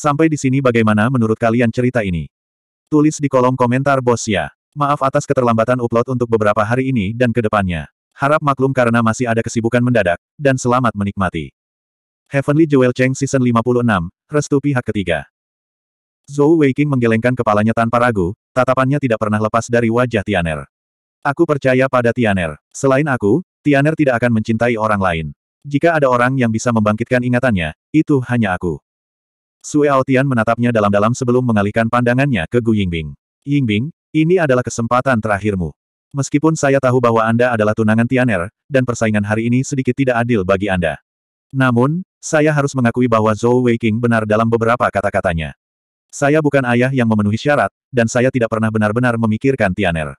Sampai di sini bagaimana menurut kalian cerita ini? Tulis di kolom komentar bos ya. Maaf atas keterlambatan upload untuk beberapa hari ini dan kedepannya Harap maklum karena masih ada kesibukan mendadak, dan selamat menikmati. Heavenly Jewel Cheng Season 56, Restu Pihak Ketiga. Zhou Weiking menggelengkan kepalanya tanpa ragu, tatapannya tidak pernah lepas dari wajah Tianer. Aku percaya pada Tianer. Selain aku, Tianer tidak akan mencintai orang lain. Jika ada orang yang bisa membangkitkan ingatannya, itu hanya aku. Sue Aotian menatapnya dalam-dalam sebelum mengalihkan pandangannya ke Gu Yingbing. Yingbing, ini adalah kesempatan terakhirmu. Meskipun saya tahu bahwa Anda adalah tunangan Tianer, dan persaingan hari ini sedikit tidak adil bagi Anda. Namun, saya harus mengakui bahwa Zhou Weiqing benar dalam beberapa kata-katanya. Saya bukan ayah yang memenuhi syarat, dan saya tidak pernah benar-benar memikirkan Tianer.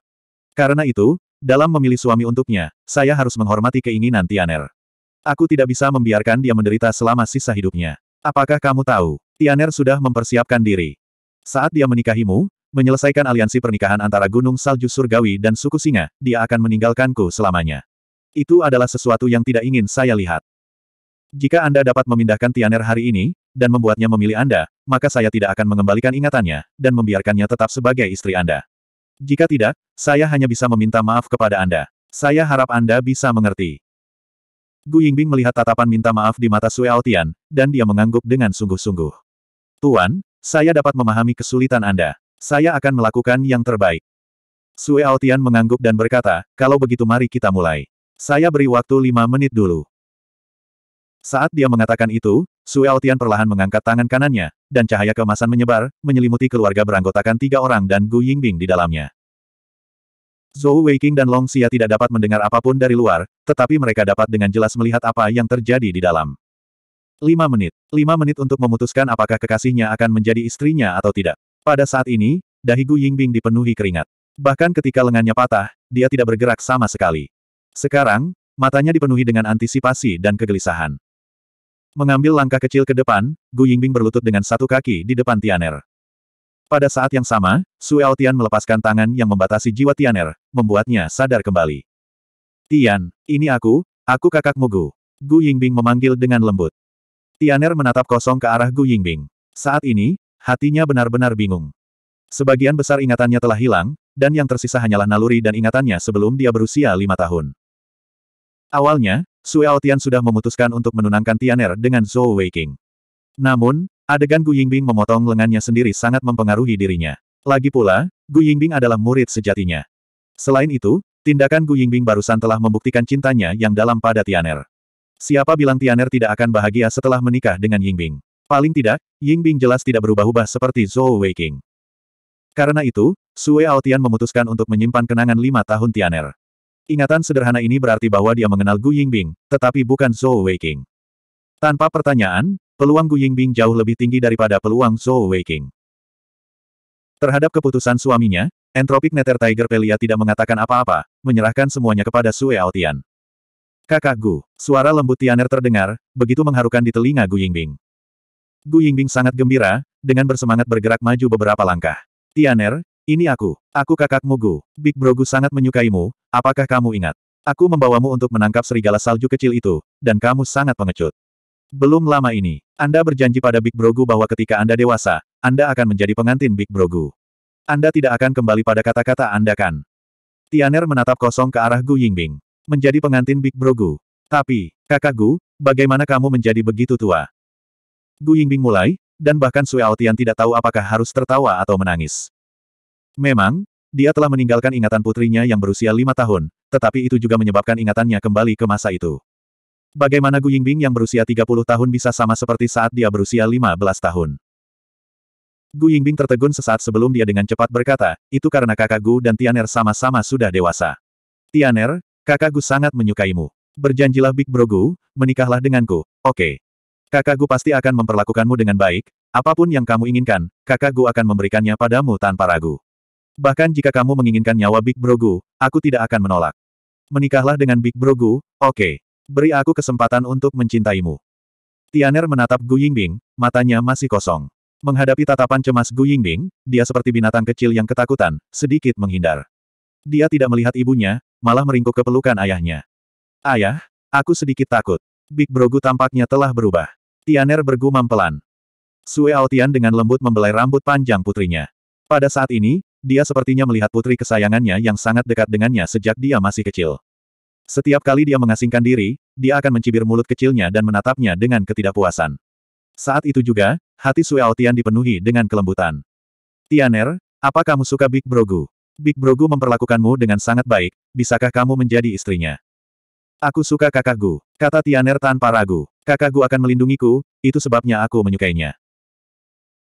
Karena itu, dalam memilih suami untuknya, saya harus menghormati keinginan Tianer. Aku tidak bisa membiarkan dia menderita selama sisa hidupnya. Apakah kamu tahu? Tianer sudah mempersiapkan diri. Saat dia menikahimu, menyelesaikan aliansi pernikahan antara Gunung Salju Surgawi dan suku singa, dia akan meninggalkanku selamanya. Itu adalah sesuatu yang tidak ingin saya lihat. Jika Anda dapat memindahkan Tianer hari ini, dan membuatnya memilih Anda, maka saya tidak akan mengembalikan ingatannya, dan membiarkannya tetap sebagai istri Anda. Jika tidak, saya hanya bisa meminta maaf kepada Anda. Saya harap Anda bisa mengerti. Gu Yingbing melihat tatapan minta maaf di mata Sue Altian, dan dia mengangguk dengan sungguh-sungguh. Tuan, saya dapat memahami kesulitan Anda. Saya akan melakukan yang terbaik. Sue Aotian mengangguk dan berkata, kalau begitu mari kita mulai. Saya beri waktu lima menit dulu. Saat dia mengatakan itu, Sue Aotian perlahan mengangkat tangan kanannya, dan cahaya kemasan menyebar, menyelimuti keluarga beranggotakan tiga orang dan Gu Yingbing di dalamnya. Zhou Weiqing dan Long Xia tidak dapat mendengar apapun dari luar, tetapi mereka dapat dengan jelas melihat apa yang terjadi di dalam. Lima menit. Lima menit untuk memutuskan apakah kekasihnya akan menjadi istrinya atau tidak. Pada saat ini, Gu Yingbing dipenuhi keringat. Bahkan ketika lengannya patah, dia tidak bergerak sama sekali. Sekarang, matanya dipenuhi dengan antisipasi dan kegelisahan. Mengambil langkah kecil ke depan, Gu Yingbing berlutut dengan satu kaki di depan Tianer. Pada saat yang sama, Suel Tian melepaskan tangan yang membatasi jiwa Tianer, membuatnya sadar kembali. Tian, ini aku, aku kakakmu Gu. Gu Yingbing memanggil dengan lembut. Tianer menatap kosong ke arah Gu Yingbing. Saat ini, hatinya benar-benar bingung. Sebagian besar ingatannya telah hilang, dan yang tersisa hanyalah naluri dan ingatannya sebelum dia berusia lima tahun. Awalnya, Sue Aotian sudah memutuskan untuk menenangkan Tianer dengan Zhou Weiqing. Namun, adegan Gu Yingbing memotong lengannya sendiri sangat mempengaruhi dirinya. Lagi pula, Gu Yingbing adalah murid sejatinya. Selain itu, tindakan Gu Yingbing barusan telah membuktikan cintanya yang dalam pada Tianer. Siapa bilang Tianer tidak akan bahagia setelah menikah dengan Yingbing? Paling tidak, Yingbing jelas tidak berubah-ubah seperti Zhou Weiqing. Karena itu, Sue Aotian memutuskan untuk menyimpan kenangan lima tahun Tianer. Ingatan sederhana ini berarti bahwa dia mengenal Gu Yingbing, tetapi bukan Zhou Weiqing. Tanpa pertanyaan, peluang Gu Yingbing jauh lebih tinggi daripada peluang Zhou Weiqing. Terhadap keputusan suaminya, entropik Nether Tiger Pelia tidak mengatakan apa-apa, menyerahkan semuanya kepada Sue Aotian. Kakak Gu, suara lembut Tianer terdengar, begitu mengharukan di telinga Gu Yingbing. Gu Yingbing sangat gembira, dengan bersemangat bergerak maju beberapa langkah. Tianer, ini aku, aku kakakmu Gu. Big Bro Gu sangat menyukaimu, apakah kamu ingat? Aku membawamu untuk menangkap serigala salju kecil itu, dan kamu sangat pengecut. Belum lama ini, Anda berjanji pada Big Brogu bahwa ketika Anda dewasa, Anda akan menjadi pengantin Big Brogu. Anda tidak akan kembali pada kata-kata Anda kan? Tianer menatap kosong ke arah Gu Yingbing menjadi pengantin Big Bro Gu. Tapi, kakak Gu, bagaimana kamu menjadi begitu tua? Gu Yingbing mulai, dan bahkan Sui Aotian tidak tahu apakah harus tertawa atau menangis. Memang, dia telah meninggalkan ingatan putrinya yang berusia lima tahun, tetapi itu juga menyebabkan ingatannya kembali ke masa itu. Bagaimana Gu Yingbing yang berusia 30 tahun bisa sama seperti saat dia berusia 15 tahun? Gu Yingbing tertegun sesaat sebelum dia dengan cepat berkata, itu karena kakak Gu dan Tianer sama-sama sudah dewasa. Tianer, Kakakku sangat menyukaimu. Berjanjilah Big Brogu, menikahlah denganku, oke. Okay. Kakakku pasti akan memperlakukanmu dengan baik, apapun yang kamu inginkan, kakakku akan memberikannya padamu tanpa ragu. Bahkan jika kamu menginginkan nyawa Big Brogu, aku tidak akan menolak. Menikahlah dengan Big Brogu, oke. Okay. Beri aku kesempatan untuk mencintaimu. Tianer menatap Gu Yingbing, matanya masih kosong. Menghadapi tatapan cemas Gu Yingbing, dia seperti binatang kecil yang ketakutan, sedikit menghindar. Dia tidak melihat ibunya, malah meringkuk ke pelukan ayahnya. Ayah, aku sedikit takut. Big Brogu tampaknya telah berubah. Tianer bergumam pelan. Sue Aotian dengan lembut membelai rambut panjang putrinya. Pada saat ini, dia sepertinya melihat putri kesayangannya yang sangat dekat dengannya sejak dia masih kecil. Setiap kali dia mengasingkan diri, dia akan mencibir mulut kecilnya dan menatapnya dengan ketidakpuasan. Saat itu juga, hati Sue Aotian dipenuhi dengan kelembutan. Tianer, apa kamu suka Big Brogu? Big Brogu memperlakukanmu dengan sangat baik, bisakah kamu menjadi istrinya? Aku suka kakakku, kata Tianer tanpa ragu. Kakakku akan melindungiku, itu sebabnya aku menyukainya.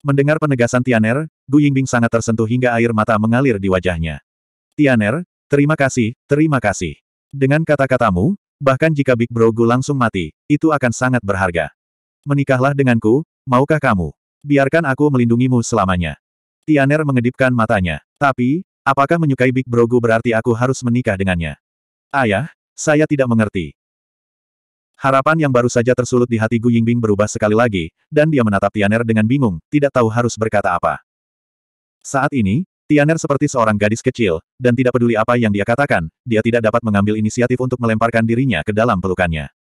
Mendengar penegasan Tianer, Gu Yingbing sangat tersentuh hingga air mata mengalir di wajahnya. Tianer, terima kasih, terima kasih. Dengan kata-katamu, bahkan jika Big Brogu langsung mati, itu akan sangat berharga. Menikahlah denganku, maukah kamu? Biarkan aku melindungimu selamanya. Tianer mengedipkan matanya. Tapi, Apakah menyukai Big Brogu berarti aku harus menikah dengannya? Ayah, saya tidak mengerti. Harapan yang baru saja tersulut di hati Gu Yingbing berubah sekali lagi, dan dia menatap Tianer dengan bingung, tidak tahu harus berkata apa. Saat ini, Tianer seperti seorang gadis kecil, dan tidak peduli apa yang dia katakan, dia tidak dapat mengambil inisiatif untuk melemparkan dirinya ke dalam pelukannya.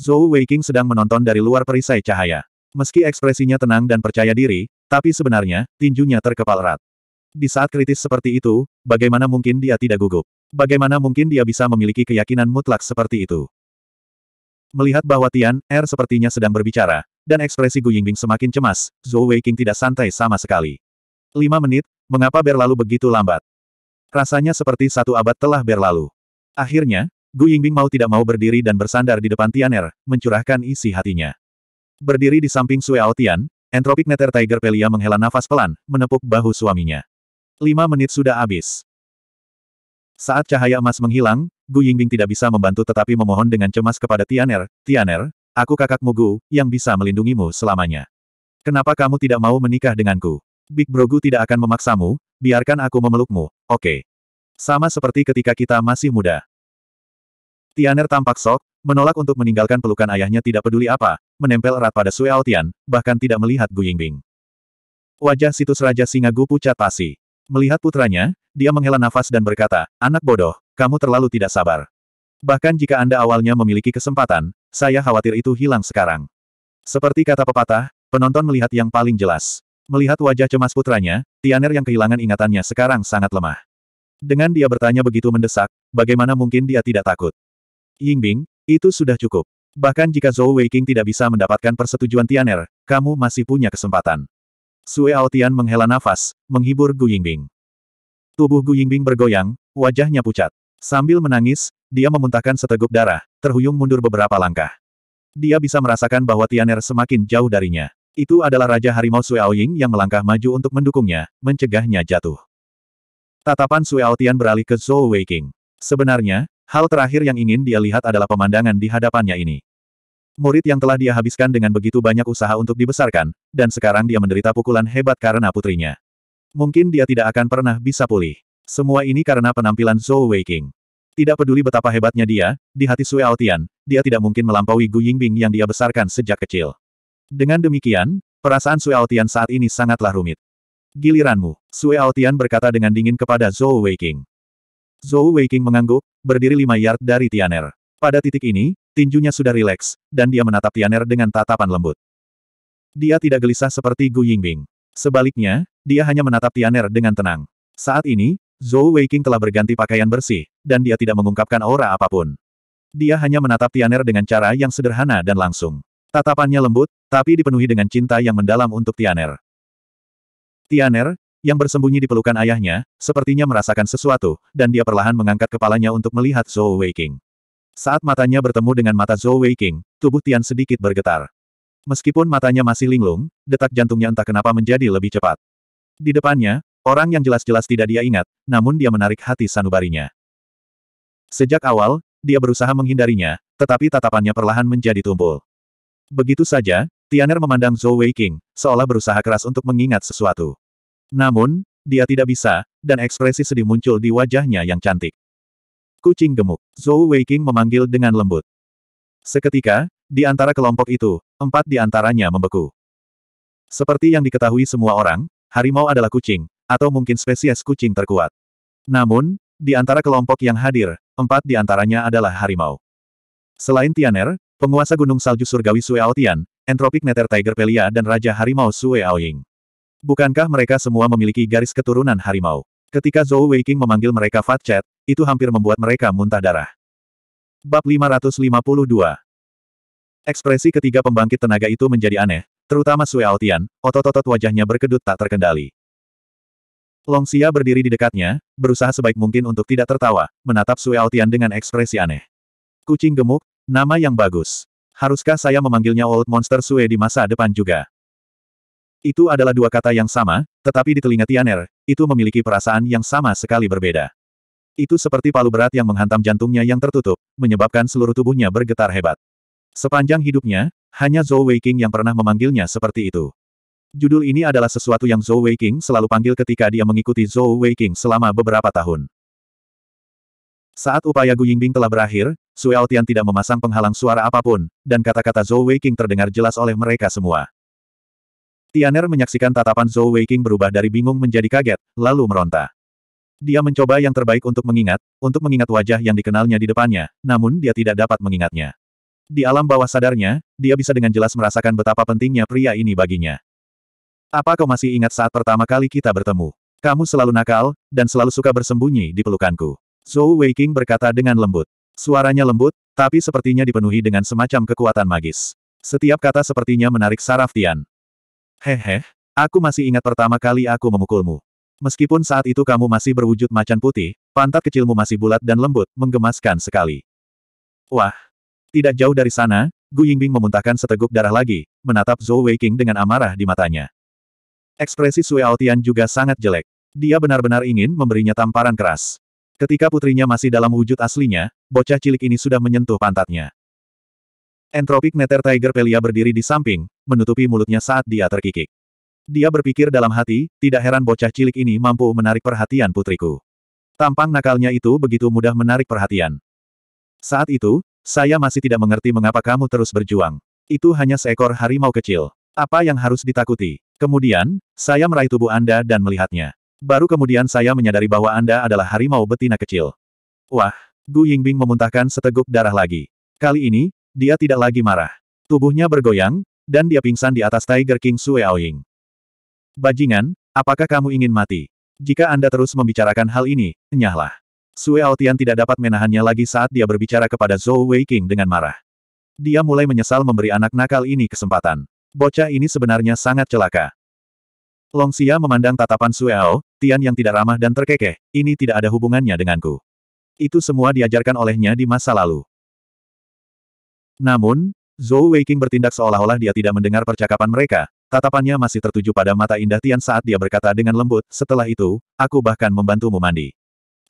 Zhou Weiking sedang menonton dari luar perisai cahaya. Meski ekspresinya tenang dan percaya diri, tapi sebenarnya, tinjunya terkepal erat. Di saat kritis seperti itu, bagaimana mungkin dia tidak gugup? Bagaimana mungkin dia bisa memiliki keyakinan mutlak seperti itu? Melihat bahwa Tian Er sepertinya sedang berbicara, dan ekspresi Gu Yingbing semakin cemas, Zhou Weiqing tidak santai sama sekali. Lima menit, mengapa berlalu begitu lambat? Rasanya seperti satu abad telah berlalu. Akhirnya, Gu Yingbing mau tidak mau berdiri dan bersandar di depan Tian Er, mencurahkan isi hatinya. Berdiri di samping Sue Ao Tian, Entropic Nether Tiger Pelia menghela nafas pelan, menepuk bahu suaminya. Lima menit sudah habis. Saat cahaya emas menghilang, Gu Yingbing tidak bisa membantu tetapi memohon dengan cemas kepada Tianer, Tianer, aku kakakmu Gu, yang bisa melindungimu selamanya. Kenapa kamu tidak mau menikah denganku? Big Bro Gu tidak akan memaksamu, biarkan aku memelukmu, oke. Okay. Sama seperti ketika kita masih muda. Tianer tampak sok, menolak untuk meninggalkan pelukan ayahnya tidak peduli apa, menempel erat pada Sue Altian, bahkan tidak melihat Gu Yingbing. Wajah situs Raja Singa Gu pucat pasi. Melihat putranya, dia menghela nafas dan berkata, Anak bodoh, kamu terlalu tidak sabar. Bahkan jika Anda awalnya memiliki kesempatan, saya khawatir itu hilang sekarang. Seperti kata pepatah, penonton melihat yang paling jelas. Melihat wajah cemas putranya, Tianer yang kehilangan ingatannya sekarang sangat lemah. Dengan dia bertanya begitu mendesak, bagaimana mungkin dia tidak takut? Yingbing, itu sudah cukup. Bahkan jika Zhou Weiqing tidak bisa mendapatkan persetujuan Tianer, kamu masih punya kesempatan. Sue Aotian menghela nafas, menghibur Gu Yingbing. Tubuh Gu Yingbing bergoyang, wajahnya pucat. Sambil menangis, dia memuntahkan seteguk darah, terhuyung mundur beberapa langkah. Dia bisa merasakan bahwa Tianer semakin jauh darinya. Itu adalah Raja Harimau Sue Aoying yang melangkah maju untuk mendukungnya, mencegahnya jatuh. Tatapan Sue Aotian beralih ke Zhou Weiking. Sebenarnya, hal terakhir yang ingin dia lihat adalah pemandangan di hadapannya ini. Murid yang telah dia habiskan dengan begitu banyak usaha untuk dibesarkan, dan sekarang dia menderita pukulan hebat karena putrinya. Mungkin dia tidak akan pernah bisa pulih. Semua ini karena penampilan Zhou Weiqing. Tidak peduli betapa hebatnya dia, di hati Sui Aotian, dia tidak mungkin melampaui Gu Yingbing yang dia besarkan sejak kecil. Dengan demikian, perasaan Sui Aotian saat ini sangatlah rumit. Giliranmu, Sui Aotian berkata dengan dingin kepada Zhou Weiqing. Zhou Weiqing mengangguk, berdiri lima yard dari Tianer. Pada titik ini, tinjunya sudah rileks, dan dia menatap Tianer dengan tatapan lembut. Dia tidak gelisah seperti Gu Yingbing. Sebaliknya, dia hanya menatap Tianer dengan tenang. Saat ini, Zhou Weiqing telah berganti pakaian bersih, dan dia tidak mengungkapkan aura apapun. Dia hanya menatap Tianer dengan cara yang sederhana dan langsung. Tatapannya lembut, tapi dipenuhi dengan cinta yang mendalam untuk Tianer. Tianer, yang bersembunyi di pelukan ayahnya, sepertinya merasakan sesuatu, dan dia perlahan mengangkat kepalanya untuk melihat Zhou Weiqing. Saat matanya bertemu dengan mata Zhou Weiqing, tubuh Tian sedikit bergetar. Meskipun matanya masih linglung, detak jantungnya entah kenapa menjadi lebih cepat. Di depannya, orang yang jelas-jelas tidak dia ingat, namun dia menarik hati sanubarinya. Sejak awal, dia berusaha menghindarinya, tetapi tatapannya perlahan menjadi tumpul. Begitu saja, Tianer memandang Zhou Weiqing, seolah berusaha keras untuk mengingat sesuatu. Namun, dia tidak bisa, dan ekspresi sedih muncul di wajahnya yang cantik. Kucing gemuk, Zhou Weiqing memanggil dengan lembut. Seketika, di antara kelompok itu, empat di antaranya membeku. Seperti yang diketahui semua orang, harimau adalah kucing, atau mungkin spesies kucing terkuat. Namun, di antara kelompok yang hadir, empat di antaranya adalah harimau. Selain Tianer, penguasa Gunung Salju Surgawi Sue Aotian, Entropik Nether Tiger Pelia dan Raja Harimau Sue Aoying. Bukankah mereka semua memiliki garis keturunan harimau? Ketika Zhou Weiqing memanggil mereka Fat Chat, itu hampir membuat mereka muntah darah. Bab 552 Ekspresi ketiga pembangkit tenaga itu menjadi aneh, terutama Sue Aotian. otot-otot wajahnya berkedut tak terkendali. Long Xia berdiri di dekatnya, berusaha sebaik mungkin untuk tidak tertawa, menatap Sue Aotian dengan ekspresi aneh. Kucing gemuk, nama yang bagus. Haruskah saya memanggilnya Old Monster Sue di masa depan juga? Itu adalah dua kata yang sama, tetapi di telinga Tianer, itu memiliki perasaan yang sama sekali berbeda. Itu seperti palu berat yang menghantam jantungnya yang tertutup, menyebabkan seluruh tubuhnya bergetar hebat. Sepanjang hidupnya, hanya Zhou Weiqing yang pernah memanggilnya seperti itu. Judul ini adalah sesuatu yang Zhou Weiqing selalu panggil ketika dia mengikuti Zhou Weiqing selama beberapa tahun. Saat upaya Gu Yingbing telah berakhir, Suao Aotian tidak memasang penghalang suara apapun, dan kata-kata Zhou Weiqing terdengar jelas oleh mereka semua. Tianer menyaksikan tatapan Zhou Weiqing berubah dari bingung menjadi kaget, lalu meronta. Dia mencoba yang terbaik untuk mengingat, untuk mengingat wajah yang dikenalnya di depannya, namun dia tidak dapat mengingatnya. Di alam bawah sadarnya, dia bisa dengan jelas merasakan betapa pentingnya pria ini baginya. Apa kau masih ingat saat pertama kali kita bertemu? Kamu selalu nakal, dan selalu suka bersembunyi di pelukanku. Zhou Weiqing berkata dengan lembut. Suaranya lembut, tapi sepertinya dipenuhi dengan semacam kekuatan magis. Setiap kata sepertinya menarik saraf Tian. Hehe, aku masih ingat pertama kali aku memukulmu. Meskipun saat itu kamu masih berwujud macan putih, pantat kecilmu masih bulat dan lembut, menggemaskan sekali. Wah, tidak jauh dari sana, Gu Yingbing memuntahkan seteguk darah lagi, menatap Zhou Weiqing dengan amarah di matanya. Ekspresi Sui Aotian juga sangat jelek. Dia benar-benar ingin memberinya tamparan keras. Ketika putrinya masih dalam wujud aslinya, bocah cilik ini sudah menyentuh pantatnya. Entropik Nether Tiger Pelia berdiri di samping, menutupi mulutnya saat dia terkikik. Dia berpikir dalam hati, tidak heran bocah cilik ini mampu menarik perhatian putriku. Tampang nakalnya itu begitu mudah menarik perhatian. Saat itu, saya masih tidak mengerti mengapa kamu terus berjuang. Itu hanya seekor harimau kecil. Apa yang harus ditakuti? Kemudian, saya meraih tubuh Anda dan melihatnya. Baru kemudian saya menyadari bahwa Anda adalah harimau betina kecil. Wah, Gu Yingbing memuntahkan seteguk darah lagi. Kali ini, dia tidak lagi marah. Tubuhnya bergoyang, dan dia pingsan di atas Tiger King Sue Aoying. Bajingan, apakah kamu ingin mati? Jika Anda terus membicarakan hal ini, nyahlah. Sue Altian tidak dapat menahannya lagi saat dia berbicara kepada Zhou Weiqing dengan marah. Dia mulai menyesal memberi anak nakal ini kesempatan. Bocah ini sebenarnya sangat celaka. Long Xia memandang tatapan Sue Ao, Tian yang tidak ramah dan terkekeh, ini tidak ada hubungannya denganku. Itu semua diajarkan olehnya di masa lalu. Namun, Zhou Weiqing bertindak seolah-olah dia tidak mendengar percakapan mereka, tatapannya masih tertuju pada mata indah Tian saat dia berkata dengan lembut, setelah itu, aku bahkan membantumu mandi.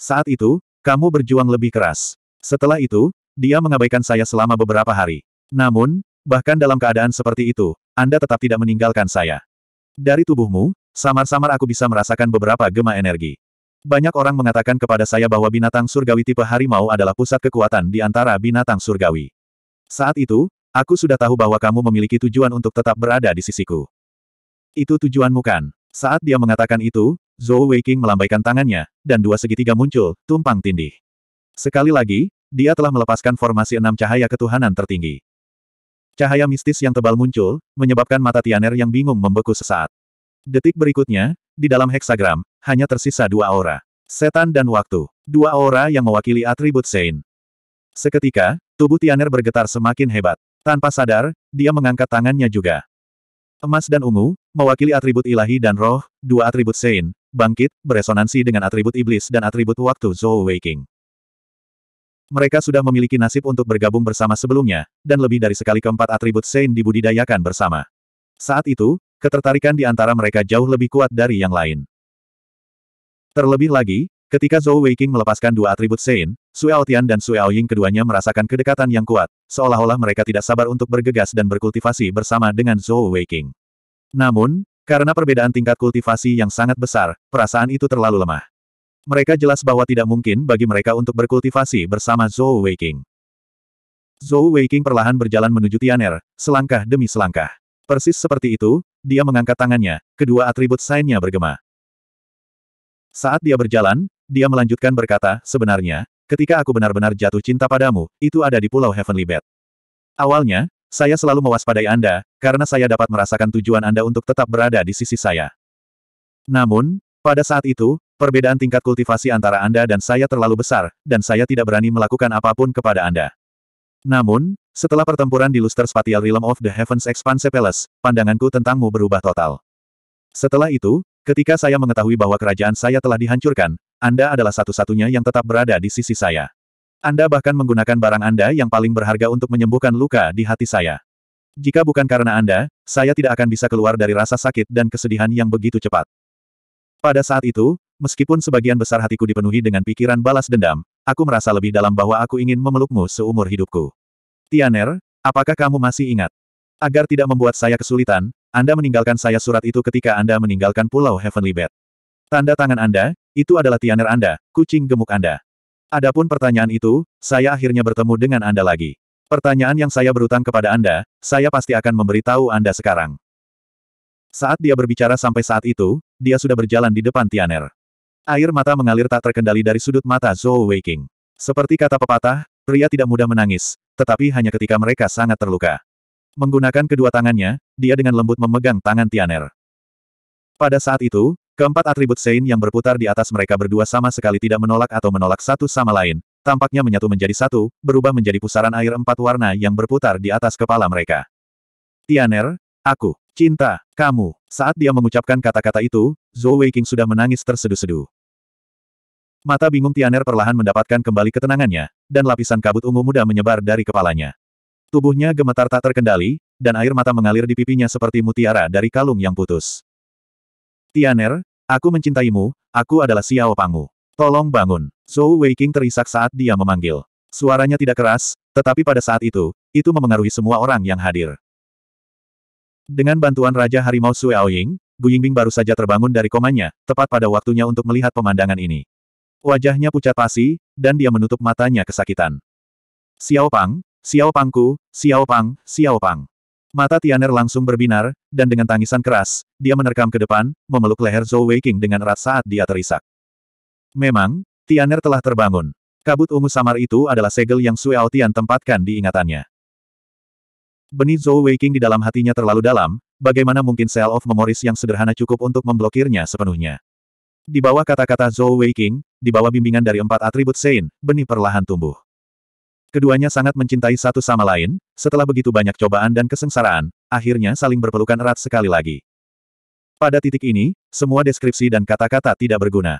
Saat itu, kamu berjuang lebih keras. Setelah itu, dia mengabaikan saya selama beberapa hari. Namun, bahkan dalam keadaan seperti itu, Anda tetap tidak meninggalkan saya. Dari tubuhmu, samar-samar aku bisa merasakan beberapa gema energi. Banyak orang mengatakan kepada saya bahwa binatang surgawi tipe harimau adalah pusat kekuatan di antara binatang surgawi. Saat itu, aku sudah tahu bahwa kamu memiliki tujuan untuk tetap berada di sisiku. Itu tujuanmu kan? Saat dia mengatakan itu, Zhou Weiqing melambaikan tangannya, dan dua segitiga muncul, tumpang tindih. Sekali lagi, dia telah melepaskan formasi enam cahaya ketuhanan tertinggi. Cahaya mistis yang tebal muncul, menyebabkan mata Tianer yang bingung membeku sesaat. Detik berikutnya, di dalam heksagram, hanya tersisa dua aura. Setan dan waktu. Dua aura yang mewakili atribut Sein. Seketika, tubuh Tianer bergetar semakin hebat. Tanpa sadar, dia mengangkat tangannya juga. Emas dan ungu, mewakili atribut ilahi dan roh, dua atribut Sein, bangkit, beresonansi dengan atribut iblis dan atribut waktu Zhou Weiqing. Mereka sudah memiliki nasib untuk bergabung bersama sebelumnya, dan lebih dari sekali keempat atribut Sein dibudidayakan bersama. Saat itu, ketertarikan di antara mereka jauh lebih kuat dari yang lain. Terlebih lagi, ketika Zhou Weiqing melepaskan dua atribut Sein, Sui Aotian dan Sui Aoying keduanya merasakan kedekatan yang kuat, seolah-olah mereka tidak sabar untuk bergegas dan berkultivasi bersama dengan Zhou Weiqing. Namun, karena perbedaan tingkat kultivasi yang sangat besar, perasaan itu terlalu lemah. Mereka jelas bahwa tidak mungkin bagi mereka untuk berkultivasi bersama Zhou Weiqing. Zhou Weiqing perlahan berjalan menuju Tianer, selangkah demi selangkah. Persis seperti itu, dia mengangkat tangannya, kedua atribut sainnya bergema. Saat dia berjalan, dia melanjutkan berkata, sebenarnya, ketika aku benar-benar jatuh cinta padamu, itu ada di Pulau Heavenly Bed. Awalnya, saya selalu mewaspadai Anda, karena saya dapat merasakan tujuan Anda untuk tetap berada di sisi saya. Namun, pada saat itu, perbedaan tingkat kultivasi antara Anda dan saya terlalu besar, dan saya tidak berani melakukan apapun kepada Anda. Namun, setelah pertempuran di Luster Spatial Realm of the Heavens Expanse Palace, pandanganku tentangmu berubah total. Setelah itu, ketika saya mengetahui bahwa kerajaan saya telah dihancurkan, Anda adalah satu-satunya yang tetap berada di sisi saya. Anda bahkan menggunakan barang Anda yang paling berharga untuk menyembuhkan luka di hati saya. Jika bukan karena Anda, saya tidak akan bisa keluar dari rasa sakit dan kesedihan yang begitu cepat. Pada saat itu, meskipun sebagian besar hatiku dipenuhi dengan pikiran balas dendam, aku merasa lebih dalam bahwa aku ingin memelukmu seumur hidupku. Tianer, apakah kamu masih ingat? Agar tidak membuat saya kesulitan, Anda meninggalkan saya surat itu ketika Anda meninggalkan Pulau Heavenly Bed. Tanda tangan Anda, itu adalah Tianer Anda, kucing gemuk Anda. Adapun pertanyaan itu, saya akhirnya bertemu dengan Anda lagi. Pertanyaan yang saya berutang kepada Anda, saya pasti akan memberitahu Anda sekarang. Saat dia berbicara sampai saat itu, dia sudah berjalan di depan Tianer. Air mata mengalir tak terkendali dari sudut mata Zhou Weiking. Seperti kata pepatah, pria tidak mudah menangis, tetapi hanya ketika mereka sangat terluka. Menggunakan kedua tangannya, dia dengan lembut memegang tangan Tianer. Pada saat itu, Keempat atribut Sein yang berputar di atas mereka berdua sama sekali tidak menolak atau menolak satu sama lain, tampaknya menyatu menjadi satu, berubah menjadi pusaran air empat warna yang berputar di atas kepala mereka. Tianer, aku, cinta, kamu. Saat dia mengucapkan kata-kata itu, Zhou Weiqing sudah menangis terseduh-seduh. Mata bingung Tianer perlahan mendapatkan kembali ketenangannya, dan lapisan kabut ungu muda menyebar dari kepalanya. Tubuhnya gemetar tak terkendali, dan air mata mengalir di pipinya seperti mutiara dari kalung yang putus. Tianer, Aku mencintaimu, aku adalah Xiao Pangu. Tolong bangun. Zhou Weiqing terisak saat dia memanggil. Suaranya tidak keras, tetapi pada saat itu, itu memengaruhi semua orang yang hadir. Dengan bantuan Raja Harimau Sui Ying, Bu Yingbing baru saja terbangun dari komanya, tepat pada waktunya untuk melihat pemandangan ini. Wajahnya pucat pasi, dan dia menutup matanya kesakitan. Xiao Pang, Xiao Pangku, Xiao Pang, Xiao Pang. Mata Tianer langsung berbinar, dan dengan tangisan keras, dia menerkam ke depan, memeluk leher Zhou Weiqing dengan erat saat dia terisak. Memang, Tianer telah terbangun. Kabut ungu samar itu adalah segel yang Suiao Tian tempatkan di ingatannya. Benih Zhou Weiqing di dalam hatinya terlalu dalam, bagaimana mungkin Seal of Memories yang sederhana cukup untuk memblokirnya sepenuhnya. Di bawah kata-kata Zhou Weiqing, di bawah bimbingan dari empat atribut Sein, benih perlahan tumbuh. Keduanya sangat mencintai satu sama lain, setelah begitu banyak cobaan dan kesengsaraan, akhirnya saling berpelukan erat sekali lagi. Pada titik ini, semua deskripsi dan kata-kata tidak berguna.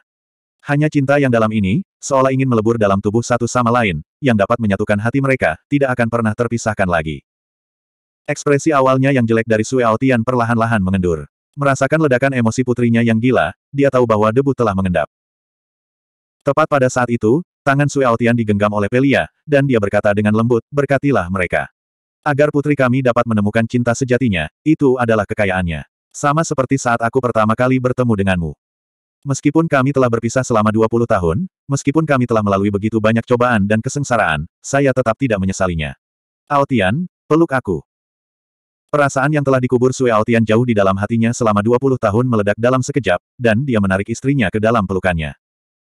Hanya cinta yang dalam ini, seolah ingin melebur dalam tubuh satu sama lain, yang dapat menyatukan hati mereka, tidak akan pernah terpisahkan lagi. Ekspresi awalnya yang jelek dari Sue Aotian perlahan-lahan mengendur. Merasakan ledakan emosi putrinya yang gila, dia tahu bahwa debu telah mengendap. Tepat pada saat itu, Tangan Altian digenggam oleh Pelia, dan dia berkata dengan lembut, berkatilah mereka. Agar putri kami dapat menemukan cinta sejatinya, itu adalah kekayaannya. Sama seperti saat aku pertama kali bertemu denganmu. Meskipun kami telah berpisah selama 20 tahun, meskipun kami telah melalui begitu banyak cobaan dan kesengsaraan, saya tetap tidak menyesalinya. Altian, peluk aku. Perasaan yang telah dikubur Sue Altian jauh di dalam hatinya selama 20 tahun meledak dalam sekejap, dan dia menarik istrinya ke dalam pelukannya.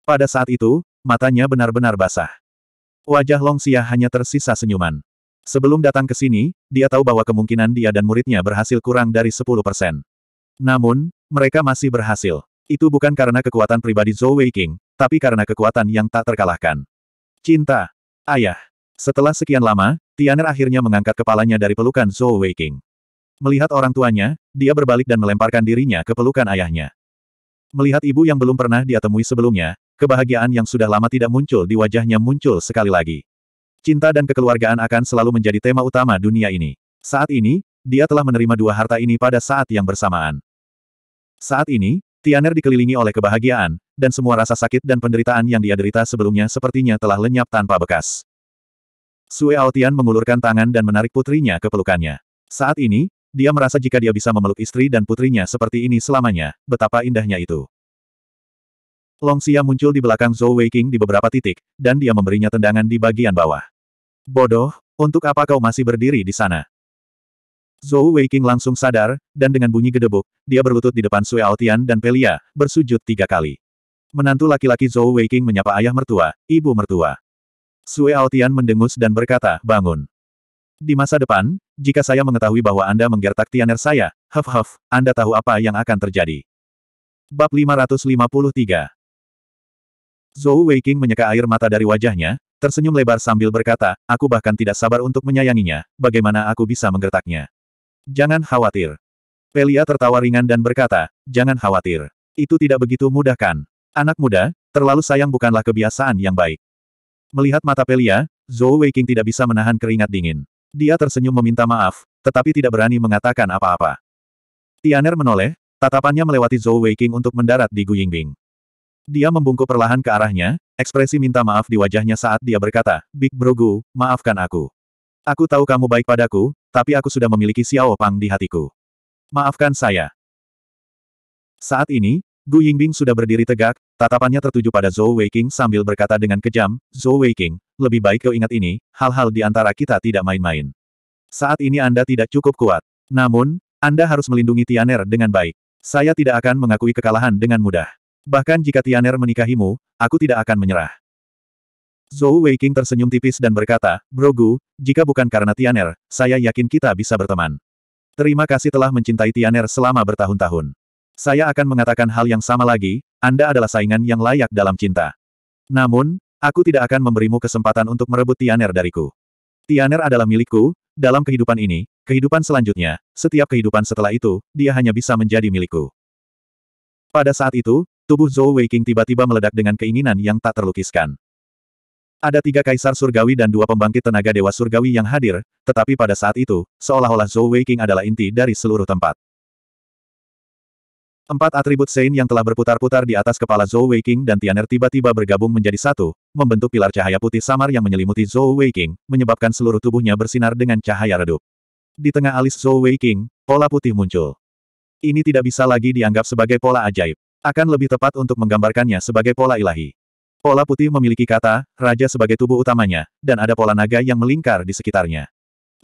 Pada saat itu, matanya benar-benar basah. Wajah Long Xia hanya tersisa senyuman. Sebelum datang ke sini, dia tahu bahwa kemungkinan dia dan muridnya berhasil kurang dari 10 persen. Namun, mereka masih berhasil. Itu bukan karena kekuatan pribadi Zhou Weiqing, tapi karena kekuatan yang tak terkalahkan. Cinta. Ayah. Setelah sekian lama, Tianer akhirnya mengangkat kepalanya dari pelukan Zhou Weiqing. Melihat orang tuanya, dia berbalik dan melemparkan dirinya ke pelukan ayahnya. Melihat ibu yang belum pernah dia temui sebelumnya, Kebahagiaan yang sudah lama tidak muncul di wajahnya muncul sekali lagi. Cinta dan kekeluargaan akan selalu menjadi tema utama dunia ini. Saat ini, dia telah menerima dua harta ini pada saat yang bersamaan. Saat ini, Tianer dikelilingi oleh kebahagiaan, dan semua rasa sakit dan penderitaan yang dia derita sebelumnya sepertinya telah lenyap tanpa bekas. Sue Aotian mengulurkan tangan dan menarik putrinya ke pelukannya. Saat ini, dia merasa jika dia bisa memeluk istri dan putrinya seperti ini selamanya, betapa indahnya itu. Long Xia muncul di belakang Zhou Weiqing di beberapa titik, dan dia memberinya tendangan di bagian bawah. Bodoh, untuk apa kau masih berdiri di sana? Zhou Weiqing langsung sadar, dan dengan bunyi gedebuk, dia berlutut di depan Sue Aotian dan Pelia, bersujud tiga kali. Menantu laki-laki Zhou Weiqing menyapa ayah mertua, ibu mertua. Sue Aotian mendengus dan berkata, bangun. Di masa depan, jika saya mengetahui bahwa Anda menggertak Tianer saya, huff huff, Anda tahu apa yang akan terjadi. Bab 553 Zhou Weiqing menyeka air mata dari wajahnya, tersenyum lebar sambil berkata, aku bahkan tidak sabar untuk menyayanginya, bagaimana aku bisa menggertaknya. Jangan khawatir. Pelia tertawa ringan dan berkata, jangan khawatir. Itu tidak begitu mudah kan? Anak muda, terlalu sayang bukanlah kebiasaan yang baik. Melihat mata Pelia, Zhou Weiqing tidak bisa menahan keringat dingin. Dia tersenyum meminta maaf, tetapi tidak berani mengatakan apa-apa. Tianer menoleh, tatapannya melewati Zhou Weiqing untuk mendarat di Guyingbing. Dia membungkuk perlahan ke arahnya, ekspresi minta maaf di wajahnya saat dia berkata, Big brogu, maafkan aku. Aku tahu kamu baik padaku, tapi aku sudah memiliki Xiao Pang di hatiku. Maafkan saya. Saat ini, Gu Yingbing sudah berdiri tegak, tatapannya tertuju pada Zhou Weiqing sambil berkata dengan kejam, Zhou Weiqing, lebih baik kau ingat ini, hal-hal di antara kita tidak main-main. Saat ini Anda tidak cukup kuat. Namun, Anda harus melindungi Tianer dengan baik. Saya tidak akan mengakui kekalahan dengan mudah. Bahkan jika Tianer menikahimu, aku tidak akan menyerah. Zhou Weiqing tersenyum tipis dan berkata, Brogu, jika bukan karena Tianer, saya yakin kita bisa berteman. Terima kasih telah mencintai Tianer selama bertahun-tahun. Saya akan mengatakan hal yang sama lagi, Anda adalah saingan yang layak dalam cinta. Namun, aku tidak akan memberimu kesempatan untuk merebut Tianer dariku. Tianer adalah milikku, dalam kehidupan ini, kehidupan selanjutnya, setiap kehidupan setelah itu, dia hanya bisa menjadi milikku. Pada saat itu, Tubuh Zhou Weiqing tiba-tiba meledak dengan keinginan yang tak terlukiskan. Ada tiga kaisar surgawi dan dua pembangkit tenaga dewa surgawi yang hadir, tetapi pada saat itu, seolah-olah Zhou Weiqing adalah inti dari seluruh tempat. Empat atribut Sein yang telah berputar-putar di atas kepala Zhou Weiqing dan Tianer tiba-tiba bergabung menjadi satu, membentuk pilar cahaya putih samar yang menyelimuti Zhou Weiqing, menyebabkan seluruh tubuhnya bersinar dengan cahaya redup. Di tengah alis Zhou Weiqing, pola putih muncul. Ini tidak bisa lagi dianggap sebagai pola ajaib. Akan lebih tepat untuk menggambarkannya sebagai pola ilahi. Pola putih memiliki kata, raja sebagai tubuh utamanya, dan ada pola naga yang melingkar di sekitarnya.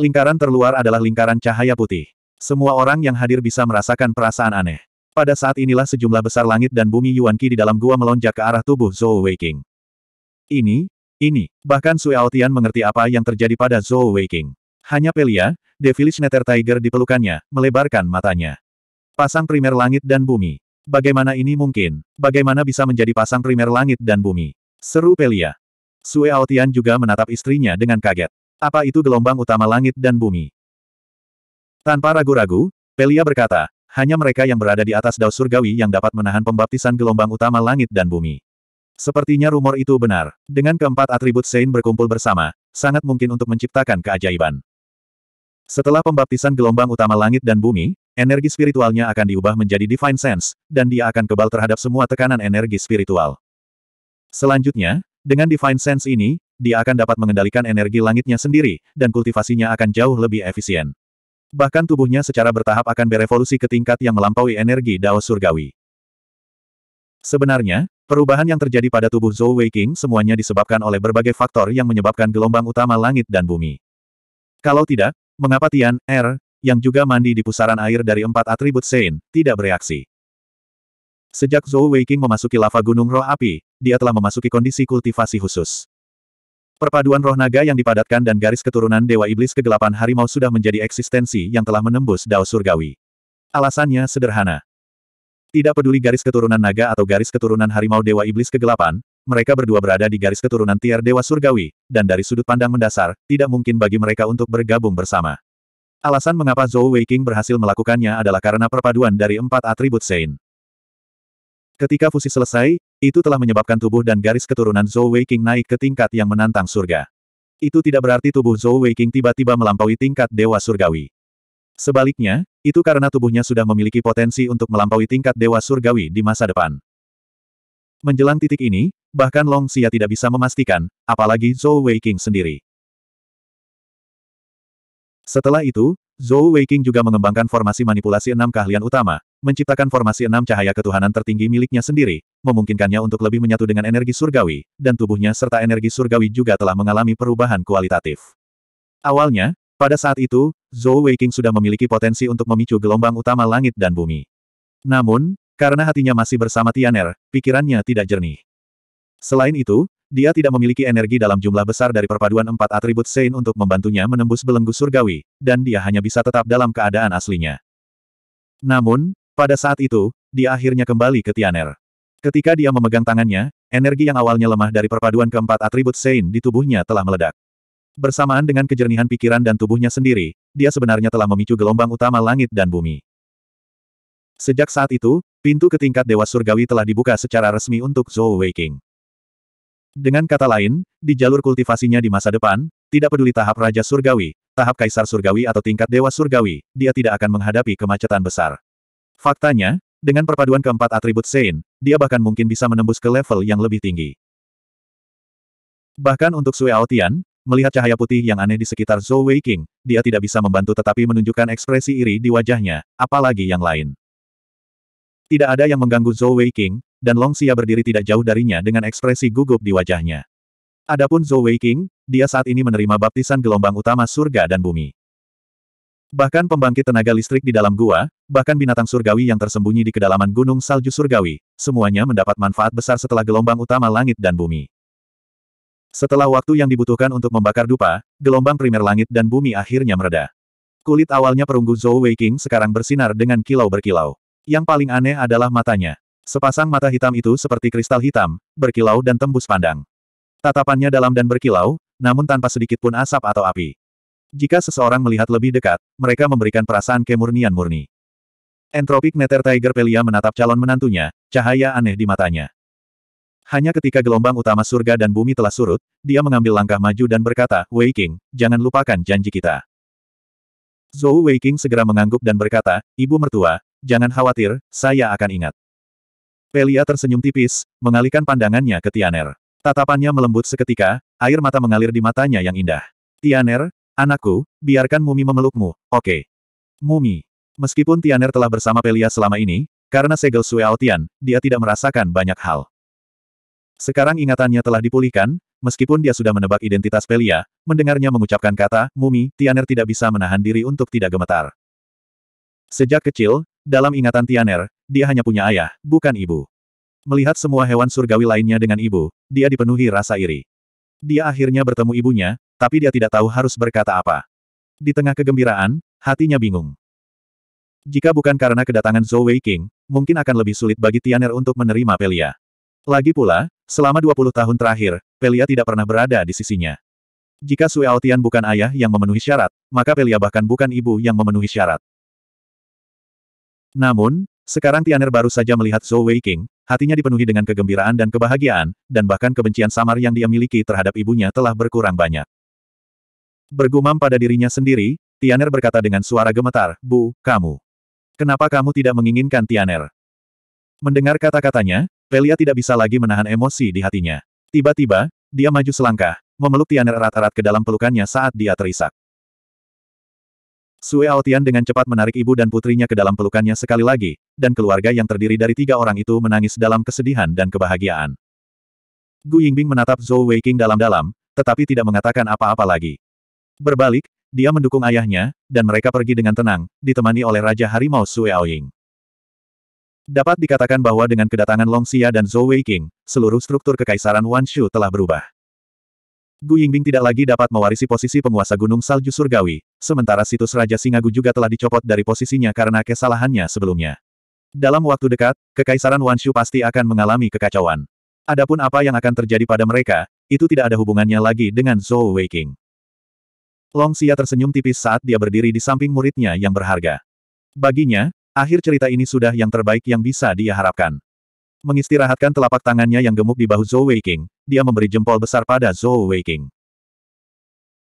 Lingkaran terluar adalah lingkaran cahaya putih. Semua orang yang hadir bisa merasakan perasaan aneh. Pada saat inilah sejumlah besar langit dan bumi Yuan Qi di dalam gua melonjak ke arah tubuh Zhou Weiqing. Ini, ini, bahkan Sui Aotian mengerti apa yang terjadi pada Zhou Weiqing. Hanya Pelia, Devilish Nether Tiger di pelukannya, melebarkan matanya. Pasang primer langit dan bumi. Bagaimana ini mungkin? Bagaimana bisa menjadi pasang primer langit dan bumi? Seru Pelia. Sue Aotian juga menatap istrinya dengan kaget. Apa itu gelombang utama langit dan bumi? Tanpa ragu-ragu, Pelia berkata, hanya mereka yang berada di atas Dao surgawi yang dapat menahan pembaptisan gelombang utama langit dan bumi. Sepertinya rumor itu benar. Dengan keempat atribut Sein berkumpul bersama, sangat mungkin untuk menciptakan keajaiban. Setelah pembaptisan gelombang utama langit dan bumi, energi spiritualnya akan diubah menjadi Divine Sense, dan dia akan kebal terhadap semua tekanan energi spiritual. Selanjutnya, dengan Divine Sense ini, dia akan dapat mengendalikan energi langitnya sendiri, dan kultivasinya akan jauh lebih efisien. Bahkan tubuhnya secara bertahap akan berevolusi ke tingkat yang melampaui energi Dao Surgawi. Sebenarnya, perubahan yang terjadi pada tubuh Zhou Weiqing semuanya disebabkan oleh berbagai faktor yang menyebabkan gelombang utama langit dan bumi. Kalau tidak, mengapa Tian, Er, yang juga mandi di pusaran air dari empat atribut Sein, tidak bereaksi. Sejak Zhou Weiqing memasuki lava gunung roh api, dia telah memasuki kondisi kultivasi khusus. Perpaduan roh naga yang dipadatkan dan garis keturunan Dewa Iblis Kegelapan Harimau sudah menjadi eksistensi yang telah menembus dao surgawi. Alasannya sederhana. Tidak peduli garis keturunan naga atau garis keturunan harimau Dewa Iblis Kegelapan, mereka berdua berada di garis keturunan tiar Dewa Surgawi, dan dari sudut pandang mendasar, tidak mungkin bagi mereka untuk bergabung bersama. Alasan mengapa Zhou Weiqing berhasil melakukannya adalah karena perpaduan dari empat atribut Sein. Ketika fusi selesai, itu telah menyebabkan tubuh dan garis keturunan Zhou Weiqing naik ke tingkat yang menantang surga. Itu tidak berarti tubuh Zhou Weiqing tiba-tiba melampaui tingkat Dewa Surgawi. Sebaliknya, itu karena tubuhnya sudah memiliki potensi untuk melampaui tingkat Dewa Surgawi di masa depan. Menjelang titik ini, bahkan Long Xia tidak bisa memastikan, apalagi Zhou Weiqing sendiri. Setelah itu, Zhou Weiqing juga mengembangkan formasi manipulasi enam keahlian utama, menciptakan formasi enam cahaya ketuhanan tertinggi miliknya sendiri, memungkinkannya untuk lebih menyatu dengan energi surgawi, dan tubuhnya serta energi surgawi juga telah mengalami perubahan kualitatif. Awalnya, pada saat itu, Zhou Weiqing sudah memiliki potensi untuk memicu gelombang utama langit dan bumi. Namun, karena hatinya masih bersama Tianer, pikirannya tidak jernih. Selain itu, dia tidak memiliki energi dalam jumlah besar dari perpaduan empat atribut Sein untuk membantunya menembus belenggu surgawi, dan dia hanya bisa tetap dalam keadaan aslinya. Namun, pada saat itu, dia akhirnya kembali ke Tianer. Ketika dia memegang tangannya, energi yang awalnya lemah dari perpaduan keempat atribut Sein di tubuhnya telah meledak. Bersamaan dengan kejernihan pikiran dan tubuhnya sendiri, dia sebenarnya telah memicu gelombang utama langit dan bumi. Sejak saat itu, pintu ke tingkat Dewa Surgawi telah dibuka secara resmi untuk Zhou Weiking. Dengan kata lain, di jalur kultivasinya di masa depan, tidak peduli tahap Raja Surgawi, tahap Kaisar Surgawi atau tingkat Dewa Surgawi, dia tidak akan menghadapi kemacetan besar. Faktanya, dengan perpaduan keempat atribut Sein, dia bahkan mungkin bisa menembus ke level yang lebih tinggi. Bahkan untuk Sue Aotian, Melihat cahaya putih yang aneh di sekitar Zhou Wei King, dia tidak bisa membantu tetapi menunjukkan ekspresi iri di wajahnya, apalagi yang lain. Tidak ada yang mengganggu Zhou Wei King, dan Long Xia berdiri tidak jauh darinya dengan ekspresi gugup di wajahnya. Adapun Zhou Weiqing, dia saat ini menerima baptisan gelombang utama surga dan bumi. Bahkan pembangkit tenaga listrik di dalam gua, bahkan binatang surgawi yang tersembunyi di kedalaman gunung salju surgawi, semuanya mendapat manfaat besar setelah gelombang utama langit dan bumi. Setelah waktu yang dibutuhkan untuk membakar dupa, gelombang primer langit dan bumi akhirnya mereda. Kulit awalnya perunggu Zhou Weiqing sekarang bersinar dengan kilau berkilau. Yang paling aneh adalah matanya. Sepasang mata hitam itu seperti kristal hitam, berkilau dan tembus pandang. Tatapannya dalam dan berkilau, namun tanpa sedikit pun asap atau api. Jika seseorang melihat lebih dekat, mereka memberikan perasaan kemurnian murni. Entropik Nether Tiger Pelia menatap calon menantunya, cahaya aneh di matanya. Hanya ketika gelombang utama surga dan bumi telah surut, dia mengambil langkah maju dan berkata, Wei King, jangan lupakan janji kita. Zhou Wei King segera mengangguk dan berkata, Ibu mertua, jangan khawatir, saya akan ingat. Pelia tersenyum tipis, mengalihkan pandangannya ke Tianer. Tatapannya melembut seketika, air mata mengalir di matanya yang indah. Tianer, anakku, biarkan Mumi memelukmu, oke. Okay. Mumi. Meskipun Tianer telah bersama Pelia selama ini, karena segel Sueao Tian, dia tidak merasakan banyak hal. Sekarang ingatannya telah dipulihkan, meskipun dia sudah menebak identitas Pelia, mendengarnya mengucapkan kata, Mumi, Tianer tidak bisa menahan diri untuk tidak gemetar. Sejak kecil, dalam ingatan Tianer, dia hanya punya ayah, bukan ibu. Melihat semua hewan surgawi lainnya dengan ibu, dia dipenuhi rasa iri. Dia akhirnya bertemu ibunya, tapi dia tidak tahu harus berkata apa. Di tengah kegembiraan, hatinya bingung. Jika bukan karena kedatangan Zhou Wei King, mungkin akan lebih sulit bagi Tianer untuk menerima Pelia. Lagi pula, selama 20 tahun terakhir, Pelia tidak pernah berada di sisinya. Jika Sui Aotian bukan ayah yang memenuhi syarat, maka Pelia bahkan bukan ibu yang memenuhi syarat. Namun, sekarang Tianer baru saja melihat Zhou King, hatinya dipenuhi dengan kegembiraan dan kebahagiaan, dan bahkan kebencian samar yang dia miliki terhadap ibunya telah berkurang banyak. Bergumam pada dirinya sendiri, Tianer berkata dengan suara gemetar, Bu, kamu. Kenapa kamu tidak menginginkan Tianer? Mendengar kata-katanya, Pelia tidak bisa lagi menahan emosi di hatinya. Tiba-tiba, dia maju selangkah, memeluk Tianer erat-erat ke dalam pelukannya saat dia terisak. Sue Aotian dengan cepat menarik ibu dan putrinya ke dalam pelukannya sekali lagi, dan keluarga yang terdiri dari tiga orang itu menangis dalam kesedihan dan kebahagiaan. Gu Yingbing menatap Zhou Weiqing dalam-dalam, tetapi tidak mengatakan apa-apa lagi. Berbalik, dia mendukung ayahnya, dan mereka pergi dengan tenang, ditemani oleh Raja Harimau Sue Aoying. Dapat dikatakan bahwa dengan kedatangan Long Xia dan Zhou Weiqing, seluruh struktur kekaisaran Wanshu telah berubah. Gu Yingbing tidak lagi dapat mewarisi posisi penguasa Gunung Salju Surgawi, sementara situs Raja Singagu juga telah dicopot dari posisinya karena kesalahannya sebelumnya. Dalam waktu dekat, Kekaisaran Wanshu pasti akan mengalami kekacauan. Adapun apa yang akan terjadi pada mereka, itu tidak ada hubungannya lagi dengan Zhou Weiking. Long Xia tersenyum tipis saat dia berdiri di samping muridnya yang berharga. Baginya, akhir cerita ini sudah yang terbaik yang bisa dia harapkan. Mengistirahatkan telapak tangannya yang gemuk di bahu Zhou Weiqing, dia memberi jempol besar pada Zhou Weiqing.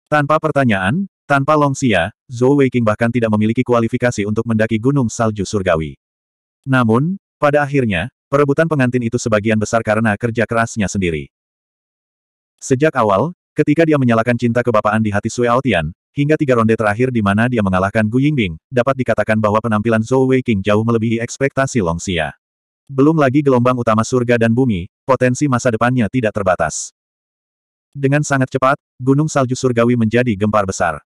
Tanpa pertanyaan, tanpa Long Xia, Zhou Weiqing bahkan tidak memiliki kualifikasi untuk mendaki gunung salju surgawi. Namun, pada akhirnya, perebutan pengantin itu sebagian besar karena kerja kerasnya sendiri. Sejak awal, ketika dia menyalakan cinta kebapaan di hati Sui Aotian, hingga tiga ronde terakhir di mana dia mengalahkan Gu Yingbing, dapat dikatakan bahwa penampilan Zhou Weiqing jauh melebihi ekspektasi Long Xia. Belum lagi gelombang utama surga dan bumi, potensi masa depannya tidak terbatas. Dengan sangat cepat, gunung salju surgawi menjadi gempar besar.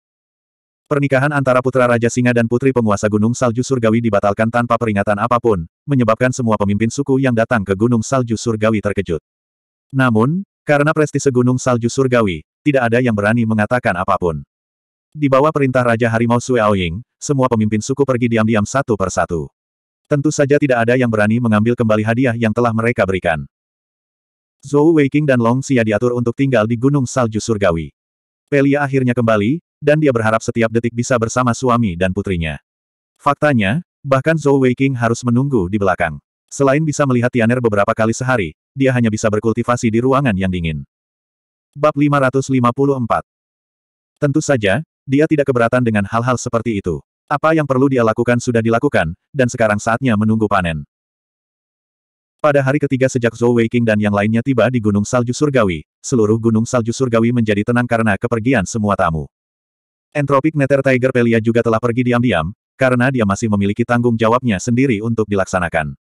Pernikahan antara putra Raja Singa dan putri penguasa Gunung Salju Surgawi dibatalkan tanpa peringatan apapun, menyebabkan semua pemimpin suku yang datang ke Gunung Salju Surgawi terkejut. Namun, karena prestise Gunung Salju Surgawi, tidak ada yang berani mengatakan apapun. Di bawah perintah Raja Harimau Sui Aoying, semua pemimpin suku pergi diam-diam satu persatu. Tentu saja tidak ada yang berani mengambil kembali hadiah yang telah mereka berikan. Zhou Weiqing dan Long Xia diatur untuk tinggal di Gunung Salju Surgawi. Pelia akhirnya kembali, dan dia berharap setiap detik bisa bersama suami dan putrinya. Faktanya, bahkan Zhou Weiqing harus menunggu di belakang. Selain bisa melihat Tianer beberapa kali sehari, dia hanya bisa berkultivasi di ruangan yang dingin. Bab 554 Tentu saja, dia tidak keberatan dengan hal-hal seperti itu. Apa yang perlu dia lakukan sudah dilakukan, dan sekarang saatnya menunggu panen. Pada hari ketiga sejak Zhou Weiqing dan yang lainnya tiba di Gunung Salju Surgawi, seluruh Gunung Salju Surgawi menjadi tenang karena kepergian semua tamu. Entropik Nether Tiger Pelia juga telah pergi diam-diam, karena dia masih memiliki tanggung jawabnya sendiri untuk dilaksanakan.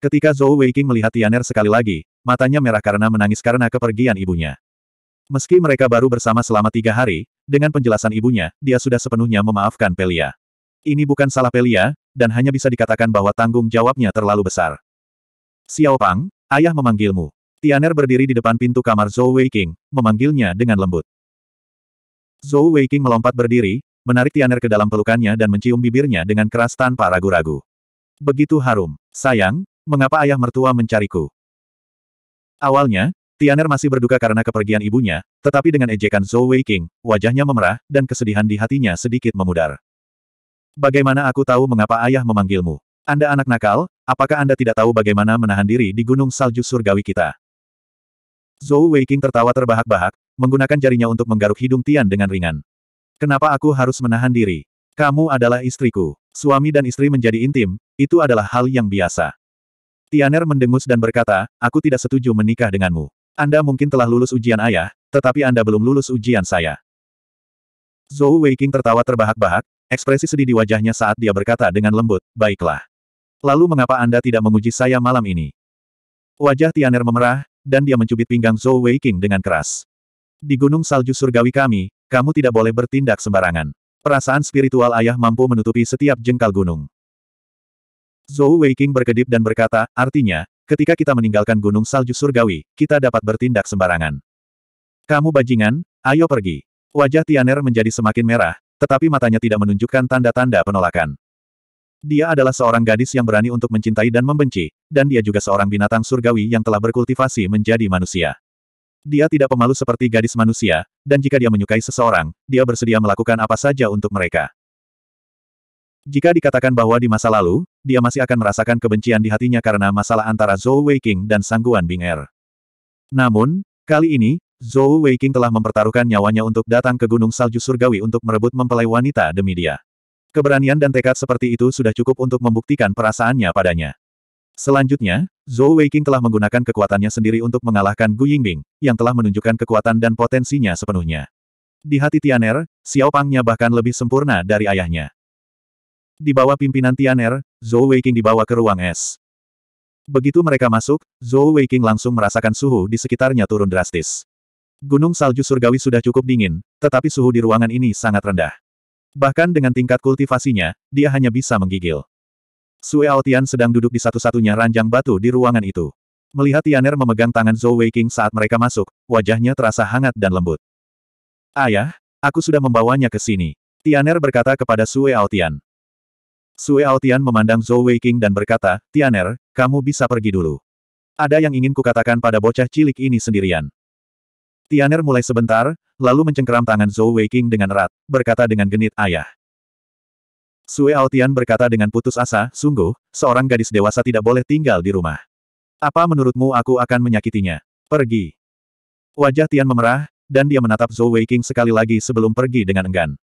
Ketika Zhou Weiqing melihat Tianer sekali lagi, matanya merah karena menangis karena kepergian ibunya. Meski mereka baru bersama selama tiga hari, dengan penjelasan ibunya, dia sudah sepenuhnya memaafkan Pelia. Ini bukan salah Pelia, dan hanya bisa dikatakan bahwa tanggung jawabnya terlalu besar. Xiao Pang, ayah memanggilmu. Tianer berdiri di depan pintu kamar Zhou Weiqing, memanggilnya dengan lembut. Zhou Weiqing melompat berdiri, menarik Tianer ke dalam pelukannya dan mencium bibirnya dengan keras tanpa ragu-ragu. Begitu harum. Sayang, mengapa ayah mertua mencariku? Awalnya, Tianer masih berduka karena kepergian ibunya, tetapi dengan ejekan Zhou Weiqing, wajahnya memerah, dan kesedihan di hatinya sedikit memudar. Bagaimana aku tahu mengapa ayah memanggilmu? Anda anak nakal, apakah Anda tidak tahu bagaimana menahan diri di gunung salju surgawi kita? Zhou Weiqing tertawa terbahak-bahak, menggunakan jarinya untuk menggaruk hidung Tian dengan ringan. Kenapa aku harus menahan diri? Kamu adalah istriku. Suami dan istri menjadi intim, itu adalah hal yang biasa. Tianer mendengus dan berkata, aku tidak setuju menikah denganmu. Anda mungkin telah lulus ujian ayah, tetapi Anda belum lulus ujian saya. Zhou Weiqing tertawa terbahak-bahak, ekspresi sedih di wajahnya saat dia berkata dengan lembut, baiklah. Lalu mengapa Anda tidak menguji saya malam ini? Wajah Tianer memerah, dan dia mencubit pinggang Zhou Weiqing dengan keras. Di gunung salju surgawi kami, kamu tidak boleh bertindak sembarangan. Perasaan spiritual ayah mampu menutupi setiap jengkal gunung. Zhou Weiqing berkedip dan berkata, artinya, Ketika kita meninggalkan Gunung Salju Surgawi, kita dapat bertindak sembarangan. Kamu bajingan, ayo pergi. Wajah Tianer menjadi semakin merah, tetapi matanya tidak menunjukkan tanda-tanda penolakan. Dia adalah seorang gadis yang berani untuk mencintai dan membenci, dan dia juga seorang binatang surgawi yang telah berkultivasi menjadi manusia. Dia tidak pemalu seperti gadis manusia, dan jika dia menyukai seseorang, dia bersedia melakukan apa saja untuk mereka. Jika dikatakan bahwa di masa lalu, dia masih akan merasakan kebencian di hatinya karena masalah antara Zhou Weiqing dan Sangguan Bing Er. Namun, kali ini, Zhou Weiqing telah mempertaruhkan nyawanya untuk datang ke Gunung Salju Surgawi untuk merebut mempelai wanita demi dia. Keberanian dan tekad seperti itu sudah cukup untuk membuktikan perasaannya padanya. Selanjutnya, Zhou Weiqing telah menggunakan kekuatannya sendiri untuk mengalahkan Gu Yingbing, yang telah menunjukkan kekuatan dan potensinya sepenuhnya. Di hati Tianer, Xiao Pangnya bahkan lebih sempurna dari ayahnya. Di bawah pimpinan Tianer, Zhou Weiqing dibawa ke ruang es. Begitu mereka masuk, Zhou Weiqing langsung merasakan suhu di sekitarnya turun drastis. Gunung salju surgawi sudah cukup dingin, tetapi suhu di ruangan ini sangat rendah. Bahkan dengan tingkat kultivasinya, dia hanya bisa menggigil. Sue Aotian sedang duduk di satu-satunya ranjang batu di ruangan itu. Melihat Tianer memegang tangan Zhou Weiqing saat mereka masuk, wajahnya terasa hangat dan lembut. Ayah, aku sudah membawanya ke sini. Tianer berkata kepada Sue Aotian. Sue Aotian memandang Zhou Weiqing dan berkata, Tianer, kamu bisa pergi dulu. Ada yang ingin kukatakan pada bocah cilik ini sendirian. Tianer mulai sebentar, lalu mencengkeram tangan Zhou Weiqing dengan erat, berkata dengan genit, ayah. Sue Aotian berkata dengan putus asa, sungguh, seorang gadis dewasa tidak boleh tinggal di rumah. Apa menurutmu aku akan menyakitinya? Pergi. Wajah Tian memerah, dan dia menatap Zhou Weiqing sekali lagi sebelum pergi dengan enggan.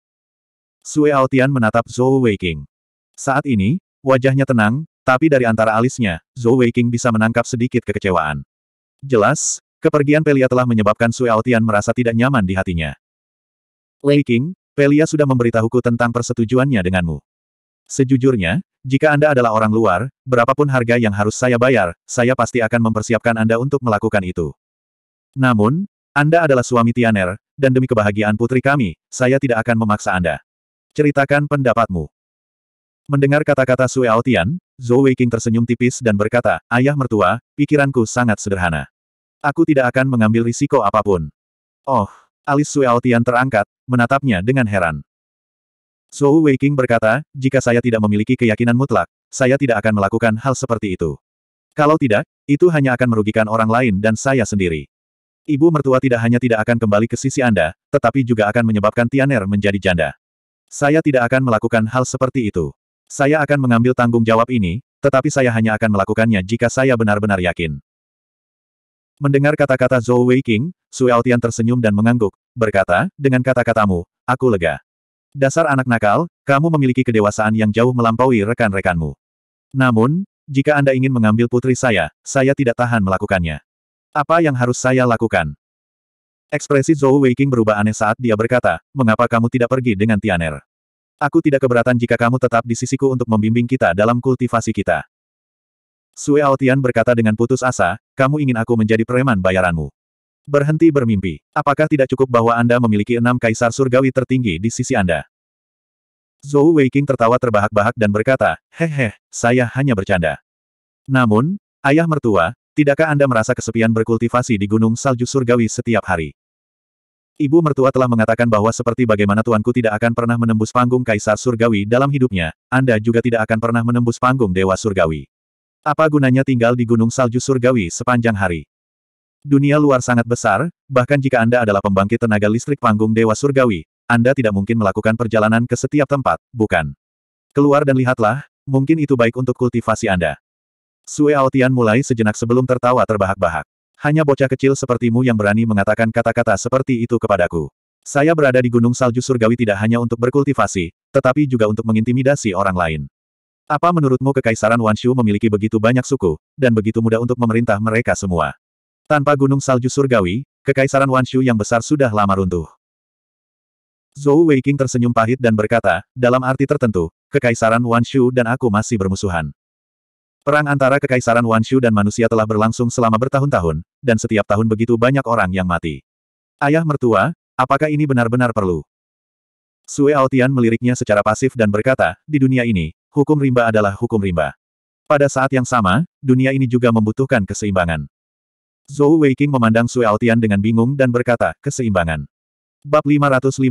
Sue Aotian menatap Zhou Weiqing. Saat ini, wajahnya tenang, tapi dari antara alisnya, Zhou Weiqing bisa menangkap sedikit kekecewaan. Jelas, kepergian Pelia telah menyebabkan Sui Aotian merasa tidak nyaman di hatinya. Weiqing, Pelia sudah memberitahuku tentang persetujuannya denganmu. Sejujurnya, jika Anda adalah orang luar, berapapun harga yang harus saya bayar, saya pasti akan mempersiapkan Anda untuk melakukan itu. Namun, Anda adalah suami Tianer, dan demi kebahagiaan putri kami, saya tidak akan memaksa Anda. Ceritakan pendapatmu. Mendengar kata-kata Sue Aotian, Zhou Weiqing tersenyum tipis dan berkata, Ayah mertua, pikiranku sangat sederhana. Aku tidak akan mengambil risiko apapun. Oh, alis Sue Aotian terangkat, menatapnya dengan heran. Zhou Weiqing berkata, jika saya tidak memiliki keyakinan mutlak, saya tidak akan melakukan hal seperti itu. Kalau tidak, itu hanya akan merugikan orang lain dan saya sendiri. Ibu mertua tidak hanya tidak akan kembali ke sisi Anda, tetapi juga akan menyebabkan Tianer menjadi janda. Saya tidak akan melakukan hal seperti itu. Saya akan mengambil tanggung jawab ini, tetapi saya hanya akan melakukannya jika saya benar-benar yakin. Mendengar kata-kata Zhou Weiqing, Su Altian tersenyum dan mengangguk, berkata, dengan kata-katamu, aku lega. Dasar anak nakal, kamu memiliki kedewasaan yang jauh melampaui rekan-rekanmu. Namun, jika Anda ingin mengambil putri saya, saya tidak tahan melakukannya. Apa yang harus saya lakukan? Ekspresi Zhou Weiqing berubah aneh saat dia berkata, mengapa kamu tidak pergi dengan Tianer? Aku tidak keberatan jika kamu tetap di sisiku untuk membimbing kita dalam kultivasi kita. Sue Aotian berkata dengan putus asa, kamu ingin aku menjadi preman bayaranmu. Berhenti bermimpi. Apakah tidak cukup bahwa Anda memiliki enam kaisar surgawi tertinggi di sisi Anda? Zhou Weiking tertawa terbahak-bahak dan berkata, Hehe, saya hanya bercanda. Namun, ayah mertua, tidakkah Anda merasa kesepian berkultivasi di Gunung Salju Surgawi setiap hari? Ibu mertua telah mengatakan bahwa seperti bagaimana tuanku tidak akan pernah menembus panggung kaisar surgawi dalam hidupnya, Anda juga tidak akan pernah menembus panggung dewa surgawi. Apa gunanya tinggal di gunung salju surgawi sepanjang hari? Dunia luar sangat besar, bahkan jika Anda adalah pembangkit tenaga listrik panggung dewa surgawi, Anda tidak mungkin melakukan perjalanan ke setiap tempat, bukan? Keluar dan lihatlah, mungkin itu baik untuk kultivasi Anda. Sue Aotian mulai sejenak sebelum tertawa terbahak-bahak. Hanya bocah kecil sepertimu yang berani mengatakan kata-kata seperti itu kepadaku. Saya berada di Gunung Salju Surgawi tidak hanya untuk berkultivasi, tetapi juga untuk mengintimidasi orang lain. Apa menurutmu Kekaisaran Wanshu memiliki begitu banyak suku, dan begitu mudah untuk memerintah mereka semua? Tanpa Gunung Salju Surgawi, Kekaisaran Wanshu yang besar sudah lama runtuh. Zhou Weiqing tersenyum pahit dan berkata, dalam arti tertentu, Kekaisaran Wanshu dan aku masih bermusuhan. Perang antara Kekaisaran Wanshu dan manusia telah berlangsung selama bertahun-tahun, dan setiap tahun begitu banyak orang yang mati. Ayah mertua, apakah ini benar-benar perlu? Sue Aotian meliriknya secara pasif dan berkata, di dunia ini, hukum rimba adalah hukum rimba. Pada saat yang sama, dunia ini juga membutuhkan keseimbangan. Zhou Weiqing memandang Sue Aotian dengan bingung dan berkata, keseimbangan. Bab 555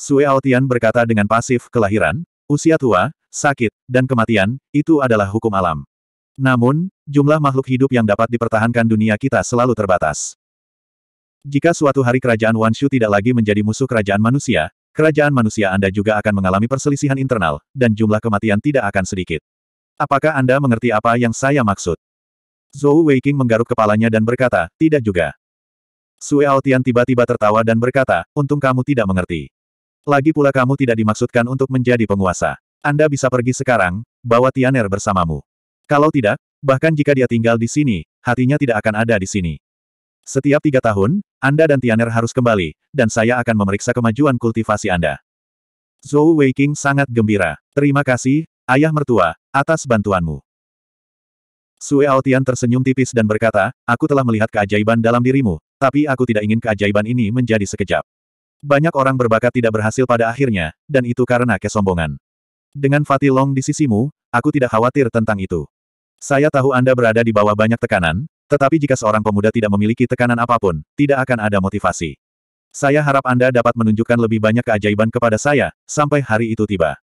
Sue Aotian berkata dengan pasif kelahiran, usia tua, sakit, dan kematian, itu adalah hukum alam. Namun, jumlah makhluk hidup yang dapat dipertahankan dunia kita selalu terbatas. Jika suatu hari kerajaan Wanshu tidak lagi menjadi musuh kerajaan manusia, kerajaan manusia Anda juga akan mengalami perselisihan internal, dan jumlah kematian tidak akan sedikit. Apakah Anda mengerti apa yang saya maksud? Zhou Weiqing menggaruk kepalanya dan berkata, tidak juga. Sue Aotian tiba-tiba tertawa dan berkata, untung kamu tidak mengerti. Lagi pula kamu tidak dimaksudkan untuk menjadi penguasa. Anda bisa pergi sekarang, bawa Tianer bersamamu. Kalau tidak, bahkan jika dia tinggal di sini, hatinya tidak akan ada di sini. Setiap tiga tahun, Anda dan Tianer harus kembali, dan saya akan memeriksa kemajuan kultivasi Anda. Zhou Weiking sangat gembira. Terima kasih, ayah mertua, atas bantuanmu. Sue Aotian tersenyum tipis dan berkata, aku telah melihat keajaiban dalam dirimu, tapi aku tidak ingin keajaiban ini menjadi sekejap. Banyak orang berbakat tidak berhasil pada akhirnya, dan itu karena kesombongan. Dengan Fatih Long di sisimu, aku tidak khawatir tentang itu. Saya tahu Anda berada di bawah banyak tekanan, tetapi jika seorang pemuda tidak memiliki tekanan apapun, tidak akan ada motivasi. Saya harap Anda dapat menunjukkan lebih banyak keajaiban kepada saya, sampai hari itu tiba.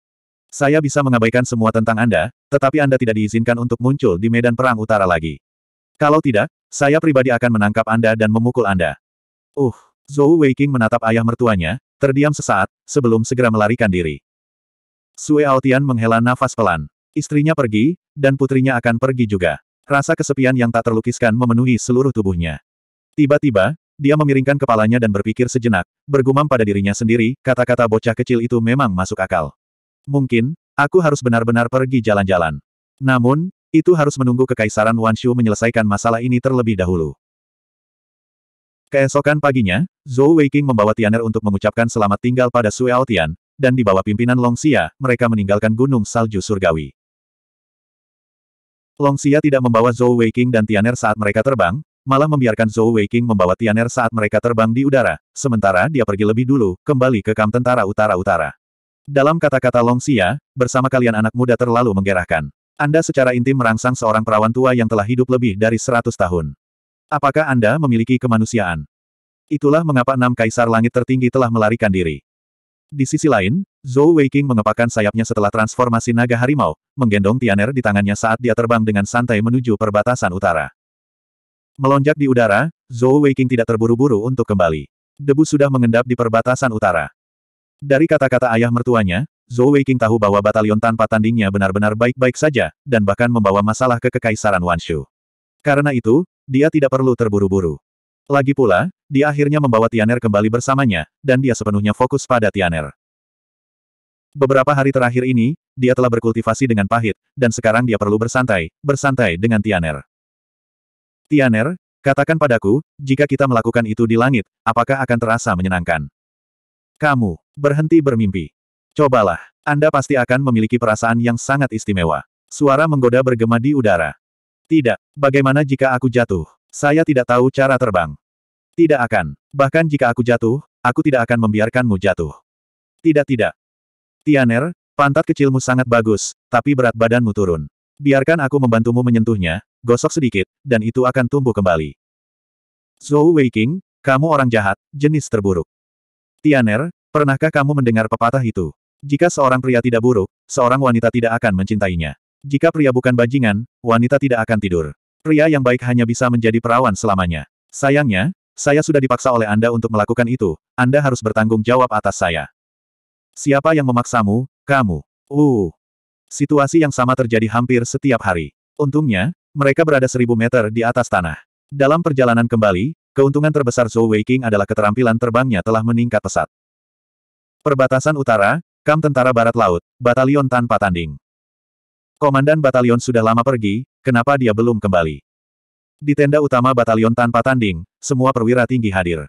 Saya bisa mengabaikan semua tentang Anda, tetapi Anda tidak diizinkan untuk muncul di medan perang utara lagi. Kalau tidak, saya pribadi akan menangkap Anda dan memukul Anda. Uh, Zhou Weiking menatap ayah mertuanya, terdiam sesaat, sebelum segera melarikan diri. Sue Aotian menghela nafas pelan. Istrinya pergi, dan putrinya akan pergi juga. Rasa kesepian yang tak terlukiskan memenuhi seluruh tubuhnya. Tiba-tiba, dia memiringkan kepalanya dan berpikir sejenak, bergumam pada dirinya sendiri, kata-kata bocah kecil itu memang masuk akal. Mungkin, aku harus benar-benar pergi jalan-jalan. Namun, itu harus menunggu kekaisaran Wanshu menyelesaikan masalah ini terlebih dahulu. Keesokan paginya, Zhou Weiqing membawa Tianer untuk mengucapkan selamat tinggal pada Sue Aotian, dan di bawah pimpinan Long Xia, mereka meninggalkan Gunung Salju Surgawi. Long Xia tidak membawa Zhou Weiqing dan Tianer saat mereka terbang, malah membiarkan Zhou Weiqing membawa Tianer saat mereka terbang di udara, sementara dia pergi lebih dulu, kembali ke kamp tentara utara-utara. Dalam kata-kata Long Xia, bersama kalian anak muda terlalu menggerahkan. Anda secara intim merangsang seorang perawan tua yang telah hidup lebih dari 100 tahun. Apakah Anda memiliki kemanusiaan? Itulah mengapa enam kaisar langit tertinggi telah melarikan diri. Di sisi lain, Zhou Weiqing mengepakkan sayapnya setelah transformasi naga harimau, menggendong Tianer di tangannya saat dia terbang dengan santai menuju perbatasan utara. Melonjak di udara, Zhou Weiqing tidak terburu-buru untuk kembali. Debu sudah mengendap di perbatasan utara. Dari kata-kata ayah mertuanya, Zhou Weiqing tahu bahwa batalion tanpa tandingnya benar-benar baik-baik saja, dan bahkan membawa masalah ke kekaisaran Wanshu. Karena itu, dia tidak perlu terburu-buru. Lagi pula, dia akhirnya membawa Tianer kembali bersamanya, dan dia sepenuhnya fokus pada Tianer. Beberapa hari terakhir ini, dia telah berkultivasi dengan pahit, dan sekarang dia perlu bersantai, bersantai dengan Tianer. Tianer, katakan padaku, jika kita melakukan itu di langit, apakah akan terasa menyenangkan? Kamu, berhenti bermimpi. Cobalah, Anda pasti akan memiliki perasaan yang sangat istimewa. Suara menggoda bergema di udara. Tidak, bagaimana jika aku jatuh? Saya tidak tahu cara terbang. Tidak akan. Bahkan jika aku jatuh, aku tidak akan membiarkanmu jatuh. Tidak tidak. Tianer, pantat kecilmu sangat bagus, tapi berat badanmu turun. Biarkan aku membantumu menyentuhnya, gosok sedikit, dan itu akan tumbuh kembali. Zhou Weiqing, kamu orang jahat, jenis terburuk. Tianer, pernahkah kamu mendengar pepatah itu? Jika seorang pria tidak buruk, seorang wanita tidak akan mencintainya. Jika pria bukan bajingan, wanita tidak akan tidur. Pria yang baik hanya bisa menjadi perawan selamanya. Sayangnya, saya sudah dipaksa oleh Anda untuk melakukan itu, Anda harus bertanggung jawab atas saya. Siapa yang memaksamu, kamu. Uh. Situasi yang sama terjadi hampir setiap hari. Untungnya, mereka berada seribu meter di atas tanah. Dalam perjalanan kembali, keuntungan terbesar Zhou Weiking adalah keterampilan terbangnya telah meningkat pesat. Perbatasan utara, Kam Tentara Barat Laut, Batalion Tanpa Tanding. Komandan batalion sudah lama pergi, kenapa dia belum kembali? Di tenda utama batalion tanpa tanding, semua perwira tinggi hadir.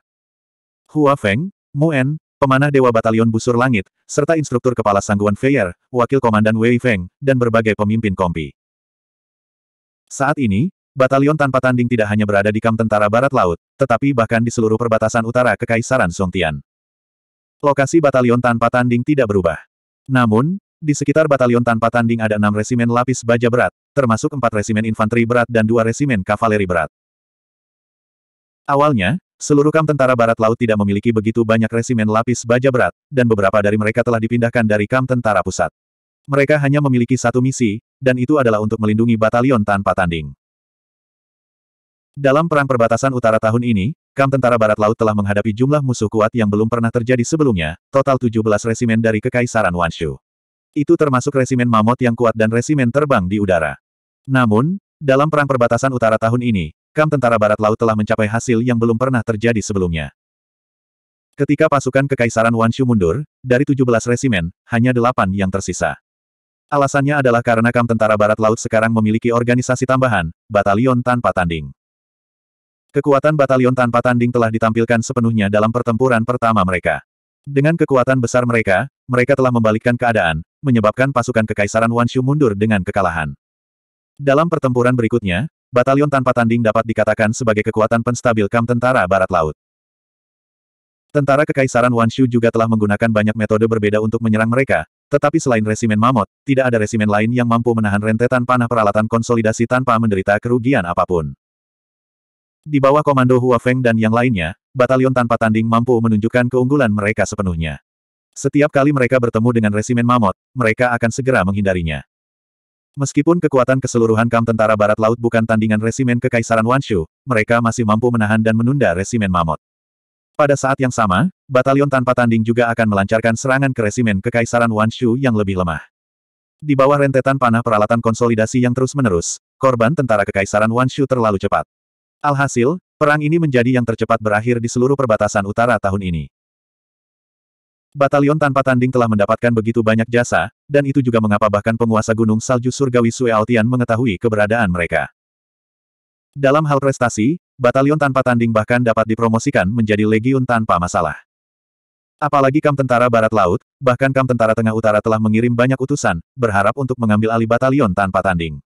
Hua Feng, Muen, pemanah Dewa Batalion Busur Langit, serta instruktur kepala Sangguan Feier, wakil komandan Wei Feng, dan berbagai pemimpin kompi. Saat ini, batalion tanpa tanding tidak hanya berada di kamp tentara barat laut, tetapi bahkan di seluruh perbatasan utara Kekaisaran Songtian. Lokasi batalion tanpa tanding tidak berubah. Namun, di sekitar batalion tanpa tanding ada enam resimen lapis baja berat, termasuk empat resimen infanteri berat dan dua resimen kavaleri berat. Awalnya, seluruh kamp tentara Barat Laut tidak memiliki begitu banyak resimen lapis baja berat, dan beberapa dari mereka telah dipindahkan dari kamp tentara pusat. Mereka hanya memiliki satu misi, dan itu adalah untuk melindungi batalion tanpa tanding. Dalam perang perbatasan utara tahun ini, Kamp Tentara Barat Laut telah menghadapi jumlah musuh kuat yang belum pernah terjadi sebelumnya, total 17 resimen dari Kekaisaran Wanshu. Itu termasuk resimen mamot yang kuat dan resimen terbang di udara. Namun, dalam perang perbatasan utara tahun ini, Kam Tentara Barat Laut telah mencapai hasil yang belum pernah terjadi sebelumnya. Ketika pasukan Kekaisaran Wanshu mundur, dari 17 resimen, hanya 8 yang tersisa. Alasannya adalah karena Kam Tentara Barat Laut sekarang memiliki organisasi tambahan, batalion tanpa tanding. Kekuatan batalion tanpa tanding telah ditampilkan sepenuhnya dalam pertempuran pertama mereka. Dengan kekuatan besar mereka, mereka telah membalikkan keadaan, menyebabkan pasukan Kekaisaran Wanshu mundur dengan kekalahan. Dalam pertempuran berikutnya, batalion tanpa tanding dapat dikatakan sebagai kekuatan penstabil kam tentara Barat Laut. Tentara Kekaisaran Wanshu juga telah menggunakan banyak metode berbeda untuk menyerang mereka, tetapi selain resimen Mamot, tidak ada resimen lain yang mampu menahan rentetan panah peralatan konsolidasi tanpa menderita kerugian apapun. Di bawah komando Hua Feng dan yang lainnya, batalion tanpa tanding mampu menunjukkan keunggulan mereka sepenuhnya. Setiap kali mereka bertemu dengan resimen mamot, mereka akan segera menghindarinya. Meskipun kekuatan keseluruhan kam tentara barat laut bukan tandingan resimen kekaisaran Wanshu, mereka masih mampu menahan dan menunda resimen mamot. Pada saat yang sama, batalion tanpa tanding juga akan melancarkan serangan ke resimen kekaisaran Wanshu yang lebih lemah. Di bawah rentetan panah peralatan konsolidasi yang terus-menerus, korban tentara kekaisaran Wanshu terlalu cepat. Alhasil, perang ini menjadi yang tercepat berakhir di seluruh perbatasan utara tahun ini. Batalion tanpa tanding telah mendapatkan begitu banyak jasa, dan itu juga mengapa bahkan penguasa Gunung Salju Surgawi Sue Suealtian mengetahui keberadaan mereka. Dalam hal prestasi, batalion tanpa tanding bahkan dapat dipromosikan menjadi legiun tanpa masalah. Apalagi Kam Tentara Barat Laut, bahkan Kam Tentara Tengah Utara telah mengirim banyak utusan, berharap untuk mengambil alih batalion tanpa tanding.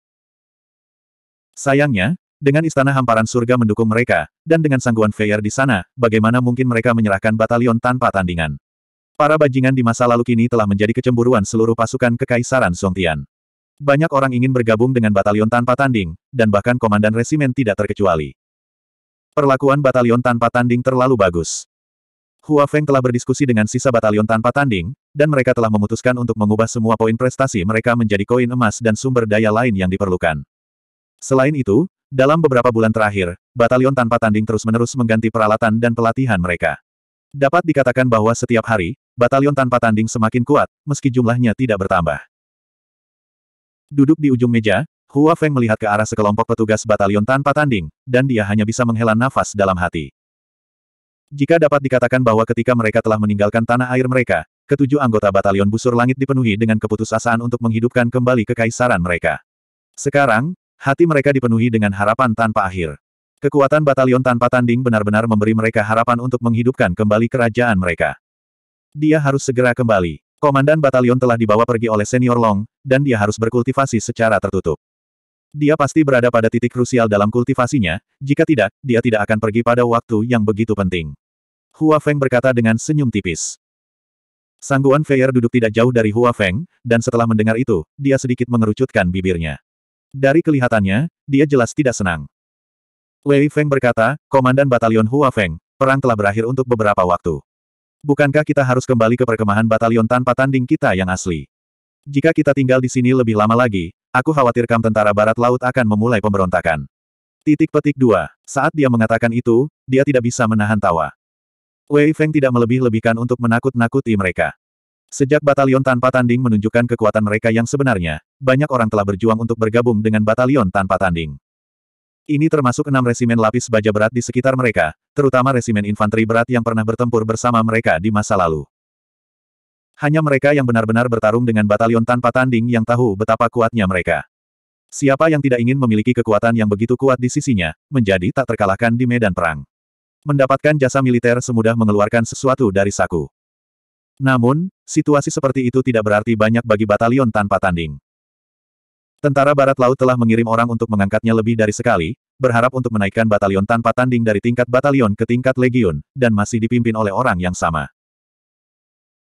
Sayangnya, dengan istana hamparan surga mendukung mereka, dan dengan sangguan Feyer di sana, bagaimana mungkin mereka menyerahkan batalion tanpa tandingan? Para bajingan di masa lalu kini telah menjadi kecemburuan seluruh pasukan kekaisaran Songtian. Banyak orang ingin bergabung dengan batalion tanpa tanding, dan bahkan komandan resimen tidak terkecuali. Perlakuan batalion tanpa tanding terlalu bagus. Hua Feng telah berdiskusi dengan sisa batalion tanpa tanding, dan mereka telah memutuskan untuk mengubah semua poin prestasi mereka menjadi koin emas dan sumber daya lain yang diperlukan. Selain itu, dalam beberapa bulan terakhir, batalion tanpa tanding terus-menerus mengganti peralatan dan pelatihan mereka. Dapat dikatakan bahwa setiap hari, batalion tanpa tanding semakin kuat, meski jumlahnya tidak bertambah. Duduk di ujung meja, Hua Feng melihat ke arah sekelompok petugas batalion tanpa tanding, dan dia hanya bisa menghela nafas dalam hati. Jika dapat dikatakan bahwa ketika mereka telah meninggalkan tanah air mereka, ketujuh anggota batalion busur langit dipenuhi dengan keputusasaan untuk menghidupkan kembali kekaisaran mereka. Sekarang, hati mereka dipenuhi dengan harapan tanpa akhir. Kekuatan batalion tanpa tanding benar-benar memberi mereka harapan untuk menghidupkan kembali kerajaan mereka. Dia harus segera kembali. Komandan batalion telah dibawa pergi oleh senior Long, dan dia harus berkultivasi secara tertutup. Dia pasti berada pada titik krusial dalam kultivasinya, jika tidak, dia tidak akan pergi pada waktu yang begitu penting. Hua Feng berkata dengan senyum tipis. Sangguan Feier duduk tidak jauh dari Hua Feng, dan setelah mendengar itu, dia sedikit mengerucutkan bibirnya. Dari kelihatannya, dia jelas tidak senang. Wei Feng berkata, Komandan Batalion Hua Feng, perang telah berakhir untuk beberapa waktu. Bukankah kita harus kembali ke perkemahan batalion tanpa tanding kita yang asli? Jika kita tinggal di sini lebih lama lagi, aku khawatir kam tentara barat laut akan memulai pemberontakan. Titik petik dua. Saat dia mengatakan itu, dia tidak bisa menahan tawa. Wei Feng tidak melebih-lebihkan untuk menakut-nakuti mereka. Sejak batalion tanpa tanding menunjukkan kekuatan mereka yang sebenarnya, banyak orang telah berjuang untuk bergabung dengan batalion tanpa tanding. Ini termasuk enam resimen lapis baja berat di sekitar mereka, terutama resimen infanteri berat yang pernah bertempur bersama mereka di masa lalu. Hanya mereka yang benar-benar bertarung dengan batalion tanpa tanding yang tahu betapa kuatnya mereka. Siapa yang tidak ingin memiliki kekuatan yang begitu kuat di sisinya, menjadi tak terkalahkan di medan perang. Mendapatkan jasa militer semudah mengeluarkan sesuatu dari saku. Namun, situasi seperti itu tidak berarti banyak bagi batalion tanpa tanding. Tentara Barat Laut telah mengirim orang untuk mengangkatnya lebih dari sekali, berharap untuk menaikkan batalion tanpa tanding dari tingkat batalion ke tingkat legiun, dan masih dipimpin oleh orang yang sama.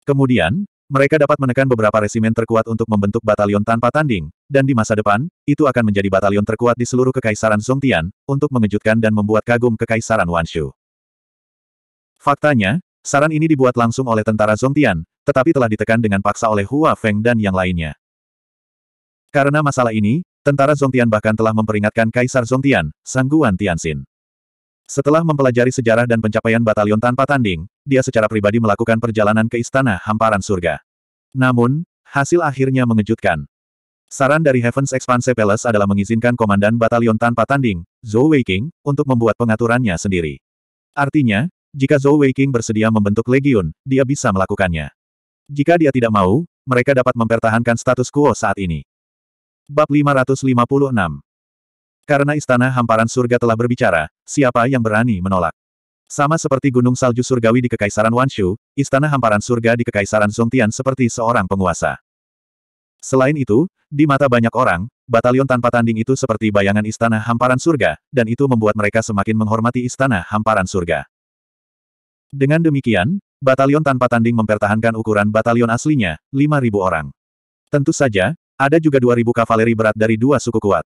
Kemudian, mereka dapat menekan beberapa resimen terkuat untuk membentuk batalion tanpa tanding, dan di masa depan, itu akan menjadi batalion terkuat di seluruh Kekaisaran Songtian, untuk mengejutkan dan membuat kagum Kekaisaran Wanshu. Faktanya, saran ini dibuat langsung oleh tentara Zongtian, tetapi telah ditekan dengan paksa oleh Hua Feng dan yang lainnya. Karena masalah ini, tentara Zongtian bahkan telah memperingatkan Kaisar Zongtian, Sangguan Tianxin. Setelah mempelajari sejarah dan pencapaian batalion tanpa tanding, dia secara pribadi melakukan perjalanan ke Istana Hamparan Surga. Namun, hasil akhirnya mengejutkan. Saran dari Heaven's Expanse Palace adalah mengizinkan komandan batalion tanpa tanding, Zhou Weiking, untuk membuat pengaturannya sendiri. Artinya, jika Zhou Weiking bersedia membentuk legiun, dia bisa melakukannya. Jika dia tidak mau, mereka dapat mempertahankan status quo saat ini. Bab 556 Karena istana hamparan surga telah berbicara, siapa yang berani menolak? Sama seperti gunung salju surgawi di Kekaisaran Wanshu, istana hamparan surga di Kekaisaran Songtian seperti seorang penguasa. Selain itu, di mata banyak orang, batalion tanpa tanding itu seperti bayangan istana hamparan surga, dan itu membuat mereka semakin menghormati istana hamparan surga. Dengan demikian, batalion tanpa tanding mempertahankan ukuran batalion aslinya, 5.000 orang. Tentu saja, ada juga 2.000 kavaleri berat dari dua suku kuat.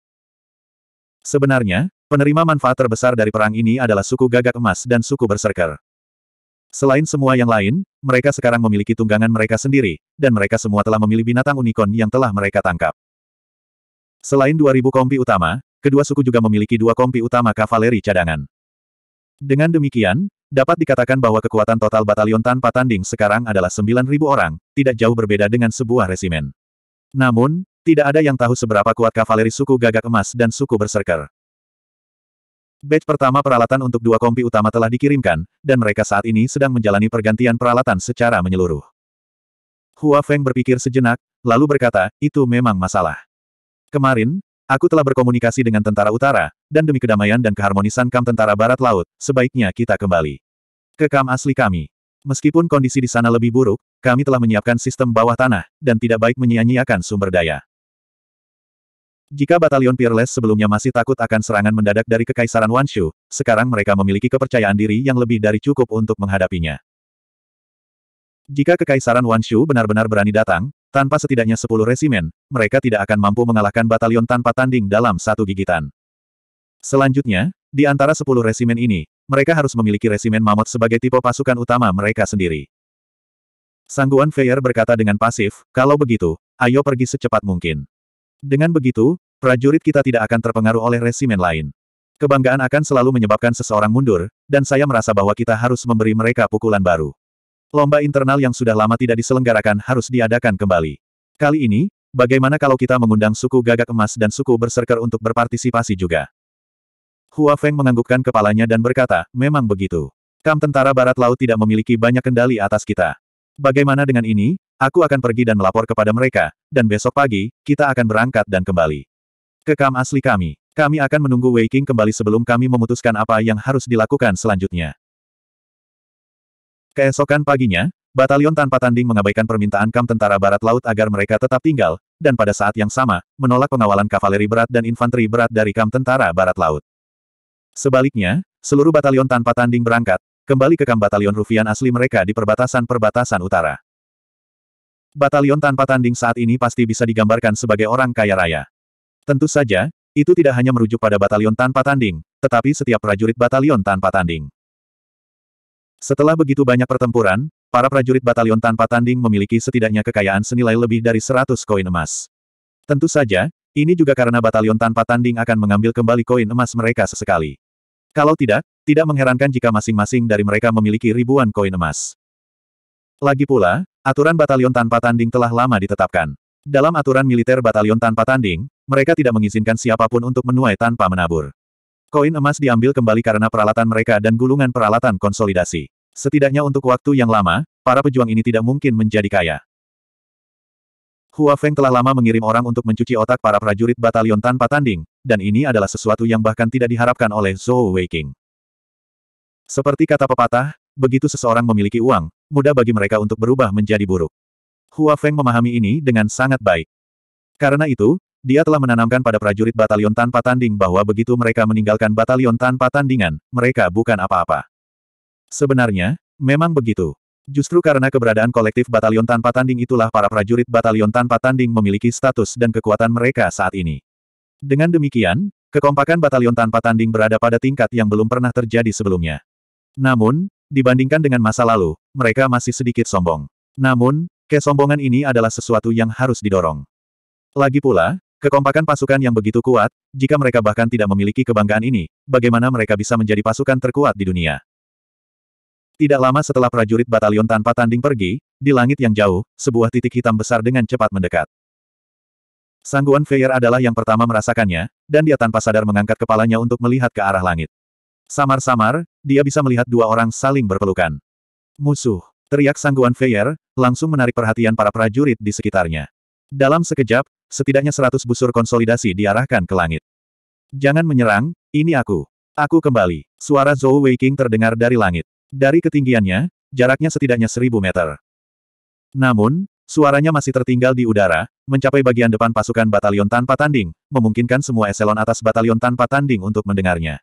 Sebenarnya, penerima manfaat terbesar dari perang ini adalah suku gagak emas dan suku berserker. Selain semua yang lain, mereka sekarang memiliki tunggangan mereka sendiri, dan mereka semua telah memilih binatang unicorn yang telah mereka tangkap. Selain 2.000 kompi utama, kedua suku juga memiliki dua kompi utama kavaleri cadangan. Dengan demikian, Dapat dikatakan bahwa kekuatan total batalion tanpa tanding sekarang adalah 9.000 orang, tidak jauh berbeda dengan sebuah resimen. Namun, tidak ada yang tahu seberapa kuat kavaleri suku gagak emas dan suku berserker. Batch pertama peralatan untuk dua kompi utama telah dikirimkan, dan mereka saat ini sedang menjalani pergantian peralatan secara menyeluruh. Hua Feng berpikir sejenak, lalu berkata, itu memang masalah. Kemarin, aku telah berkomunikasi dengan tentara utara, dan demi kedamaian dan keharmonisan kam tentara barat laut, sebaiknya kita kembali. Ke kam asli kami. Meskipun kondisi di sana lebih buruk, kami telah menyiapkan sistem bawah tanah, dan tidak baik menyia-nyiakan sumber daya. Jika batalion Peerless sebelumnya masih takut akan serangan mendadak dari Kekaisaran Wanshu, sekarang mereka memiliki kepercayaan diri yang lebih dari cukup untuk menghadapinya. Jika Kekaisaran Wanshu benar-benar berani datang, tanpa setidaknya 10 resimen, mereka tidak akan mampu mengalahkan batalion tanpa tanding dalam satu gigitan. Selanjutnya, di antara 10 resimen ini, mereka harus memiliki resimen mamot sebagai tipe pasukan utama mereka sendiri. Sangguan Feyer berkata dengan pasif, kalau begitu, ayo pergi secepat mungkin. Dengan begitu, prajurit kita tidak akan terpengaruh oleh resimen lain. Kebanggaan akan selalu menyebabkan seseorang mundur, dan saya merasa bahwa kita harus memberi mereka pukulan baru. Lomba internal yang sudah lama tidak diselenggarakan harus diadakan kembali. Kali ini, bagaimana kalau kita mengundang suku gagak emas dan suku berserker untuk berpartisipasi juga? Hua Feng menganggukkan kepalanya dan berkata, memang begitu. Kam tentara barat laut tidak memiliki banyak kendali atas kita. Bagaimana dengan ini? Aku akan pergi dan melapor kepada mereka, dan besok pagi, kita akan berangkat dan kembali. Ke kam asli kami. Kami akan menunggu Wei King kembali sebelum kami memutuskan apa yang harus dilakukan selanjutnya. Keesokan paginya, batalion tanpa tanding mengabaikan permintaan kam tentara barat laut agar mereka tetap tinggal, dan pada saat yang sama, menolak pengawalan kavaleri berat dan infanteri berat dari kam tentara barat laut. Sebaliknya, seluruh batalion tanpa tanding berangkat, kembali ke kamp batalion Rufian asli mereka di perbatasan-perbatasan utara. Batalion tanpa tanding saat ini pasti bisa digambarkan sebagai orang kaya raya. Tentu saja, itu tidak hanya merujuk pada batalion tanpa tanding, tetapi setiap prajurit batalion tanpa tanding. Setelah begitu banyak pertempuran, para prajurit batalion tanpa tanding memiliki setidaknya kekayaan senilai lebih dari 100 koin emas. Tentu saja, ini juga karena batalion tanpa tanding akan mengambil kembali koin emas mereka sesekali. Kalau tidak, tidak mengherankan jika masing-masing dari mereka memiliki ribuan koin emas. Lagi pula, aturan batalion tanpa tanding telah lama ditetapkan. Dalam aturan militer batalion tanpa tanding, mereka tidak mengizinkan siapapun untuk menuai tanpa menabur. Koin emas diambil kembali karena peralatan mereka dan gulungan peralatan konsolidasi. Setidaknya untuk waktu yang lama, para pejuang ini tidak mungkin menjadi kaya. Hua Feng telah lama mengirim orang untuk mencuci otak para prajurit batalion tanpa tanding, dan ini adalah sesuatu yang bahkan tidak diharapkan oleh Zhou Weiqing. Seperti kata pepatah, begitu seseorang memiliki uang, mudah bagi mereka untuk berubah menjadi buruk. Hua Feng memahami ini dengan sangat baik. Karena itu, dia telah menanamkan pada prajurit batalion tanpa tanding bahwa begitu mereka meninggalkan batalion tanpa tandingan, mereka bukan apa-apa. Sebenarnya, memang begitu. Justru karena keberadaan kolektif batalion tanpa tanding itulah para prajurit batalion tanpa tanding memiliki status dan kekuatan mereka saat ini. Dengan demikian, kekompakan batalion tanpa tanding berada pada tingkat yang belum pernah terjadi sebelumnya. Namun, dibandingkan dengan masa lalu, mereka masih sedikit sombong. Namun, kesombongan ini adalah sesuatu yang harus didorong. Lagi pula, kekompakan pasukan yang begitu kuat, jika mereka bahkan tidak memiliki kebanggaan ini, bagaimana mereka bisa menjadi pasukan terkuat di dunia? Tidak lama setelah prajurit batalion tanpa tanding pergi, di langit yang jauh, sebuah titik hitam besar dengan cepat mendekat. Sangguan Feyer adalah yang pertama merasakannya, dan dia tanpa sadar mengangkat kepalanya untuk melihat ke arah langit. Samar-samar, dia bisa melihat dua orang saling berpelukan. Musuh, teriak Sangguan Feyer, langsung menarik perhatian para prajurit di sekitarnya. Dalam sekejap, setidaknya seratus busur konsolidasi diarahkan ke langit. Jangan menyerang, ini aku. Aku kembali. Suara Zhou Weiking terdengar dari langit. Dari ketinggiannya, jaraknya setidaknya seribu meter. Namun, suaranya masih tertinggal di udara, mencapai bagian depan pasukan batalion tanpa tanding, memungkinkan semua eselon atas batalion tanpa tanding untuk mendengarnya.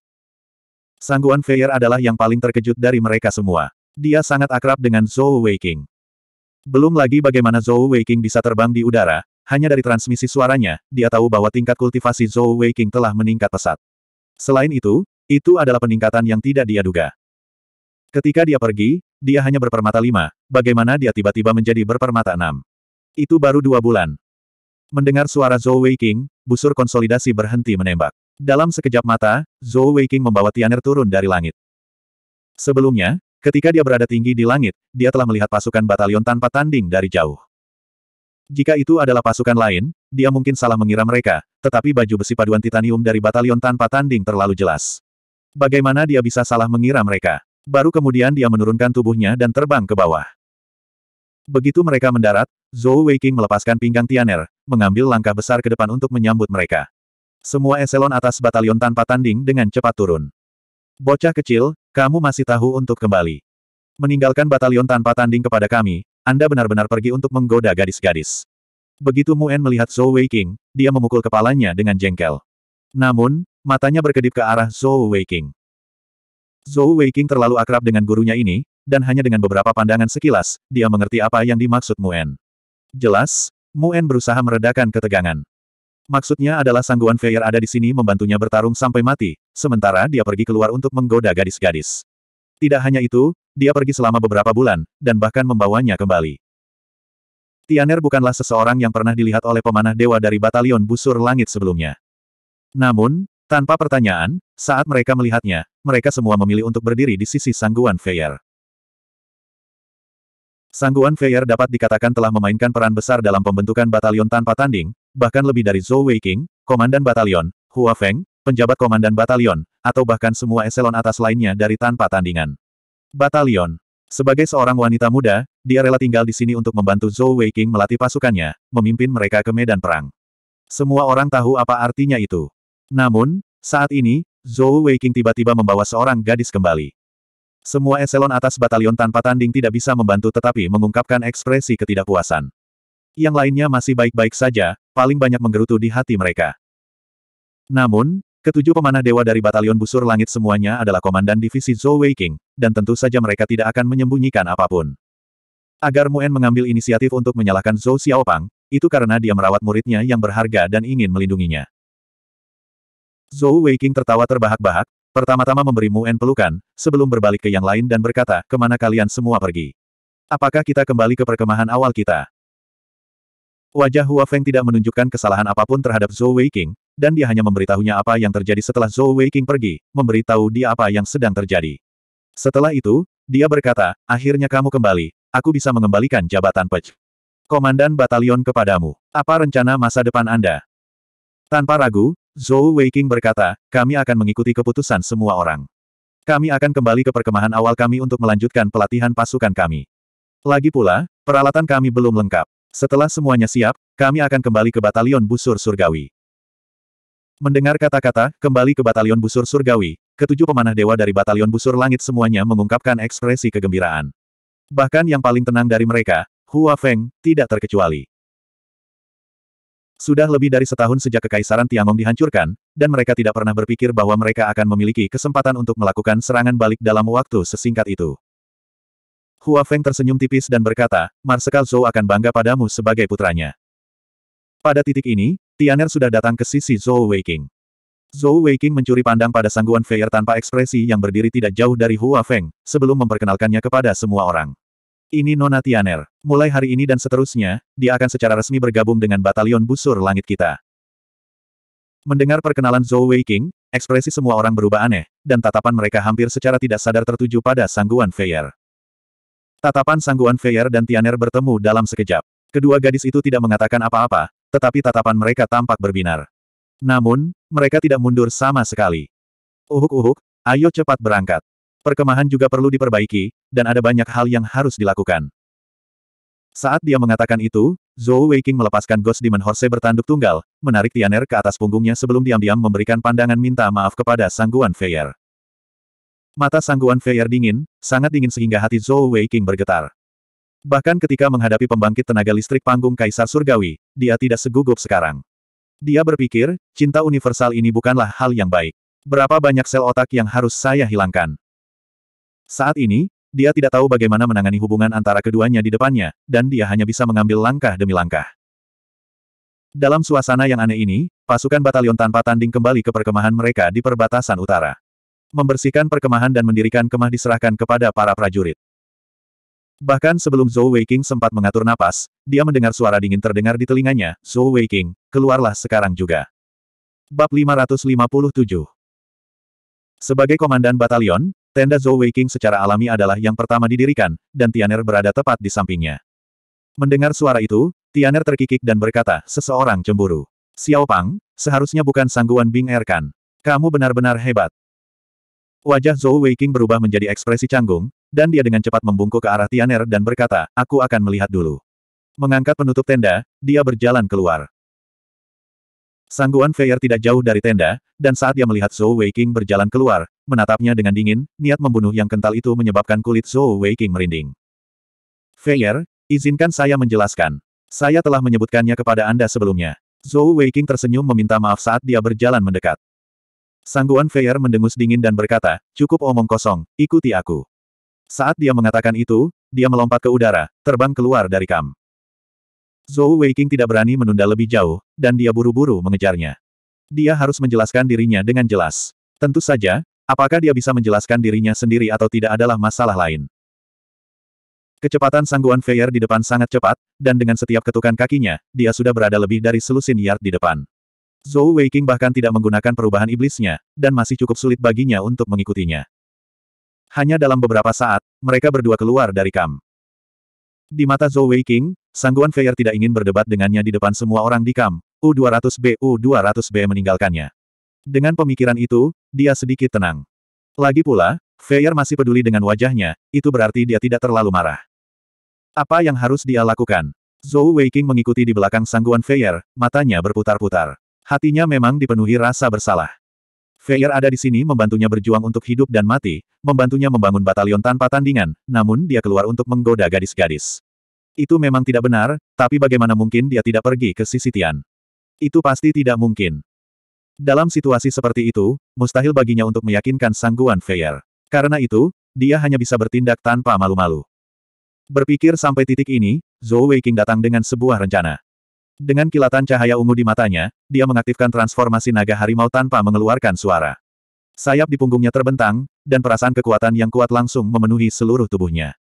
Sangguan Feier adalah yang paling terkejut dari mereka semua. Dia sangat akrab dengan Zhou Weiqing. Belum lagi bagaimana Zhou Weiqing bisa terbang di udara, hanya dari transmisi suaranya, dia tahu bahwa tingkat kultivasi Zhou Weiqing telah meningkat pesat. Selain itu, itu adalah peningkatan yang tidak dia duga. Ketika dia pergi, dia hanya berpermata lima, bagaimana dia tiba-tiba menjadi berpermata enam. Itu baru dua bulan. Mendengar suara Zhou Weiqing, busur konsolidasi berhenti menembak. Dalam sekejap mata, Zhou Weiqing membawa Tianer turun dari langit. Sebelumnya, ketika dia berada tinggi di langit, dia telah melihat pasukan batalion tanpa tanding dari jauh. Jika itu adalah pasukan lain, dia mungkin salah mengira mereka, tetapi baju besi paduan titanium dari batalion tanpa tanding terlalu jelas. Bagaimana dia bisa salah mengira mereka? Baru kemudian dia menurunkan tubuhnya dan terbang ke bawah. Begitu mereka mendarat, Zhou Weiqing melepaskan pinggang Tianer, mengambil langkah besar ke depan untuk menyambut mereka. Semua eselon atas batalion tanpa tanding dengan cepat turun. Bocah kecil, kamu masih tahu untuk kembali. Meninggalkan batalion tanpa tanding kepada kami, Anda benar-benar pergi untuk menggoda gadis-gadis. Begitu Muen melihat Zhou Weiqing, dia memukul kepalanya dengan jengkel. Namun, matanya berkedip ke arah Zhou Weiqing. Zhou Weiqing terlalu akrab dengan gurunya ini, dan hanya dengan beberapa pandangan sekilas, dia mengerti apa yang dimaksud Muen. Jelas, Muen berusaha meredakan ketegangan. Maksudnya adalah sangguan Feier ada di sini membantunya bertarung sampai mati, sementara dia pergi keluar untuk menggoda gadis-gadis. Tidak hanya itu, dia pergi selama beberapa bulan, dan bahkan membawanya kembali. Tianer bukanlah seseorang yang pernah dilihat oleh pemanah dewa dari batalion busur langit sebelumnya. Namun, tanpa pertanyaan, saat mereka melihatnya, mereka semua memilih untuk berdiri di sisi Sangguan Feier. Sangguan Feier dapat dikatakan telah memainkan peran besar dalam pembentukan batalion tanpa tanding, bahkan lebih dari Zhou Weiking, komandan batalion, Hua Feng, penjabat komandan batalion, atau bahkan semua eselon atas lainnya dari tanpa tandingan. Batalion. Sebagai seorang wanita muda, dia rela tinggal di sini untuk membantu Zhou Weiking melatih pasukannya, memimpin mereka ke medan perang. Semua orang tahu apa artinya itu. Namun, saat ini, Zhou Weiking tiba-tiba membawa seorang gadis kembali. Semua eselon atas batalion tanpa tanding tidak bisa membantu tetapi mengungkapkan ekspresi ketidakpuasan. Yang lainnya masih baik-baik saja, paling banyak menggerutu di hati mereka. Namun, ketujuh pemanah dewa dari batalion busur langit semuanya adalah komandan divisi Zhou Weiking, dan tentu saja mereka tidak akan menyembunyikan apapun. Agar Muen mengambil inisiatif untuk menyalahkan Zhou Xiaopang, itu karena dia merawat muridnya yang berharga dan ingin melindunginya. Zhou Weiqing tertawa terbahak-bahak, pertama-tama memberimu en pelukan, sebelum berbalik ke yang lain dan berkata, kemana kalian semua pergi? Apakah kita kembali ke perkemahan awal kita? Wajah Hua Feng tidak menunjukkan kesalahan apapun terhadap Zhou Weiqing, dan dia hanya memberitahunya apa yang terjadi setelah Zhou Weiqing pergi, memberitahu dia apa yang sedang terjadi. Setelah itu, dia berkata, akhirnya kamu kembali, aku bisa mengembalikan jabatan Pech. Komandan batalion kepadamu. Apa rencana masa depan Anda? Tanpa ragu, Zhou Weiqing berkata, kami akan mengikuti keputusan semua orang. Kami akan kembali ke perkemahan awal kami untuk melanjutkan pelatihan pasukan kami. Lagi pula, peralatan kami belum lengkap. Setelah semuanya siap, kami akan kembali ke batalion busur surgawi. Mendengar kata-kata, kembali ke batalion busur surgawi, ketujuh pemanah dewa dari batalion busur langit semuanya mengungkapkan ekspresi kegembiraan. Bahkan yang paling tenang dari mereka, Hua Feng, tidak terkecuali. Sudah lebih dari setahun sejak Kekaisaran Tiangong dihancurkan, dan mereka tidak pernah berpikir bahwa mereka akan memiliki kesempatan untuk melakukan serangan balik dalam waktu sesingkat itu. Hua Feng tersenyum tipis dan berkata, Marsekal Zhou akan bangga padamu sebagai putranya. Pada titik ini, Tianer sudah datang ke sisi Zhou Weiking. Zhou Weiking mencuri pandang pada sangguan Feier tanpa ekspresi yang berdiri tidak jauh dari Hua Feng, sebelum memperkenalkannya kepada semua orang. Ini Nona Tianer. Mulai hari ini dan seterusnya, dia akan secara resmi bergabung dengan batalion busur langit kita. Mendengar perkenalan Zhou Weiqing, ekspresi semua orang berubah aneh, dan tatapan mereka hampir secara tidak sadar tertuju pada sangguan Feier. Tatapan sangguan Feier dan Tianer bertemu dalam sekejap. Kedua gadis itu tidak mengatakan apa-apa, tetapi tatapan mereka tampak berbinar. Namun, mereka tidak mundur sama sekali. Uhuk-uhuk, ayo cepat berangkat. Perkemahan juga perlu diperbaiki, dan ada banyak hal yang harus dilakukan. Saat dia mengatakan itu, Zhou Weiqing melepaskan Ghost Demon Horse bertanduk tunggal, menarik Tianer ke atas punggungnya sebelum diam-diam memberikan pandangan minta maaf kepada Sangguan Feier. Mata Sangguan Feier dingin, sangat dingin sehingga hati Zhou Weiqing bergetar. Bahkan ketika menghadapi pembangkit tenaga listrik panggung Kaisar Surgawi, dia tidak segugup sekarang. Dia berpikir, cinta universal ini bukanlah hal yang baik. Berapa banyak sel otak yang harus saya hilangkan? Saat ini, dia tidak tahu bagaimana menangani hubungan antara keduanya di depannya, dan dia hanya bisa mengambil langkah demi langkah. Dalam suasana yang aneh ini, pasukan batalion tanpa tanding kembali ke perkemahan mereka di perbatasan utara. Membersihkan perkemahan dan mendirikan kemah diserahkan kepada para prajurit. Bahkan sebelum Zhou Weiqing sempat mengatur napas, dia mendengar suara dingin terdengar di telinganya, Zhou Weiqing, keluarlah sekarang juga. Bab 557 Sebagai komandan batalion, Tenda Zhou Weiqing secara alami adalah yang pertama didirikan, dan Tianer berada tepat di sampingnya. Mendengar suara itu, Tianer terkikik dan berkata, seseorang cemburu. Xiao Pang, seharusnya bukan sangguan Bing Erkan. Kamu benar-benar hebat. Wajah Zhou Weiqing berubah menjadi ekspresi canggung, dan dia dengan cepat membungkuk ke arah Tianer dan berkata, aku akan melihat dulu. Mengangkat penutup tenda, dia berjalan keluar. Sangguan Feier tidak jauh dari tenda, dan saat dia melihat Zhou Weiqing berjalan keluar, menatapnya dengan dingin, niat membunuh yang kental itu menyebabkan kulit Zhou Weiqing merinding. Feier, izinkan saya menjelaskan. Saya telah menyebutkannya kepada Anda sebelumnya. Zhou Weiqing tersenyum meminta maaf saat dia berjalan mendekat. Sangguan Feier mendengus dingin dan berkata, cukup omong kosong, ikuti aku. Saat dia mengatakan itu, dia melompat ke udara, terbang keluar dari kam. Zhou Weiqing tidak berani menunda lebih jauh, dan dia buru-buru mengejarnya. Dia harus menjelaskan dirinya dengan jelas. Tentu saja, apakah dia bisa menjelaskan dirinya sendiri atau tidak adalah masalah lain. Kecepatan sangguan Feier di depan sangat cepat, dan dengan setiap ketukan kakinya, dia sudah berada lebih dari selusin yard di depan. Zhou Weiqing bahkan tidak menggunakan perubahan iblisnya, dan masih cukup sulit baginya untuk mengikutinya. Hanya dalam beberapa saat, mereka berdua keluar dari kamp. Di mata Zhou Wei King, Sangguan Feier tidak ingin berdebat dengannya di depan semua orang di kamp, U200B U200B meninggalkannya. Dengan pemikiran itu, dia sedikit tenang. Lagi pula, Feier masih peduli dengan wajahnya, itu berarti dia tidak terlalu marah. Apa yang harus dia lakukan? Zhou Weiqing mengikuti di belakang sangguan Feier, matanya berputar-putar. Hatinya memang dipenuhi rasa bersalah. Fey'er ada di sini membantunya berjuang untuk hidup dan mati, membantunya membangun batalion tanpa tandingan, namun dia keluar untuk menggoda gadis-gadis. Itu memang tidak benar, tapi bagaimana mungkin dia tidak pergi ke sisi Tian? Itu pasti tidak mungkin. Dalam situasi seperti itu, mustahil baginya untuk meyakinkan sangguan Fey'er. Karena itu, dia hanya bisa bertindak tanpa malu-malu. Berpikir sampai titik ini, Zhou Weiqing datang dengan sebuah rencana. Dengan kilatan cahaya ungu di matanya, dia mengaktifkan transformasi naga harimau tanpa mengeluarkan suara. Sayap di punggungnya terbentang, dan perasaan kekuatan yang kuat langsung memenuhi seluruh tubuhnya.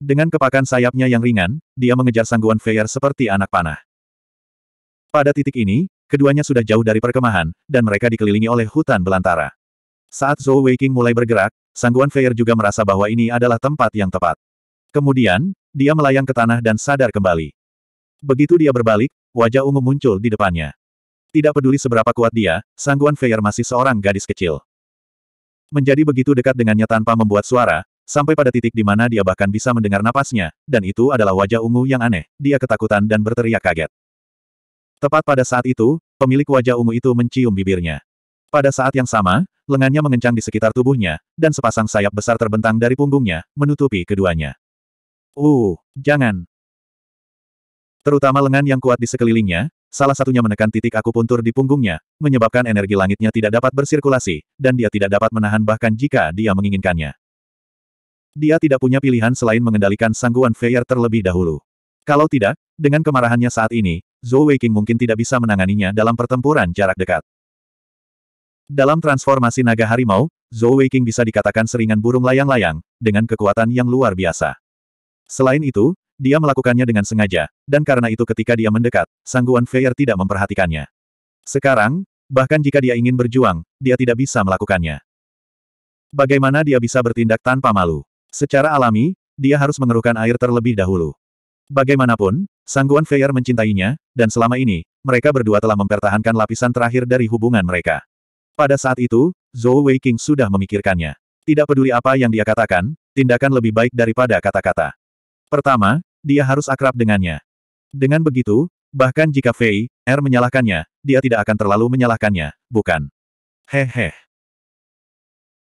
Dengan kepakan sayapnya yang ringan, dia mengejar sangguan Feyer seperti anak panah. Pada titik ini, keduanya sudah jauh dari perkemahan, dan mereka dikelilingi oleh hutan belantara. Saat Zhou Weiqing mulai bergerak, sangguan Feyer juga merasa bahwa ini adalah tempat yang tepat. Kemudian, dia melayang ke tanah dan sadar kembali. Begitu dia berbalik, wajah ungu muncul di depannya. Tidak peduli seberapa kuat dia, Sangguan Feyer masih seorang gadis kecil. Menjadi begitu dekat dengannya tanpa membuat suara, sampai pada titik di mana dia bahkan bisa mendengar napasnya, dan itu adalah wajah ungu yang aneh, dia ketakutan dan berteriak kaget. Tepat pada saat itu, pemilik wajah ungu itu mencium bibirnya. Pada saat yang sama, lengannya mengencang di sekitar tubuhnya, dan sepasang sayap besar terbentang dari punggungnya, menutupi keduanya. Uh, jangan. Terutama lengan yang kuat di sekelilingnya, salah satunya menekan titik akupuntur di punggungnya, menyebabkan energi langitnya tidak dapat bersirkulasi, dan dia tidak dapat menahan bahkan jika dia menginginkannya. Dia tidak punya pilihan selain mengendalikan sangguan Feier terlebih dahulu. Kalau tidak, dengan kemarahannya saat ini, Zhou Weiqing mungkin tidak bisa menanganinya dalam pertempuran jarak dekat. Dalam transformasi naga harimau, Zhou Weiqing bisa dikatakan seringan burung layang-layang, dengan kekuatan yang luar biasa. Selain itu, dia melakukannya dengan sengaja, dan karena itu ketika dia mendekat, Sangguan Feier tidak memperhatikannya. Sekarang, bahkan jika dia ingin berjuang, dia tidak bisa melakukannya. Bagaimana dia bisa bertindak tanpa malu? Secara alami, dia harus mengeruhkan air terlebih dahulu. Bagaimanapun, Sangguan Feier mencintainya, dan selama ini, mereka berdua telah mempertahankan lapisan terakhir dari hubungan mereka. Pada saat itu, Zhou Weiqing sudah memikirkannya. Tidak peduli apa yang dia katakan, tindakan lebih baik daripada kata-kata. Pertama, dia harus akrab dengannya. Dengan begitu, bahkan jika Fei, Er menyalahkannya, dia tidak akan terlalu menyalahkannya, bukan? Hehe.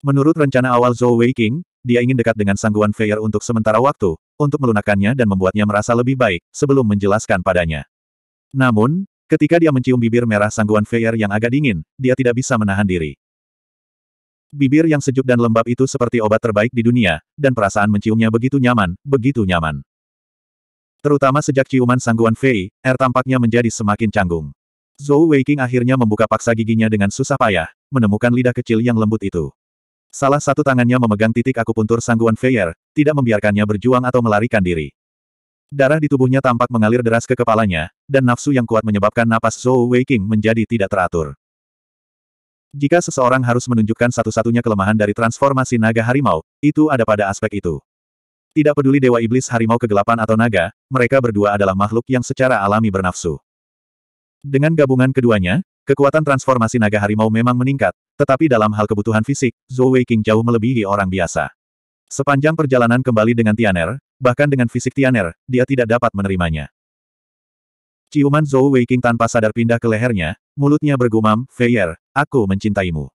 Menurut rencana awal Zhou Wei King, dia ingin dekat dengan sangguan Fei'er untuk sementara waktu, untuk melunakkannya dan membuatnya merasa lebih baik, sebelum menjelaskan padanya. Namun, ketika dia mencium bibir merah sangguan Fei'er yang agak dingin, dia tidak bisa menahan diri. Bibir yang sejuk dan lembab itu seperti obat terbaik di dunia, dan perasaan menciumnya begitu nyaman, begitu nyaman. Terutama sejak ciuman sangguan Fei, Er tampaknya menjadi semakin canggung. Zhou Weiqing akhirnya membuka paksa giginya dengan susah payah, menemukan lidah kecil yang lembut itu. Salah satu tangannya memegang titik akupuntur sangguan Fei er, tidak membiarkannya berjuang atau melarikan diri. Darah di tubuhnya tampak mengalir deras ke kepalanya, dan nafsu yang kuat menyebabkan napas Zhou Weiqing menjadi tidak teratur. Jika seseorang harus menunjukkan satu-satunya kelemahan dari transformasi naga harimau, itu ada pada aspek itu. Tidak peduli dewa iblis harimau kegelapan atau naga, mereka berdua adalah makhluk yang secara alami bernafsu. Dengan gabungan keduanya, kekuatan transformasi naga harimau memang meningkat, tetapi dalam hal kebutuhan fisik, Zhou Wei King jauh melebihi orang biasa. Sepanjang perjalanan kembali dengan Tianer, bahkan dengan fisik Tianer, dia tidak dapat menerimanya. Ciuman Zhou Weiqing tanpa sadar pindah ke lehernya, mulutnya bergumam, Feier, aku mencintaimu.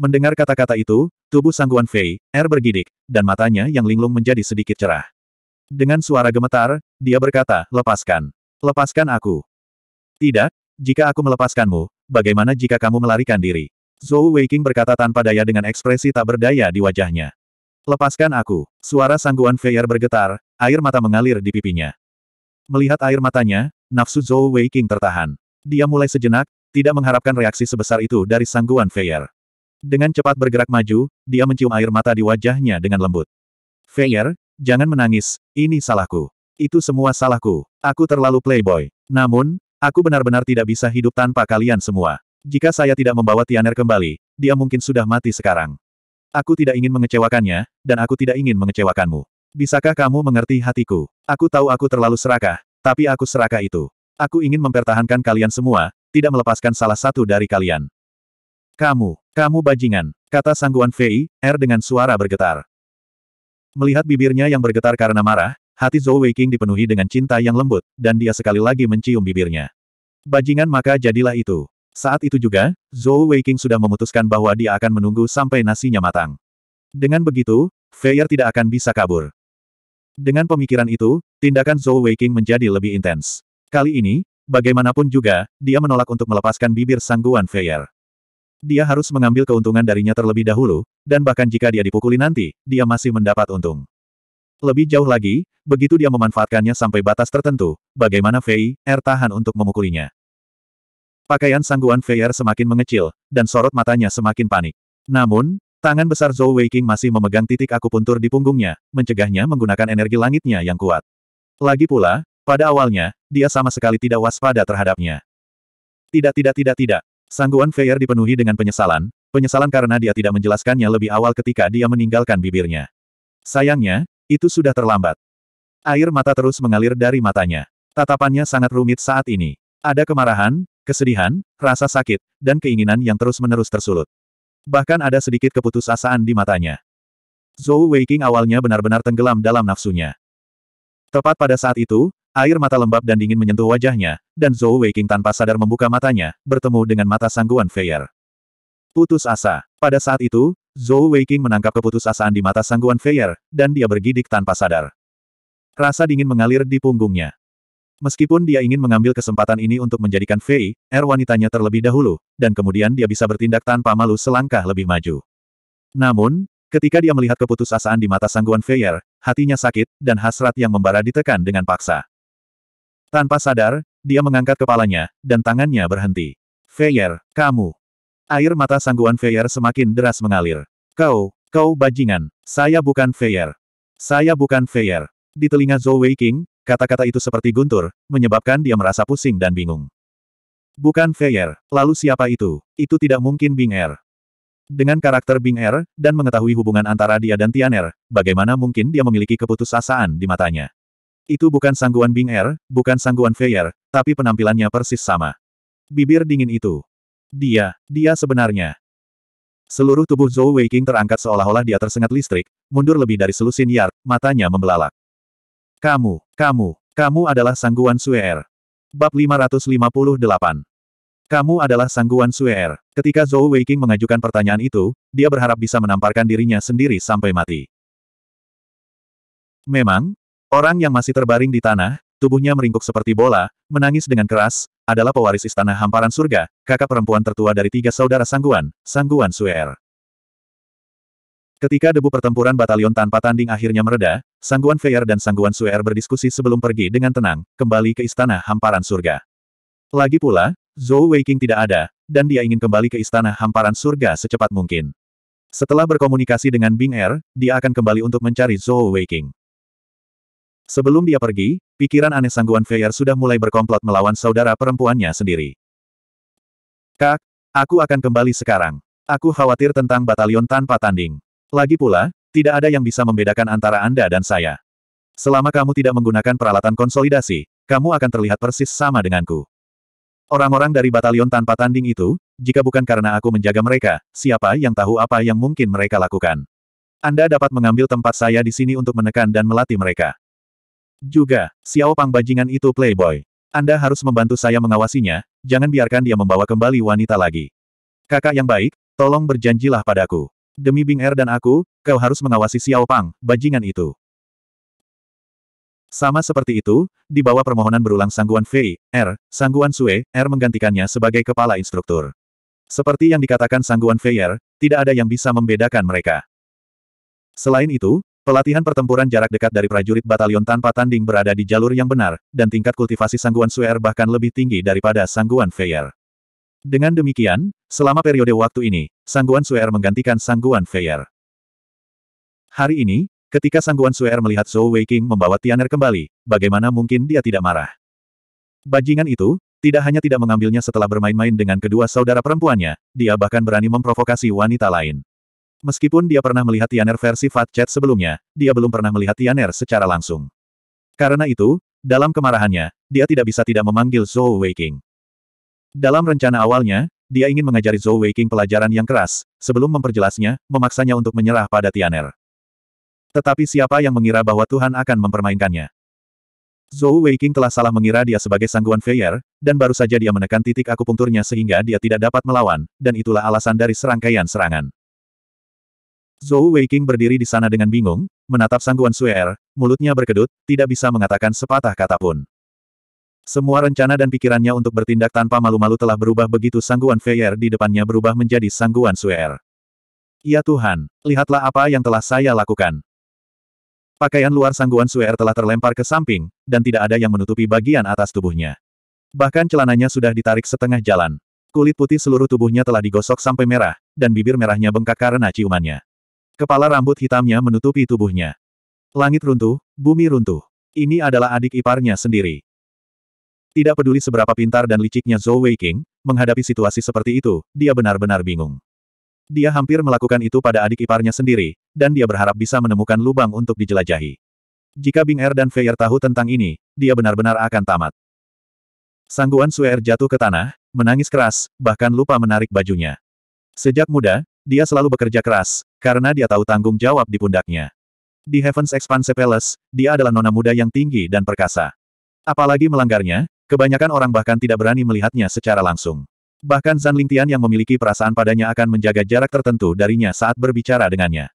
Mendengar kata-kata itu, tubuh sangguan Fei, Er bergidik, dan matanya yang linglung menjadi sedikit cerah. Dengan suara gemetar, dia berkata, lepaskan. Lepaskan aku. Tidak, jika aku melepaskanmu, bagaimana jika kamu melarikan diri? Zhou Weiqing berkata tanpa daya dengan ekspresi tak berdaya di wajahnya. Lepaskan aku. Suara sangguan Feier bergetar, air mata mengalir di pipinya. Melihat air matanya, nafsu Zhou Wei King tertahan. Dia mulai sejenak, tidak mengharapkan reaksi sebesar itu dari sangguan Feier. Dengan cepat bergerak maju, dia mencium air mata di wajahnya dengan lembut. Feier, jangan menangis, ini salahku. Itu semua salahku. Aku terlalu playboy. Namun, aku benar-benar tidak bisa hidup tanpa kalian semua. Jika saya tidak membawa Tianer kembali, dia mungkin sudah mati sekarang. Aku tidak ingin mengecewakannya, dan aku tidak ingin mengecewakanmu. Bisakah kamu mengerti hatiku? Aku tahu aku terlalu serakah, tapi aku serakah itu. Aku ingin mempertahankan kalian semua, tidak melepaskan salah satu dari kalian. Kamu, kamu bajingan, kata sangguan Fei, R er dengan suara bergetar. Melihat bibirnya yang bergetar karena marah, hati Zhou Weiqing dipenuhi dengan cinta yang lembut, dan dia sekali lagi mencium bibirnya. Bajingan maka jadilah itu. Saat itu juga, Zhou Weiqing sudah memutuskan bahwa dia akan menunggu sampai nasinya matang. Dengan begitu, Feier tidak akan bisa kabur. Dengan pemikiran itu, tindakan Zhou Weiqing menjadi lebih intens. Kali ini, bagaimanapun juga, dia menolak untuk melepaskan bibir sangguan Feier. Dia harus mengambil keuntungan darinya terlebih dahulu, dan bahkan jika dia dipukuli nanti, dia masih mendapat untung. Lebih jauh lagi, begitu dia memanfaatkannya sampai batas tertentu, bagaimana Fei, Er tahan untuk memukulinya. Pakaian sangguan Feier semakin mengecil, dan sorot matanya semakin panik. Namun, Tangan besar Zhou Weiqing masih memegang titik akupuntur di punggungnya, mencegahnya menggunakan energi langitnya yang kuat. Lagi pula, pada awalnya, dia sama sekali tidak waspada terhadapnya. Tidak tidak tidak tidak. Sangguan Feier dipenuhi dengan penyesalan, penyesalan karena dia tidak menjelaskannya lebih awal ketika dia meninggalkan bibirnya. Sayangnya, itu sudah terlambat. Air mata terus mengalir dari matanya. Tatapannya sangat rumit saat ini. Ada kemarahan, kesedihan, rasa sakit, dan keinginan yang terus-menerus tersulut. Bahkan ada sedikit keputusasaan di matanya. Zhou Weiqing awalnya benar-benar tenggelam dalam nafsunya. Tepat pada saat itu, air mata lembab dan dingin menyentuh wajahnya, dan Zhou Weiqing tanpa sadar membuka matanya, bertemu dengan mata sangguan Feier. Putus asa. Pada saat itu, Zhou Weiqing menangkap keputusasaan di mata sangguan Feier, dan dia bergidik tanpa sadar. Rasa dingin mengalir di punggungnya. Meskipun dia ingin mengambil kesempatan ini untuk menjadikan Fei, er wanitanya terlebih dahulu, dan kemudian dia bisa bertindak tanpa malu selangkah lebih maju. Namun, ketika dia melihat keputusasaan di mata sangguan Feier, hatinya sakit, dan hasrat yang membara ditekan dengan paksa. Tanpa sadar, dia mengangkat kepalanya, dan tangannya berhenti. Feier, kamu. Air mata sangguan Feier semakin deras mengalir. Kau, kau bajingan. Saya bukan Feier. Saya bukan Feier. Di telinga Zhou Weiqing, Kata-kata itu seperti guntur, menyebabkan dia merasa pusing dan bingung. Bukan Feyer, lalu siapa itu? Itu tidak mungkin Bing Er. Dengan karakter Bing Er, dan mengetahui hubungan antara dia dan Tian Er, bagaimana mungkin dia memiliki keputusasaan di matanya? Itu bukan sangguan Bing Er, bukan sangguan Feyer, tapi penampilannya persis sama. Bibir dingin itu. Dia, dia sebenarnya. Seluruh tubuh Zhou Weiqing terangkat seolah-olah dia tersengat listrik, mundur lebih dari selusin yard, matanya membelalak. Kamu, kamu, kamu adalah sangguan Suer. Bab 558. Kamu adalah sangguan Suer. Ketika Zhou Weiqing mengajukan pertanyaan itu, dia berharap bisa menamparkan dirinya sendiri sampai mati. Memang, orang yang masih terbaring di tanah, tubuhnya meringkuk seperti bola, menangis dengan keras, adalah pewaris istana hamparan surga, kakak perempuan tertua dari tiga saudara sangguan, sangguan Suer. Ketika debu pertempuran batalion tanpa tanding akhirnya mereda, Sangguan Feier dan Sangguan Suer berdiskusi sebelum pergi dengan tenang, kembali ke istana hamparan surga. Lagi pula, Zhou Weiqing tidak ada, dan dia ingin kembali ke istana hamparan surga secepat mungkin. Setelah berkomunikasi dengan Bing Er, dia akan kembali untuk mencari Zhou Weiqing. Sebelum dia pergi, pikiran aneh Sangguan Feier sudah mulai berkomplot melawan saudara perempuannya sendiri. Kak, aku akan kembali sekarang. Aku khawatir tentang batalion tanpa tanding. Lagi pula, tidak ada yang bisa membedakan antara Anda dan saya. Selama kamu tidak menggunakan peralatan konsolidasi, kamu akan terlihat persis sama denganku. Orang-orang dari batalion tanpa tanding itu, jika bukan karena aku menjaga mereka, siapa yang tahu apa yang mungkin mereka lakukan. Anda dapat mengambil tempat saya di sini untuk menekan dan melatih mereka. Juga, Xiao Pang bajingan itu playboy. Anda harus membantu saya mengawasinya, jangan biarkan dia membawa kembali wanita lagi. Kakak yang baik, tolong berjanjilah padaku demi Bing Er dan aku, kau harus mengawasi Xiao Pang, bajingan itu. Sama seperti itu, di bawah permohonan berulang Sangguan Fei, Er, Sangguan Sue, Er menggantikannya sebagai kepala instruktur. Seperti yang dikatakan Sangguan Fei Er, tidak ada yang bisa membedakan mereka. Selain itu, pelatihan pertempuran jarak dekat dari prajurit batalion tanpa tanding berada di jalur yang benar, dan tingkat kultivasi Sangguan Sue Er bahkan lebih tinggi daripada Sangguan Fei Er. Dengan demikian, Selama periode waktu ini, Sangguan Suer menggantikan Sangguan Feier. Hari ini, ketika Sangguan Suer melihat Zhou Weiqing membawa Tianer kembali, bagaimana mungkin dia tidak marah? Bajingan itu, tidak hanya tidak mengambilnya setelah bermain-main dengan kedua saudara perempuannya, dia bahkan berani memprovokasi wanita lain. Meskipun dia pernah melihat Tianer versi Fat Chat sebelumnya, dia belum pernah melihat Tianer secara langsung. Karena itu, dalam kemarahannya, dia tidak bisa tidak memanggil Zhou Weiqing. Dalam rencana awalnya, dia ingin mengajari Zhou Weiqing pelajaran yang keras, sebelum memperjelasnya, memaksanya untuk menyerah pada Tianer. Tetapi siapa yang mengira bahwa Tuhan akan mempermainkannya? Zhou Weiqing telah salah mengira dia sebagai sangguan Feier, dan baru saja dia menekan titik akupunkturnya sehingga dia tidak dapat melawan, dan itulah alasan dari serangkaian serangan. Zhou Weiqing berdiri di sana dengan bingung, menatap sangguan Suer, er, mulutnya berkedut, tidak bisa mengatakan sepatah kata pun. Semua rencana dan pikirannya untuk bertindak tanpa malu-malu telah berubah begitu sangguan Feier di depannya berubah menjadi sangguan Suer. Ya Tuhan, lihatlah apa yang telah saya lakukan. Pakaian luar sangguan Suer telah terlempar ke samping, dan tidak ada yang menutupi bagian atas tubuhnya. Bahkan celananya sudah ditarik setengah jalan. Kulit putih seluruh tubuhnya telah digosok sampai merah, dan bibir merahnya bengkak karena ciumannya. Kepala rambut hitamnya menutupi tubuhnya. Langit runtuh, bumi runtuh. Ini adalah adik iparnya sendiri. Tidak peduli seberapa pintar dan liciknya Zhou Wei King, menghadapi situasi seperti itu, dia benar-benar bingung. Dia hampir melakukan itu pada adik iparnya sendiri, dan dia berharap bisa menemukan lubang untuk dijelajahi. Jika Bing Er dan Feier tahu tentang ini, dia benar-benar akan tamat. Sangguan Suer er jatuh ke tanah, menangis keras, bahkan lupa menarik bajunya. Sejak muda, dia selalu bekerja keras, karena dia tahu tanggung jawab di pundaknya. Di Heaven's Expanse Palace, dia adalah nona muda yang tinggi dan perkasa. Apalagi melanggarnya, Kebanyakan orang bahkan tidak berani melihatnya secara langsung. Bahkan Zan Lingtian yang memiliki perasaan padanya akan menjaga jarak tertentu darinya saat berbicara dengannya.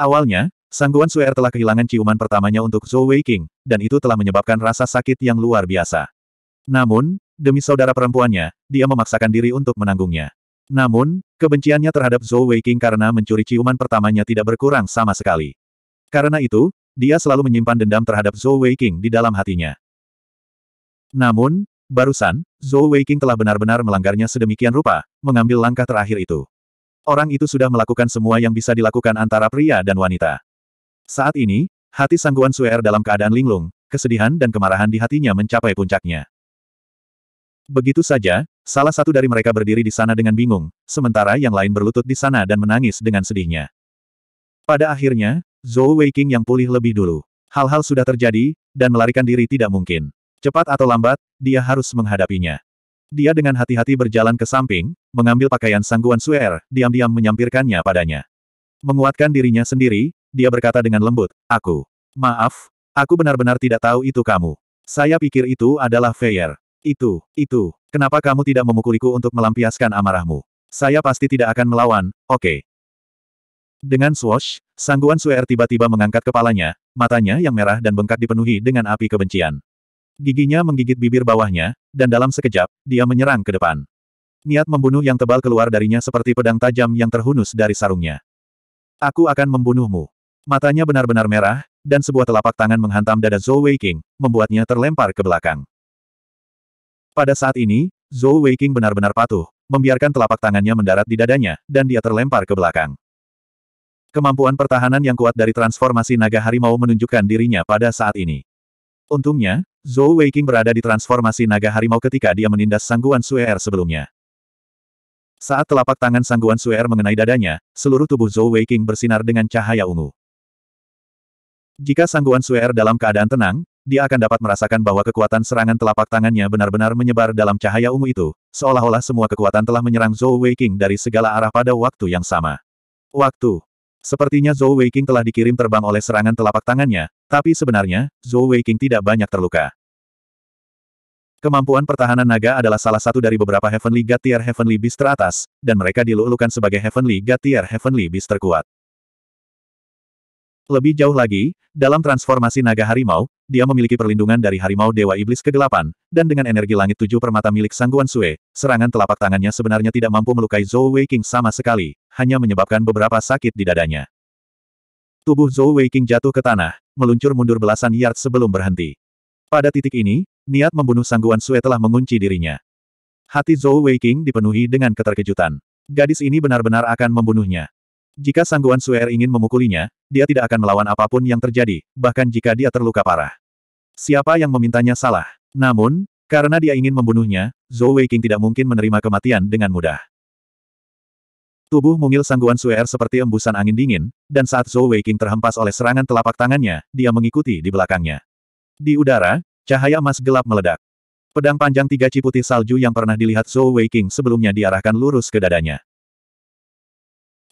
Awalnya, Sangguan Suer telah kehilangan ciuman pertamanya untuk Zhou Weiqing, dan itu telah menyebabkan rasa sakit yang luar biasa. Namun, demi saudara perempuannya, dia memaksakan diri untuk menanggungnya. Namun, kebenciannya terhadap Zhou Weiqing karena mencuri ciuman pertamanya tidak berkurang sama sekali. Karena itu, dia selalu menyimpan dendam terhadap Zhou Weiqing di dalam hatinya. Namun, barusan, Zhou Weiqing telah benar-benar melanggarnya sedemikian rupa, mengambil langkah terakhir itu. Orang itu sudah melakukan semua yang bisa dilakukan antara pria dan wanita. Saat ini, hati Sangguan Suer dalam keadaan linglung, kesedihan dan kemarahan di hatinya mencapai puncaknya. Begitu saja, salah satu dari mereka berdiri di sana dengan bingung, sementara yang lain berlutut di sana dan menangis dengan sedihnya. Pada akhirnya, Zhou Weiqing yang pulih lebih dulu. Hal-hal sudah terjadi, dan melarikan diri tidak mungkin. Cepat atau lambat, dia harus menghadapinya. Dia dengan hati-hati berjalan ke samping, mengambil pakaian sangguan Suer, diam-diam menyampirkannya padanya. Menguatkan dirinya sendiri, dia berkata dengan lembut, Aku. Maaf, aku benar-benar tidak tahu itu kamu. Saya pikir itu adalah Feyer. Itu, itu. Kenapa kamu tidak memukuliku untuk melampiaskan amarahmu? Saya pasti tidak akan melawan, oke. Okay. Dengan swash, sangguan Suer tiba-tiba mengangkat kepalanya, matanya yang merah dan bengkak dipenuhi dengan api kebencian. Giginya menggigit bibir bawahnya, dan dalam sekejap, dia menyerang ke depan. Niat membunuh yang tebal keluar darinya seperti pedang tajam yang terhunus dari sarungnya. Aku akan membunuhmu. Matanya benar-benar merah, dan sebuah telapak tangan menghantam dada Zhou Weiqing, membuatnya terlempar ke belakang. Pada saat ini, Zhou Weiqing benar-benar patuh, membiarkan telapak tangannya mendarat di dadanya, dan dia terlempar ke belakang. Kemampuan pertahanan yang kuat dari transformasi naga harimau menunjukkan dirinya pada saat ini. Untungnya, Zhou Weiqing berada di transformasi naga harimau ketika dia menindas sangguan Suer sebelumnya. Saat telapak tangan sangguan Suer mengenai dadanya, seluruh tubuh Zhou Weiqing bersinar dengan cahaya ungu. Jika sangguan Suer dalam keadaan tenang, dia akan dapat merasakan bahwa kekuatan serangan telapak tangannya benar-benar menyebar dalam cahaya ungu itu, seolah-olah semua kekuatan telah menyerang Zhou Weiqing dari segala arah pada waktu yang sama. Waktu Sepertinya Zhou Weiqing telah dikirim terbang oleh serangan telapak tangannya, tapi sebenarnya, Zhou Weiqing tidak banyak terluka. Kemampuan pertahanan naga adalah salah satu dari beberapa Heavenly God Heavenly Beast teratas, dan mereka dilulukan sebagai Heavenly God Heavenly Beast terkuat. Lebih jauh lagi, dalam transformasi naga harimau, dia memiliki perlindungan dari harimau Dewa Iblis Kegelapan, dan dengan energi langit tujuh permata milik Sangguan Sue, serangan telapak tangannya sebenarnya tidak mampu melukai Zhou Weiqing sama sekali, hanya menyebabkan beberapa sakit di dadanya. Tubuh Zhou Weiqing jatuh ke tanah, meluncur mundur belasan yard sebelum berhenti. Pada titik ini, niat membunuh Sangguan Sue telah mengunci dirinya. Hati Zhou Weiqing dipenuhi dengan keterkejutan. Gadis ini benar-benar akan membunuhnya. Jika Sangguan Suer ingin memukulinya, dia tidak akan melawan apapun yang terjadi, bahkan jika dia terluka parah. Siapa yang memintanya salah? Namun, karena dia ingin membunuhnya, Zhou Weiqing tidak mungkin menerima kematian dengan mudah. Tubuh mungil Sangguan Suer seperti embusan angin dingin, dan saat Zhou Weiqing terhempas oleh serangan telapak tangannya, dia mengikuti di belakangnya. Di udara, cahaya emas gelap meledak. Pedang panjang tiga ciputi salju yang pernah dilihat Zhou Weiqing sebelumnya diarahkan lurus ke dadanya.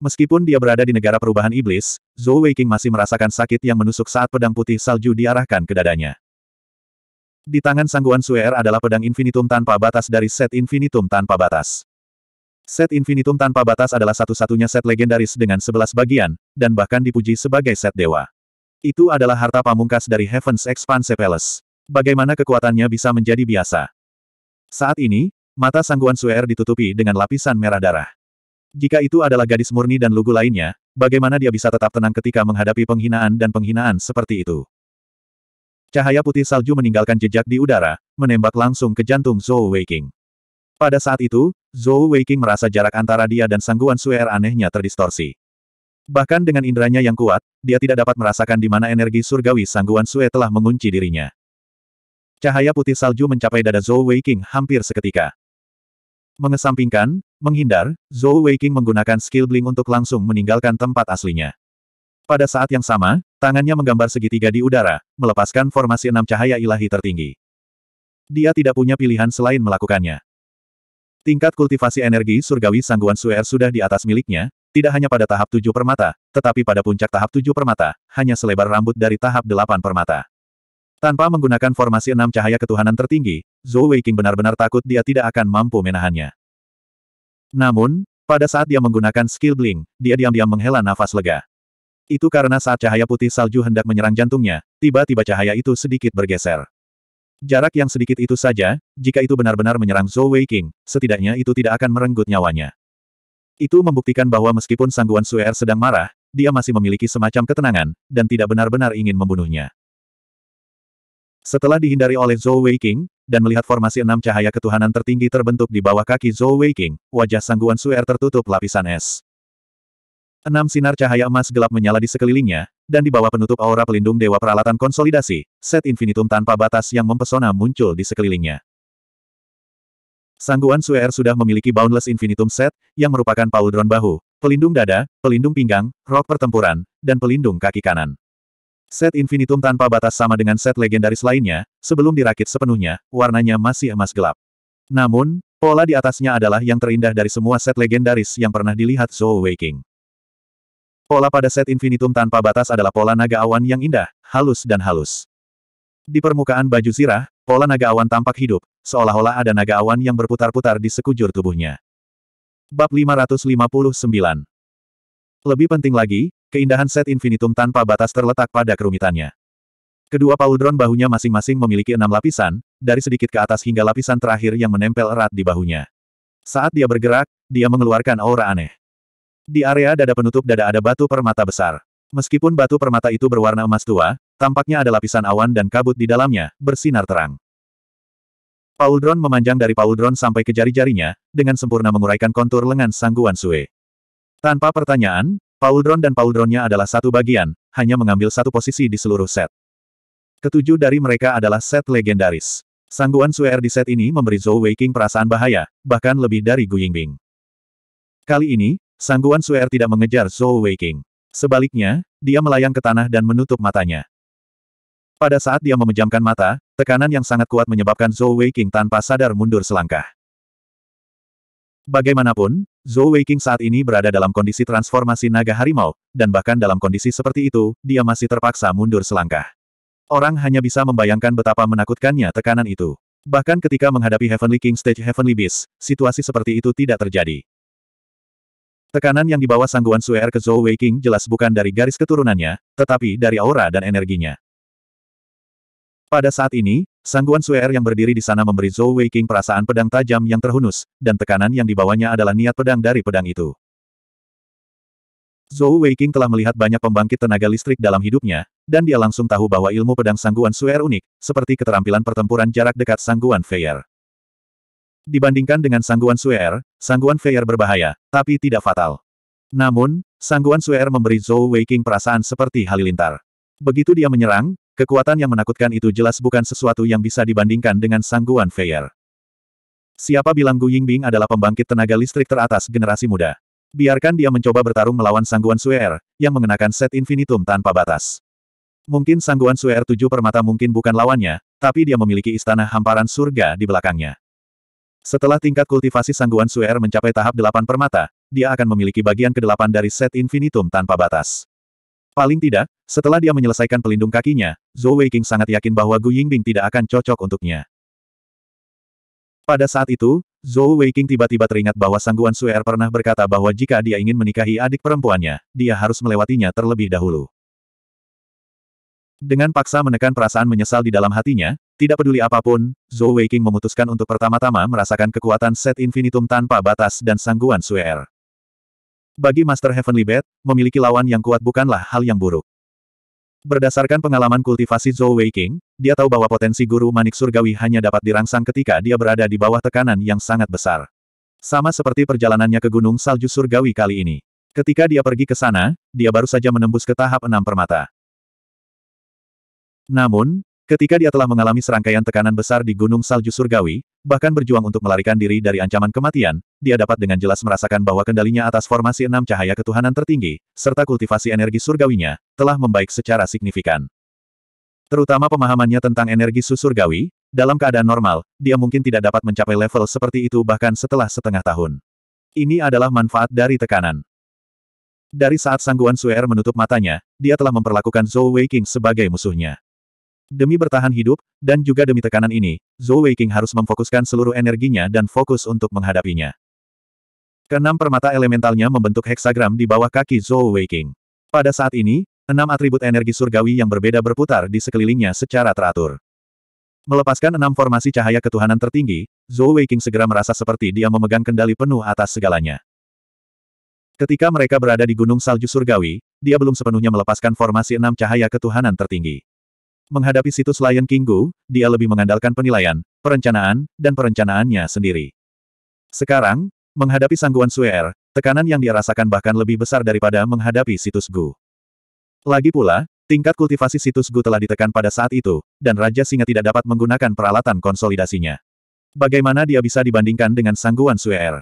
Meskipun dia berada di negara perubahan iblis, Zhou Weiqing masih merasakan sakit yang menusuk saat pedang putih salju diarahkan ke dadanya. Di tangan Sangguan Suer er adalah pedang infinitum tanpa batas dari set infinitum tanpa batas. Set infinitum tanpa batas adalah satu-satunya set legendaris dengan sebelas bagian, dan bahkan dipuji sebagai set dewa. Itu adalah harta pamungkas dari Heaven's Expanse Palace. Bagaimana kekuatannya bisa menjadi biasa? Saat ini, mata Sangguan Suer er ditutupi dengan lapisan merah darah. Jika itu adalah gadis murni dan lugu lainnya, bagaimana dia bisa tetap tenang ketika menghadapi penghinaan dan penghinaan seperti itu? Cahaya putih salju meninggalkan jejak di udara, menembak langsung ke jantung Zhou Weiqing. Pada saat itu, Zhou Weiqing merasa jarak antara dia dan sangguan Suer er anehnya terdistorsi. Bahkan dengan inderanya yang kuat, dia tidak dapat merasakan di mana energi surgawi sangguan Sue telah mengunci dirinya. Cahaya putih salju mencapai dada Zhou Weiqing hampir seketika. Mengesampingkan, Menghindar, Zhou Weiqing menggunakan skill bling untuk langsung meninggalkan tempat aslinya. Pada saat yang sama, tangannya menggambar segitiga di udara, melepaskan formasi enam cahaya ilahi tertinggi. Dia tidak punya pilihan selain melakukannya. Tingkat kultivasi energi surgawi sangguan Suer sudah di atas miliknya, tidak hanya pada tahap tujuh permata, tetapi pada puncak tahap tujuh permata, hanya selebar rambut dari tahap delapan permata. Tanpa menggunakan formasi enam cahaya ketuhanan tertinggi, Zhou Weiqing benar-benar takut dia tidak akan mampu menahannya. Namun, pada saat dia menggunakan skill bling, dia diam-diam menghela nafas lega. Itu karena saat cahaya putih salju hendak menyerang jantungnya, tiba-tiba cahaya itu sedikit bergeser. Jarak yang sedikit itu saja, jika itu benar-benar menyerang Zhou Wei King, setidaknya itu tidak akan merenggut nyawanya. Itu membuktikan bahwa meskipun Sangguan Suer sedang marah, dia masih memiliki semacam ketenangan, dan tidak benar-benar ingin membunuhnya. Setelah dihindari oleh Zhou Wei King, dan melihat formasi enam cahaya ketuhanan tertinggi terbentuk di bawah kaki Zhou Weiqing, wajah Sangguan Suer tertutup lapisan es. Enam sinar cahaya emas gelap menyala di sekelilingnya, dan di bawah penutup aura pelindung Dewa Peralatan Konsolidasi, set infinitum tanpa batas yang mempesona muncul di sekelilingnya. Sangguan Suer sudah memiliki Boundless Infinitum Set, yang merupakan pauldron bahu, pelindung dada, pelindung pinggang, rok pertempuran, dan pelindung kaki kanan. Set infinitum tanpa batas sama dengan set legendaris lainnya, sebelum dirakit sepenuhnya, warnanya masih emas gelap. Namun, pola di atasnya adalah yang terindah dari semua set legendaris yang pernah dilihat Zhou Waking. Pola pada set infinitum tanpa batas adalah pola naga awan yang indah, halus dan halus. Di permukaan baju zirah, pola naga awan tampak hidup, seolah-olah ada naga awan yang berputar-putar di sekujur tubuhnya. Bab 559 Lebih penting lagi, Keindahan set infinitum tanpa batas terletak pada kerumitannya. Kedua pauldron bahunya masing-masing memiliki enam lapisan, dari sedikit ke atas hingga lapisan terakhir yang menempel erat di bahunya. Saat dia bergerak, dia mengeluarkan aura aneh. Di area dada penutup dada ada batu permata besar. Meskipun batu permata itu berwarna emas tua, tampaknya ada lapisan awan dan kabut di dalamnya, bersinar terang. Pauldron memanjang dari pauldron sampai ke jari-jarinya, dengan sempurna menguraikan kontur lengan sangguan Sue. Tanpa pertanyaan, Pauldron dan pauldronnya adalah satu bagian, hanya mengambil satu posisi di seluruh set. Ketujuh dari mereka adalah set legendaris. Sangguan Suer di set ini memberi Zhou Weiqing perasaan bahaya, bahkan lebih dari Gu Yingbing. Kali ini, Sangguan Suer tidak mengejar Zhou Weiqing. Sebaliknya, dia melayang ke tanah dan menutup matanya. Pada saat dia memejamkan mata, tekanan yang sangat kuat menyebabkan Zhou Weiqing tanpa sadar mundur selangkah. Bagaimanapun, Zhou Weiqing saat ini berada dalam kondisi transformasi naga harimau, dan bahkan dalam kondisi seperti itu, dia masih terpaksa mundur selangkah. Orang hanya bisa membayangkan betapa menakutkannya tekanan itu. Bahkan ketika menghadapi Heavenly King Stage Heavenly Beast, situasi seperti itu tidak terjadi. Tekanan yang dibawa sangguan Suer er ke Zhou Weiqing jelas bukan dari garis keturunannya, tetapi dari aura dan energinya. Pada saat ini, Sangguan Suer yang berdiri di sana memberi Zhou Weiqing perasaan pedang tajam yang terhunus, dan tekanan yang dibawanya adalah niat pedang dari pedang itu. Zhou Weiqing telah melihat banyak pembangkit tenaga listrik dalam hidupnya, dan dia langsung tahu bahwa ilmu pedang Sangguan Suer unik, seperti keterampilan pertempuran jarak dekat Sangguan Feier. Dibandingkan dengan Sangguan Suer, Sangguan Feier berbahaya, tapi tidak fatal. Namun, Sangguan Suer memberi Zhou Weiqing perasaan seperti halilintar. Begitu dia menyerang, Kekuatan yang menakutkan itu jelas bukan sesuatu yang bisa dibandingkan dengan sangguan Feier. Siapa bilang Gu Yingbing adalah pembangkit tenaga listrik teratas generasi muda? Biarkan dia mencoba bertarung melawan sangguan Suer, yang mengenakan set infinitum tanpa batas. Mungkin sangguan Suer tujuh permata mungkin bukan lawannya, tapi dia memiliki istana hamparan surga di belakangnya. Setelah tingkat kultivasi sangguan Suer mencapai tahap delapan permata, dia akan memiliki bagian kedelapan dari set infinitum tanpa batas. Paling tidak, setelah dia menyelesaikan pelindung kakinya, Zhou Weiqing sangat yakin bahwa Gu Yingbing tidak akan cocok untuknya. Pada saat itu, Zhou Weiqing tiba-tiba teringat bahwa Sangguan Suer pernah berkata bahwa jika dia ingin menikahi adik perempuannya, dia harus melewatinya terlebih dahulu. Dengan paksa menekan perasaan menyesal di dalam hatinya, tidak peduli apapun, Zhou Weiqing memutuskan untuk pertama-tama merasakan kekuatan set infinitum tanpa batas dan Sangguan Suer. Bagi Master Heavenly Bat, memiliki lawan yang kuat bukanlah hal yang buruk. Berdasarkan pengalaman kultivasi Zhou Weiqing, dia tahu bahwa potensi guru manik surgawi hanya dapat dirangsang ketika dia berada di bawah tekanan yang sangat besar. Sama seperti perjalanannya ke Gunung Salju Surgawi kali ini. Ketika dia pergi ke sana, dia baru saja menembus ke tahap enam permata. Namun, Ketika dia telah mengalami serangkaian tekanan besar di Gunung Salju Surgawi, bahkan berjuang untuk melarikan diri dari ancaman kematian, dia dapat dengan jelas merasakan bahwa kendalinya atas formasi enam cahaya ketuhanan tertinggi, serta kultivasi energi surgawinya, telah membaik secara signifikan. Terutama pemahamannya tentang energi susurgawi, dalam keadaan normal, dia mungkin tidak dapat mencapai level seperti itu bahkan setelah setengah tahun. Ini adalah manfaat dari tekanan. Dari saat Sangguan Suer er menutup matanya, dia telah memperlakukan Zhou Weiqing sebagai musuhnya. Demi bertahan hidup, dan juga demi tekanan ini, Zhou Weiqing harus memfokuskan seluruh energinya dan fokus untuk menghadapinya. Keenam permata elementalnya membentuk heksagram di bawah kaki Zhou Weiqing. Pada saat ini, enam atribut energi surgawi yang berbeda berputar di sekelilingnya secara teratur. Melepaskan enam formasi cahaya ketuhanan tertinggi, Zhou Weiqing segera merasa seperti dia memegang kendali penuh atas segalanya. Ketika mereka berada di Gunung Salju Surgawi, dia belum sepenuhnya melepaskan formasi enam cahaya ketuhanan tertinggi. Menghadapi situs Lion King Gu, dia lebih mengandalkan penilaian, perencanaan, dan perencanaannya sendiri. Sekarang, menghadapi sangguan Suer, er, tekanan yang dia rasakan bahkan lebih besar daripada menghadapi situs Gu. Lagi pula, tingkat kultivasi situs Gu telah ditekan pada saat itu, dan Raja Singa tidak dapat menggunakan peralatan konsolidasinya. Bagaimana dia bisa dibandingkan dengan sangguan Suer? Er?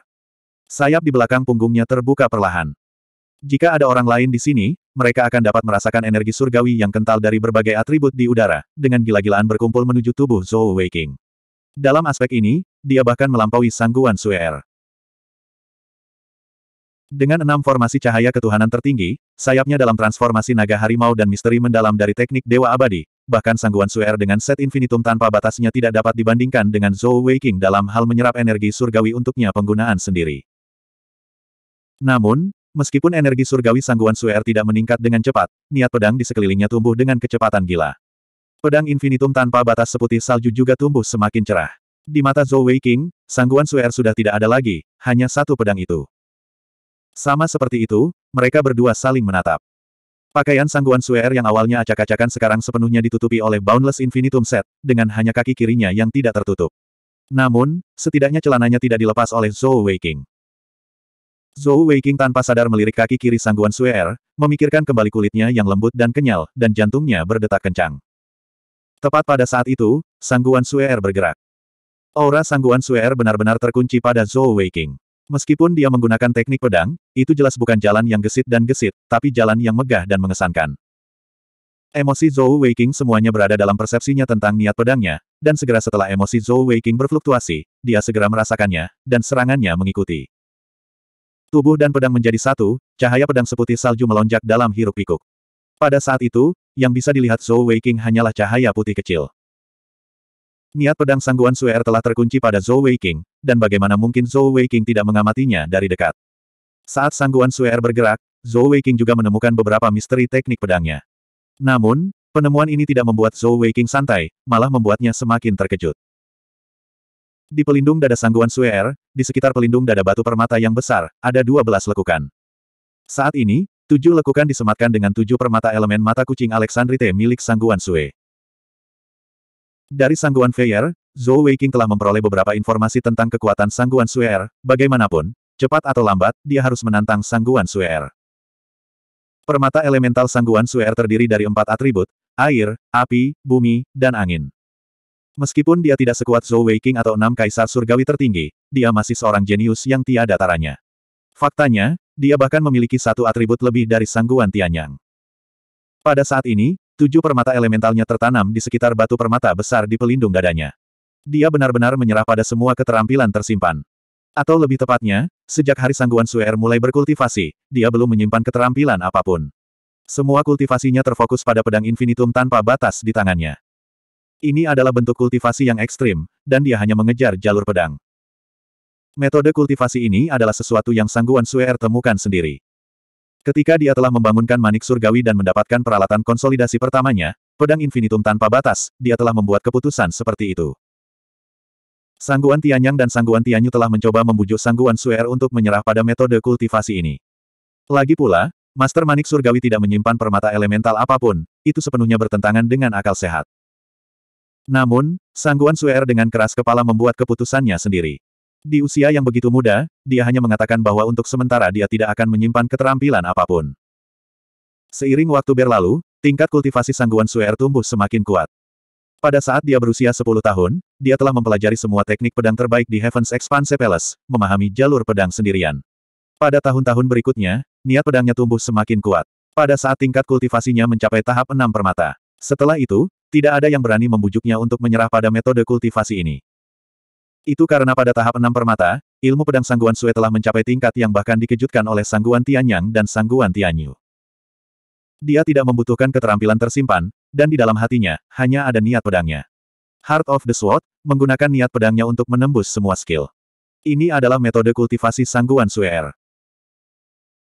Sayap di belakang punggungnya terbuka perlahan. Jika ada orang lain di sini, mereka akan dapat merasakan energi surgawi yang kental dari berbagai atribut di udara, dengan gila-gilaan berkumpul menuju tubuh Zhou Weiqing. Dalam aspek ini, dia bahkan melampaui sangguan Suer. Er. Dengan enam formasi cahaya ketuhanan tertinggi, sayapnya dalam transformasi naga harimau dan misteri mendalam dari teknik Dewa Abadi, bahkan sangguan Suer er dengan set infinitum tanpa batasnya tidak dapat dibandingkan dengan Zhou Weiqing dalam hal menyerap energi surgawi untuknya penggunaan sendiri. Namun, Meskipun energi surgawi sangguan Suer tidak meningkat dengan cepat, niat pedang di sekelilingnya tumbuh dengan kecepatan gila. Pedang infinitum tanpa batas seputih salju juga tumbuh semakin cerah. Di mata Zhou Wei King, sangguan Suer sudah tidak ada lagi, hanya satu pedang itu. Sama seperti itu, mereka berdua saling menatap. Pakaian sangguan Suer yang awalnya acak-acakan sekarang sepenuhnya ditutupi oleh Boundless Infinitum Set, dengan hanya kaki kirinya yang tidak tertutup. Namun, setidaknya celananya tidak dilepas oleh Zhou Weiqing. Zhou Weiqing tanpa sadar melirik kaki kiri Sangguan Suer, memikirkan kembali kulitnya yang lembut dan kenyal, dan jantungnya berdetak kencang. Tepat pada saat itu, Sangguan Suer bergerak. Aura Sangguan Suer benar-benar terkunci pada Zhou Weiqing. Meskipun dia menggunakan teknik pedang, itu jelas bukan jalan yang gesit dan gesit, tapi jalan yang megah dan mengesankan. Emosi Zhou Weiqing semuanya berada dalam persepsinya tentang niat pedangnya, dan segera setelah emosi Zhou Weiqing berfluktuasi, dia segera merasakannya, dan serangannya mengikuti. Tubuh dan pedang menjadi satu, cahaya pedang seputih salju melonjak dalam hiruk-pikuk. Pada saat itu, yang bisa dilihat Zhou Weiqing hanyalah cahaya putih kecil. Niat pedang sangguan Suer er telah terkunci pada Zhou Weiqing, dan bagaimana mungkin Zhou Weiqing tidak mengamatinya dari dekat. Saat sangguan Suer er bergerak, Zhou Weiqing juga menemukan beberapa misteri teknik pedangnya. Namun, penemuan ini tidak membuat Zhou Weiqing santai, malah membuatnya semakin terkejut. Di pelindung dada sangguan Suer, er, di sekitar pelindung dada batu permata yang besar, ada dua belas lekukan. Saat ini, tujuh lekukan disematkan dengan tujuh permata elemen mata kucing Alexandrite milik sangguan Sue. Dari sangguan Feier, Zhou Weiking telah memperoleh beberapa informasi tentang kekuatan sangguan Suer, er. bagaimanapun, cepat atau lambat, dia harus menantang sangguan Suer. Er. Permata elemental sangguan Suer terdiri dari empat atribut, air, api, bumi, dan angin. Meskipun dia tidak sekuat Zhou Weiqing atau enam kaisar surgawi tertinggi, dia masih seorang jenius yang tiada taranya. Faktanya, dia bahkan memiliki satu atribut lebih dari sangguan Tianyang. Pada saat ini, tujuh permata elementalnya tertanam di sekitar batu permata besar di pelindung dadanya. Dia benar-benar menyerah pada semua keterampilan tersimpan. Atau lebih tepatnya, sejak hari Sangguan Suer mulai berkultivasi, dia belum menyimpan keterampilan apapun. Semua kultivasinya terfokus pada pedang infinitum tanpa batas di tangannya. Ini adalah bentuk kultivasi yang ekstrim, dan dia hanya mengejar jalur pedang. Metode kultivasi ini adalah sesuatu yang Sangguan Suer temukan sendiri. Ketika dia telah membangunkan manik surgawi dan mendapatkan peralatan konsolidasi pertamanya, pedang infinitum tanpa batas, dia telah membuat keputusan seperti itu. Sangguan Tianyang dan Sangguan Tianyu telah mencoba membujuk Sangguan Suer untuk menyerah pada metode kultivasi ini. Lagi pula, Master Manik Surgawi tidak menyimpan permata elemental apapun, itu sepenuhnya bertentangan dengan akal sehat. Namun, sangguan Suer dengan keras kepala membuat keputusannya sendiri. Di usia yang begitu muda, dia hanya mengatakan bahwa untuk sementara dia tidak akan menyimpan keterampilan apapun. Seiring waktu berlalu, tingkat kultivasi sangguan Suer tumbuh semakin kuat. Pada saat dia berusia 10 tahun, dia telah mempelajari semua teknik pedang terbaik di Heaven's Expanse Palace, memahami jalur pedang sendirian. Pada tahun-tahun berikutnya, niat pedangnya tumbuh semakin kuat. Pada saat tingkat kultivasinya mencapai tahap 6 permata. Setelah itu, tidak ada yang berani membujuknya untuk menyerah pada metode kultivasi ini. Itu karena pada tahap enam permata, ilmu pedang sangguan Sue telah mencapai tingkat yang bahkan dikejutkan oleh sangguan Tianyang dan sangguan Tianyu. Dia tidak membutuhkan keterampilan tersimpan, dan di dalam hatinya, hanya ada niat pedangnya. Heart of the Sword, menggunakan niat pedangnya untuk menembus semua skill. Ini adalah metode kultivasi sangguan Suer.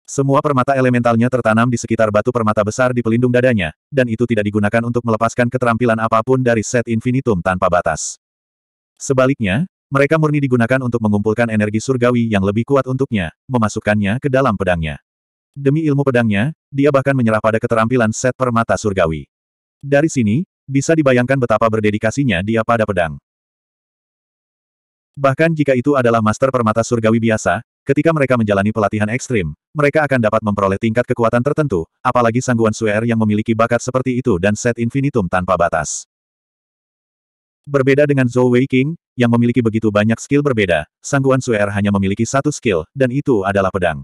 Semua permata elementalnya tertanam di sekitar batu permata besar di pelindung dadanya, dan itu tidak digunakan untuk melepaskan keterampilan apapun dari set infinitum tanpa batas. Sebaliknya, mereka murni digunakan untuk mengumpulkan energi surgawi yang lebih kuat untuknya, memasukkannya ke dalam pedangnya. Demi ilmu pedangnya, dia bahkan menyerah pada keterampilan set permata surgawi. Dari sini, bisa dibayangkan betapa berdedikasinya dia pada pedang. Bahkan jika itu adalah master permata surgawi biasa, ketika mereka menjalani pelatihan ekstrim, mereka akan dapat memperoleh tingkat kekuatan tertentu, apalagi sangguan Suer yang memiliki bakat seperti itu dan set infinitum tanpa batas. Berbeda dengan Zhou Wei King, yang memiliki begitu banyak skill berbeda, sangguan Suer hanya memiliki satu skill, dan itu adalah pedang.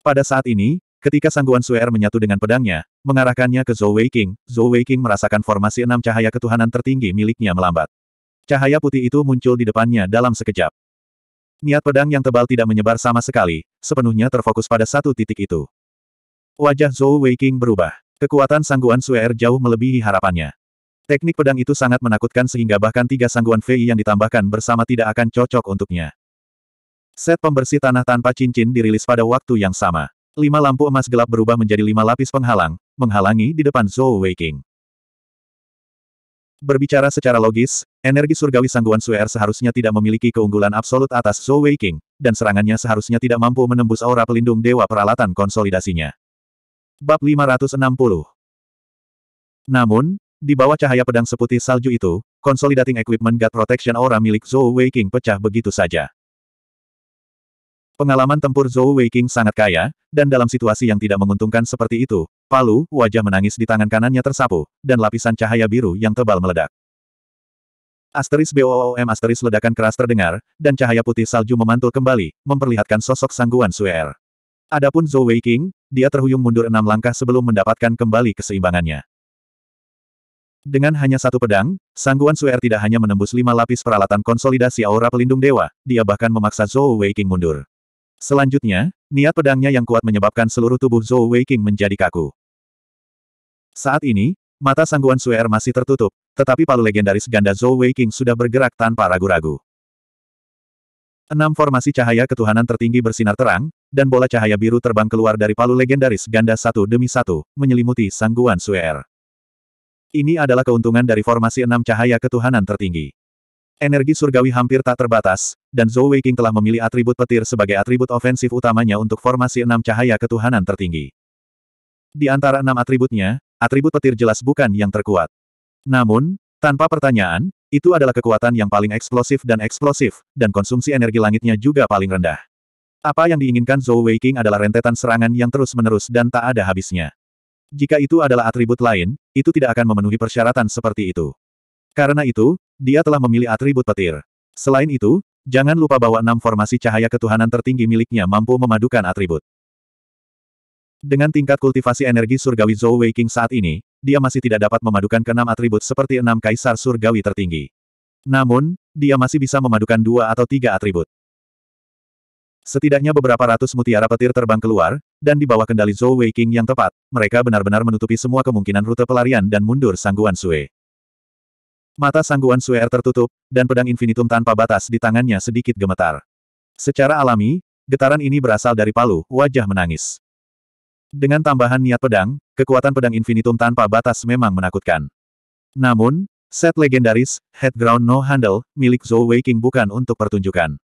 Pada saat ini, ketika sangguan Suer menyatu dengan pedangnya, mengarahkannya ke Zhou Wei King, Zhou Wei King merasakan formasi enam cahaya ketuhanan tertinggi miliknya melambat. Cahaya putih itu muncul di depannya dalam sekejap. Niat pedang yang tebal tidak menyebar sama sekali, sepenuhnya terfokus pada satu titik itu. Wajah Zhou Weiqing berubah. Kekuatan sangguan Suer er jauh melebihi harapannya. Teknik pedang itu sangat menakutkan sehingga bahkan tiga sangguan Fei yang ditambahkan bersama tidak akan cocok untuknya. Set pembersih tanah tanpa cincin dirilis pada waktu yang sama. Lima lampu emas gelap berubah menjadi lima lapis penghalang, menghalangi di depan Zhou Weiqing. Berbicara secara logis, energi surgawi sangguan Suer seharusnya tidak memiliki keunggulan absolut atas Zhou Weiqing, dan serangannya seharusnya tidak mampu menembus aura pelindung dewa peralatan konsolidasinya. Bab 560 Namun, di bawah cahaya pedang seputih salju itu, Consolidating Equipment God Protection Aura milik Zhou Weiqing pecah begitu saja. Pengalaman tempur Zhou Weiqing sangat kaya, dan dalam situasi yang tidak menguntungkan seperti itu, Palu, wajah menangis di tangan kanannya tersapu, dan lapisan cahaya biru yang tebal meledak. Asteris BOOM asteris ledakan keras terdengar, dan cahaya putih salju memantul kembali, memperlihatkan sosok sangguan Suer. Er. Adapun Zhou Weiqing, dia terhuyung mundur enam langkah sebelum mendapatkan kembali keseimbangannya. Dengan hanya satu pedang, sangguan Suer er tidak hanya menembus lima lapis peralatan konsolidasi aura pelindung dewa, dia bahkan memaksa Zhou Weiqing mundur. Selanjutnya, niat pedangnya yang kuat menyebabkan seluruh tubuh Zhou Weiqing menjadi kaku. Saat ini, mata sangguan Suer masih tertutup, tetapi palu legendaris ganda Zhou Weiqing sudah bergerak tanpa ragu-ragu. Enam formasi cahaya ketuhanan tertinggi bersinar terang, dan bola cahaya biru terbang keluar dari palu legendaris ganda satu demi satu, menyelimuti sangguan Suer. Ini adalah keuntungan dari formasi enam cahaya ketuhanan tertinggi. Energi surgawi hampir tak terbatas, dan Zhou Weiqing telah memilih atribut petir sebagai atribut ofensif utamanya untuk formasi enam cahaya ketuhanan tertinggi. Di antara enam atributnya, atribut petir jelas bukan yang terkuat. Namun, tanpa pertanyaan, itu adalah kekuatan yang paling eksplosif dan eksplosif, dan konsumsi energi langitnya juga paling rendah. Apa yang diinginkan Zhou Weiqing adalah rentetan serangan yang terus-menerus dan tak ada habisnya. Jika itu adalah atribut lain, itu tidak akan memenuhi persyaratan seperti itu. Karena itu, dia telah memilih atribut petir. Selain itu, jangan lupa bahwa enam formasi cahaya ketuhanan tertinggi miliknya mampu memadukan atribut. Dengan tingkat kultivasi energi surgawi Zhou Weiqing saat ini, dia masih tidak dapat memadukan enam atribut seperti enam kaisar surgawi tertinggi. Namun, dia masih bisa memadukan dua atau tiga atribut. Setidaknya beberapa ratus mutiara petir terbang keluar, dan di bawah kendali Zhou Weiqing yang tepat, mereka benar-benar menutupi semua kemungkinan rute pelarian dan mundur sangguan Sue. Mata sangguan Suer tertutup, dan pedang infinitum tanpa batas di tangannya sedikit gemetar. Secara alami, getaran ini berasal dari palu, wajah menangis. Dengan tambahan niat pedang, kekuatan pedang infinitum tanpa batas memang menakutkan. Namun, set legendaris, Headground No Handle, milik Zhou King bukan untuk pertunjukan.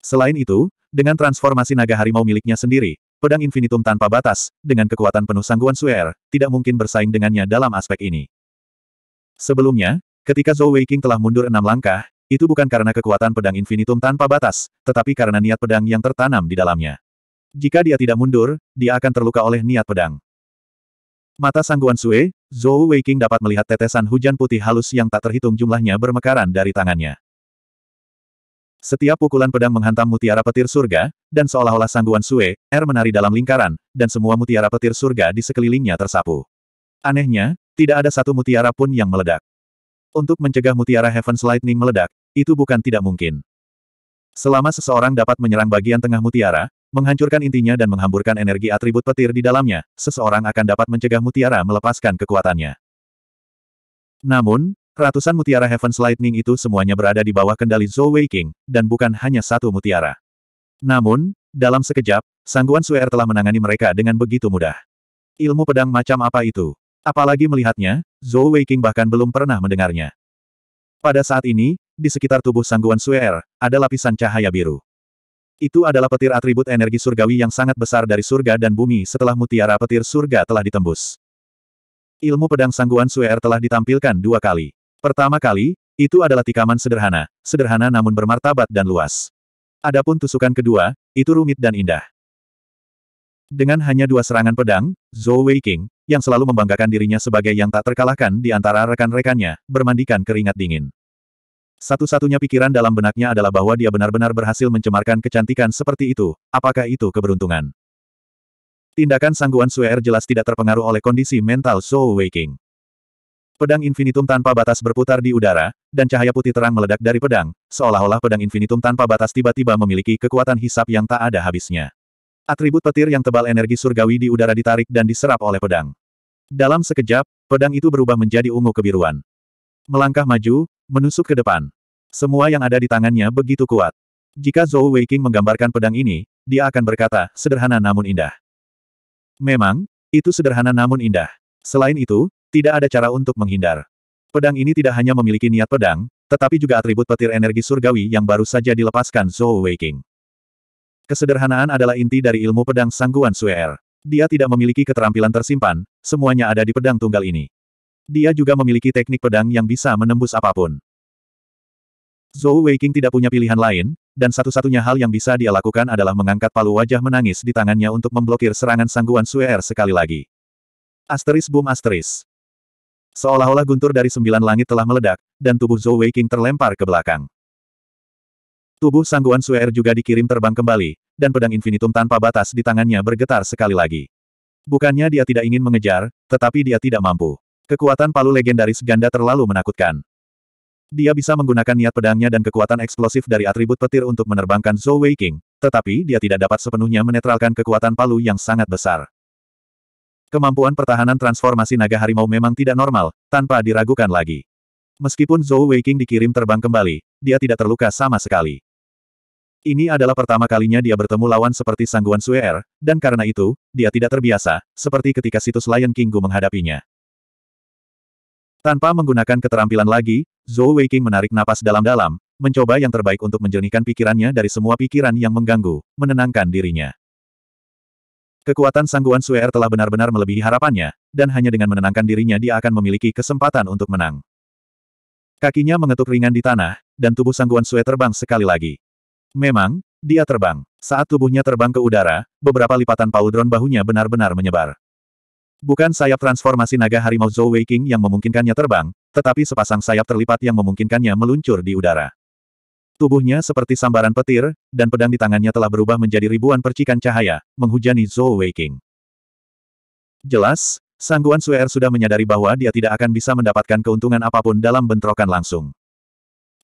Selain itu, dengan transformasi naga harimau miliknya sendiri, pedang infinitum tanpa batas, dengan kekuatan penuh sangguan Suer, tidak mungkin bersaing dengannya dalam aspek ini. Sebelumnya, ketika Zhou Weiqing telah mundur enam langkah, itu bukan karena kekuatan pedang infinitum tanpa batas, tetapi karena niat pedang yang tertanam di dalamnya. Jika dia tidak mundur, dia akan terluka oleh niat pedang. Mata sangguan Sue, Zhou Weiqing dapat melihat tetesan hujan putih halus yang tak terhitung jumlahnya bermekaran dari tangannya. Setiap pukulan pedang menghantam mutiara petir surga, dan seolah-olah sangguan Sue, air menari dalam lingkaran, dan semua mutiara petir surga di sekelilingnya tersapu. Anehnya, tidak ada satu mutiara pun yang meledak. Untuk mencegah mutiara Heaven's Lightning meledak, itu bukan tidak mungkin. Selama seseorang dapat menyerang bagian tengah mutiara, menghancurkan intinya dan menghamburkan energi atribut petir di dalamnya, seseorang akan dapat mencegah mutiara melepaskan kekuatannya. Namun, ratusan mutiara Heaven's Lightning itu semuanya berada di bawah kendali Zhou Wei King dan bukan hanya satu mutiara. Namun, dalam sekejap, Sangguan Suer telah menangani mereka dengan begitu mudah. Ilmu pedang macam apa itu? Apalagi melihatnya, Zhou Weiqing bahkan belum pernah mendengarnya. Pada saat ini, di sekitar tubuh Sangguan Suer, ada lapisan cahaya biru. Itu adalah petir atribut energi surgawi yang sangat besar dari surga dan bumi setelah mutiara petir surga telah ditembus. Ilmu pedang Sangguan Suer telah ditampilkan dua kali. Pertama kali, itu adalah tikaman sederhana, sederhana namun bermartabat dan luas. Adapun tusukan kedua, itu rumit dan indah. Dengan hanya dua serangan pedang, Zhou Weiqing, yang selalu membanggakan dirinya sebagai yang tak terkalahkan di antara rekan-rekannya, bermandikan keringat dingin. Satu-satunya pikiran dalam benaknya adalah bahwa dia benar-benar berhasil mencemarkan kecantikan seperti itu, apakah itu keberuntungan? Tindakan sangguan Suer jelas tidak terpengaruh oleh kondisi mental Zhou Waking. Pedang infinitum tanpa batas berputar di udara, dan cahaya putih terang meledak dari pedang, seolah-olah pedang infinitum tanpa batas tiba-tiba memiliki kekuatan hisap yang tak ada habisnya. Atribut petir yang tebal energi surgawi di udara ditarik dan diserap oleh pedang. Dalam sekejap, pedang itu berubah menjadi ungu kebiruan. Melangkah maju, menusuk ke depan. Semua yang ada di tangannya begitu kuat. Jika Zhou Weiqing menggambarkan pedang ini, dia akan berkata, sederhana namun indah. Memang, itu sederhana namun indah. Selain itu, tidak ada cara untuk menghindar. Pedang ini tidak hanya memiliki niat pedang, tetapi juga atribut petir energi surgawi yang baru saja dilepaskan Zhou Weiqing. Kesederhanaan adalah inti dari ilmu pedang Sangguan Suer. Dia tidak memiliki keterampilan tersimpan, semuanya ada di pedang tunggal ini. Dia juga memiliki teknik pedang yang bisa menembus apapun. Zhou Weiqing tidak punya pilihan lain, dan satu-satunya hal yang bisa dia lakukan adalah mengangkat palu wajah menangis di tangannya untuk memblokir serangan sangguan Suer sekali lagi. Asteris boom asteris. Seolah-olah guntur dari sembilan langit telah meledak, dan tubuh Zhou Weiqing terlempar ke belakang. Tubuh sangguan Suer juga dikirim terbang kembali, dan pedang infinitum tanpa batas di tangannya bergetar sekali lagi. Bukannya dia tidak ingin mengejar, tetapi dia tidak mampu. Kekuatan palu legendaris ganda terlalu menakutkan. Dia bisa menggunakan niat pedangnya dan kekuatan eksplosif dari atribut petir untuk menerbangkan Zhou King, tetapi dia tidak dapat sepenuhnya menetralkan kekuatan palu yang sangat besar. Kemampuan pertahanan transformasi naga harimau memang tidak normal, tanpa diragukan lagi. Meskipun Zhou King dikirim terbang kembali, dia tidak terluka sama sekali. Ini adalah pertama kalinya dia bertemu lawan seperti Sangguan Suer, dan karena itu, dia tidak terbiasa, seperti ketika situs Lion Kinggu menghadapinya. Tanpa menggunakan keterampilan lagi, Zhou Weiqing menarik napas dalam-dalam, mencoba yang terbaik untuk menjernihkan pikirannya dari semua pikiran yang mengganggu, menenangkan dirinya. Kekuatan sangguan Suer telah benar-benar melebihi harapannya, dan hanya dengan menenangkan dirinya dia akan memiliki kesempatan untuk menang. Kakinya mengetuk ringan di tanah, dan tubuh sangguan Suer terbang sekali lagi. Memang, dia terbang. Saat tubuhnya terbang ke udara, beberapa lipatan pauldron bahunya benar-benar menyebar. Bukan sayap transformasi naga harimau Zhou King yang memungkinkannya terbang, tetapi sepasang sayap terlipat yang memungkinkannya meluncur di udara. Tubuhnya seperti sambaran petir, dan pedang di tangannya telah berubah menjadi ribuan percikan cahaya, menghujani Zhou King. Jelas, Sangguan Suer er sudah menyadari bahwa dia tidak akan bisa mendapatkan keuntungan apapun dalam bentrokan langsung.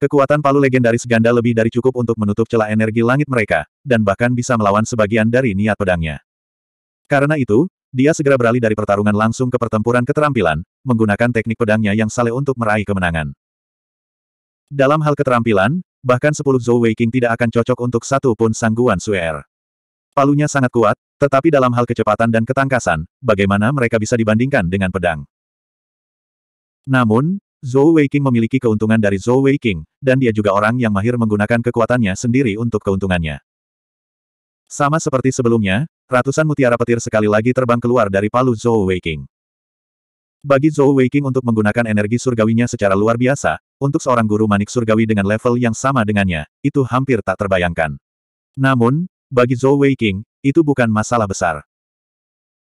Kekuatan palu legendaris ganda lebih dari cukup untuk menutup celah energi langit mereka, dan bahkan bisa melawan sebagian dari niat pedangnya. Karena itu, dia segera beralih dari pertarungan langsung ke pertempuran keterampilan, menggunakan teknik pedangnya yang saleh untuk meraih kemenangan. Dalam hal keterampilan, bahkan 10 Zhou Wei King tidak akan cocok untuk satu pun sangguan Suer. Palunya sangat kuat, tetapi dalam hal kecepatan dan ketangkasan, bagaimana mereka bisa dibandingkan dengan pedang? Namun, Zhou Weiqing memiliki keuntungan dari Zhou Weiqing, dan dia juga orang yang mahir menggunakan kekuatannya sendiri untuk keuntungannya. Sama seperti sebelumnya, ratusan mutiara petir sekali lagi terbang keluar dari palu Zhou Weiqing. Bagi Zhou Weiqing untuk menggunakan energi surgawinya secara luar biasa, untuk seorang guru manik surgawi dengan level yang sama dengannya, itu hampir tak terbayangkan. Namun, bagi Zhou Weiqing, itu bukan masalah besar.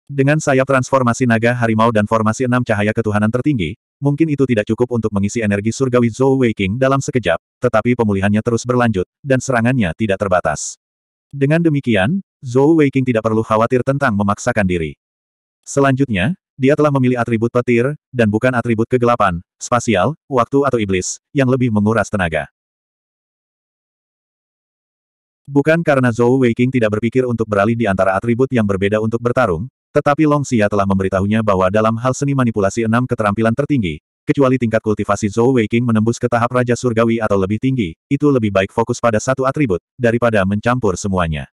Dengan sayap transformasi naga harimau dan formasi enam cahaya ketuhanan tertinggi, Mungkin itu tidak cukup untuk mengisi energi surgawi Zhou Weiqing dalam sekejap, tetapi pemulihannya terus berlanjut, dan serangannya tidak terbatas. Dengan demikian, Zhou Weiqing tidak perlu khawatir tentang memaksakan diri. Selanjutnya, dia telah memilih atribut petir, dan bukan atribut kegelapan, spasial, waktu atau iblis, yang lebih menguras tenaga. Bukan karena Zhou Weiqing tidak berpikir untuk beralih di antara atribut yang berbeda untuk bertarung, tetapi Long Xia telah memberitahunya bahwa dalam hal seni manipulasi enam keterampilan tertinggi, kecuali tingkat kultivasi Zhou Weiqing menembus ke tahap Raja Surgawi atau lebih tinggi, itu lebih baik fokus pada satu atribut, daripada mencampur semuanya.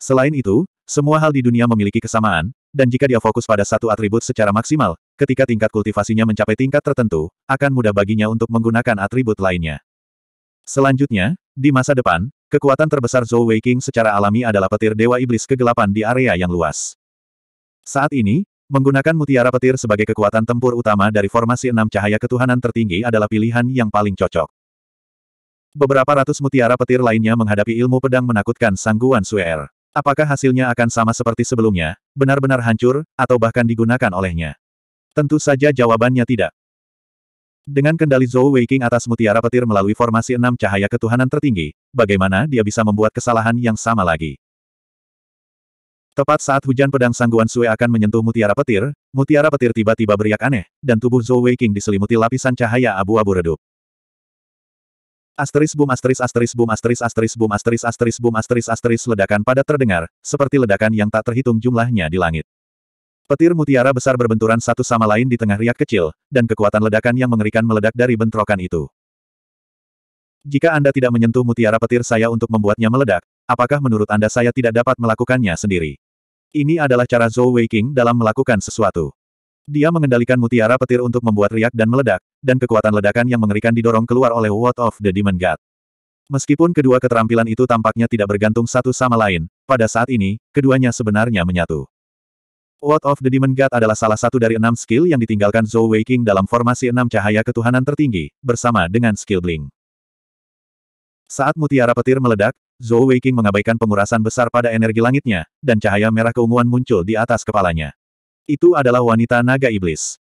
Selain itu, semua hal di dunia memiliki kesamaan, dan jika dia fokus pada satu atribut secara maksimal, ketika tingkat kultivasinya mencapai tingkat tertentu, akan mudah baginya untuk menggunakan atribut lainnya. Selanjutnya, di masa depan, kekuatan terbesar Zhou Weiqing secara alami adalah petir Dewa Iblis kegelapan di area yang luas. Saat ini, menggunakan mutiara petir sebagai kekuatan tempur utama dari formasi enam cahaya ketuhanan tertinggi adalah pilihan yang paling cocok. Beberapa ratus mutiara petir lainnya menghadapi ilmu pedang menakutkan sangguan Suer. Apakah hasilnya akan sama seperti sebelumnya, benar-benar hancur, atau bahkan digunakan olehnya? Tentu saja jawabannya tidak. Dengan kendali Zhou Weiqing atas mutiara petir melalui formasi enam cahaya ketuhanan tertinggi, bagaimana dia bisa membuat kesalahan yang sama lagi? Tepat saat hujan pedang sangguan Sue akan menyentuh mutiara petir, mutiara petir tiba-tiba beriak aneh, dan tubuh Zhou Weiqing diselimuti lapisan cahaya abu-abu redup. Asteris bum asteris asteris bum asteris asteris bum asteris asteris bum asteris asteris ledakan pada terdengar, seperti ledakan yang tak terhitung jumlahnya di langit. Petir mutiara besar berbenturan satu sama lain di tengah riak kecil, dan kekuatan ledakan yang mengerikan meledak dari bentrokan itu. Jika Anda tidak menyentuh mutiara petir saya untuk membuatnya meledak, apakah menurut Anda saya tidak dapat melakukannya sendiri? Ini adalah cara Zhou Weiqing dalam melakukan sesuatu. Dia mengendalikan mutiara petir untuk membuat riak dan meledak, dan kekuatan ledakan yang mengerikan didorong keluar oleh Word of the Demon God. Meskipun kedua keterampilan itu tampaknya tidak bergantung satu sama lain, pada saat ini, keduanya sebenarnya menyatu. Word of the Demon God adalah salah satu dari enam skill yang ditinggalkan Zhou Weiqing dalam formasi enam cahaya ketuhanan tertinggi, bersama dengan skill Bling. Saat mutiara petir meledak, Zhou Weiqing mengabaikan pengurasan besar pada energi langitnya, dan cahaya merah keunguan muncul di atas kepalanya. Itu adalah wanita naga iblis.